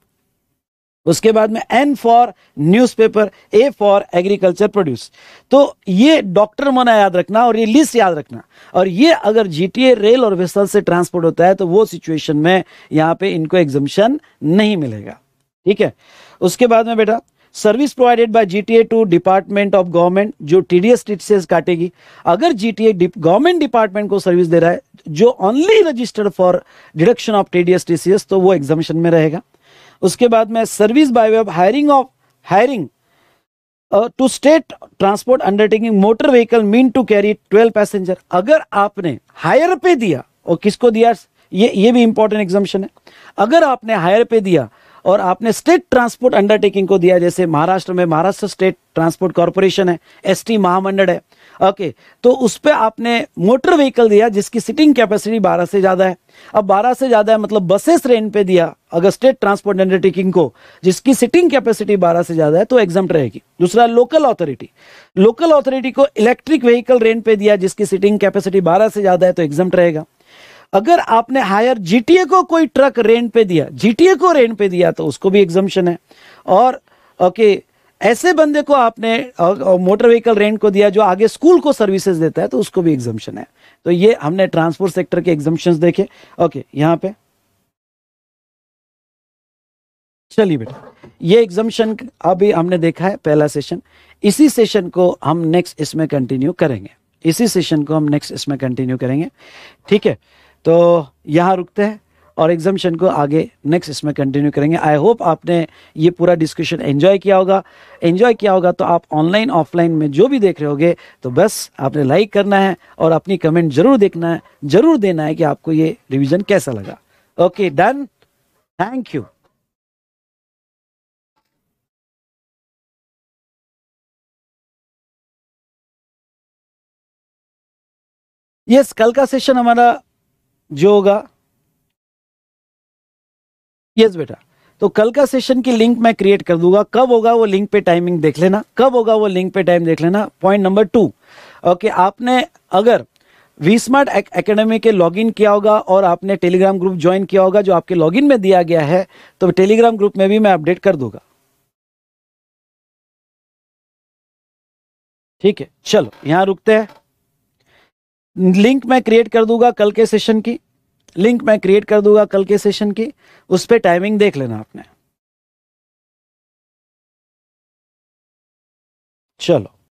उसके बाद में N for newspaper A for agriculture produce तो ये doctor मना याद रखना और ये लिस्ट याद रखना और ये अगर जीटीए रेल और वेस्टल से ट्रांसपोर्ट होता है तो वो सिचुएशन में यहाँ पे इनको एग्जामिशन नहीं मिलेगा ठीक है उसके बाद में बेटा service provided by GTA to department of government जो टीडीएस टीसीएस काटेगी अगर जीटीए गवर्नमेंट डिपार्टमेंट को सर्विस दे रहा है जो only registered for deduction of TDS TCS तो वो एग्जामिशन में रहेगा उसके बाद में service by way of hiring of hiring to state transport undertaking motor vehicle mean to carry twelve passenger अगर आपने हायर पे दिया और किसको दिया ये ये भी इंपॉर्टेंट एग्जामिशन है अगर आपने हायर पे दिया और आपने स्टेट ट्रांसपोर्ट अंडरटेकिंग को दिया जैसे महाराष्ट्र में महाराष्ट्र स्टेट ट्रांसपोर्ट कॉरपोरेशन है एसटी महामंडल है ओके तो उस पर आपने मोटर व्हीकल दिया जिसकी सिटिंग कैपेसिटी 12 से ज़्यादा है अब 12 से ज़्यादा है मतलब बसेस रेंट पे दिया अगर स्टेट ट्रांसपोर्ट अंडरटेकिंग को जिसकी सिटिंग कैपेसिटी बारह से ज़्यादा है तो एग्जाम रहेगी दूसरा लोकल ऑथोरिटी लोकल ऑथोरिटी को इलेक्ट्रिक व्हीकल रेंट पे दिया जिसकी सिटिंग कैपेसिटी बारह से ज़्यादा है तो एग्जाम रहेगा अगर आपने हायर जीटीए को कोई ट्रक रेंट पे दिया जीटीए को रेंट पे दिया तो उसको भी एग्जामेशन है और ओके ऐसे बंदे को आपने मोटर व्हीकल रेंट को दिया जो आगे स्कूल को सर्विसेज देता है तो उसको भी एग्जम्पन है तो ये हमने ट्रांसपोर्ट सेक्टर के एग्जम्पन देखे ओके यहाँ पे चलिए बेटा ये एग्जामेशन अभी हमने देखा है पहला सेशन इसी सेशन को हम नेक्स्ट इसमें कंटिन्यू करेंगे इसी सेशन को हम नेक्स्ट इसमें कंटिन्यू करेंगे ठीक है तो यहाँ रुकते हैं और एग्जामिशन को आगे नेक्स्ट इसमें कंटिन्यू करेंगे आई होप आपने ये पूरा डिस्कशन एंजॉय किया होगा एंजॉय किया होगा तो आप ऑनलाइन ऑफलाइन में जो भी देख रहे होगे तो बस आपने लाइक करना है और अपनी कमेंट जरूर देखना है जरूर देना है कि आपको ये रिविजन कैसा लगा okay done thank you yes yes, कल का सेशन हमारा जो होगा यस बेटा तो कल का सेशन की लिंक मैं क्रिएट कर दूंगा कब होगा वो लिंक पे टाइमिंग देख लेना कब होगा वो लिंक पे टाइम देख लेना पॉइंट नंबर टू ओके आपने अगर वी स्मार्ट अकेडमी के लॉगिन किया होगा और आपने टेलीग्राम ग्रुप ज्वाइन किया होगा जो आपके लॉगिन में दिया गया है तो टेलीग्राम ग्रुप में भी मैं अपडेट कर दूंगा ठीक है चलो यहां रुकते हैं लिंक मैं क्रिएट कर दूंगा कल के सेशन की लिंक मैं क्रिएट कर दूंगा कल के सेशन की उस पर टाइमिंग देख लेना आपने चलो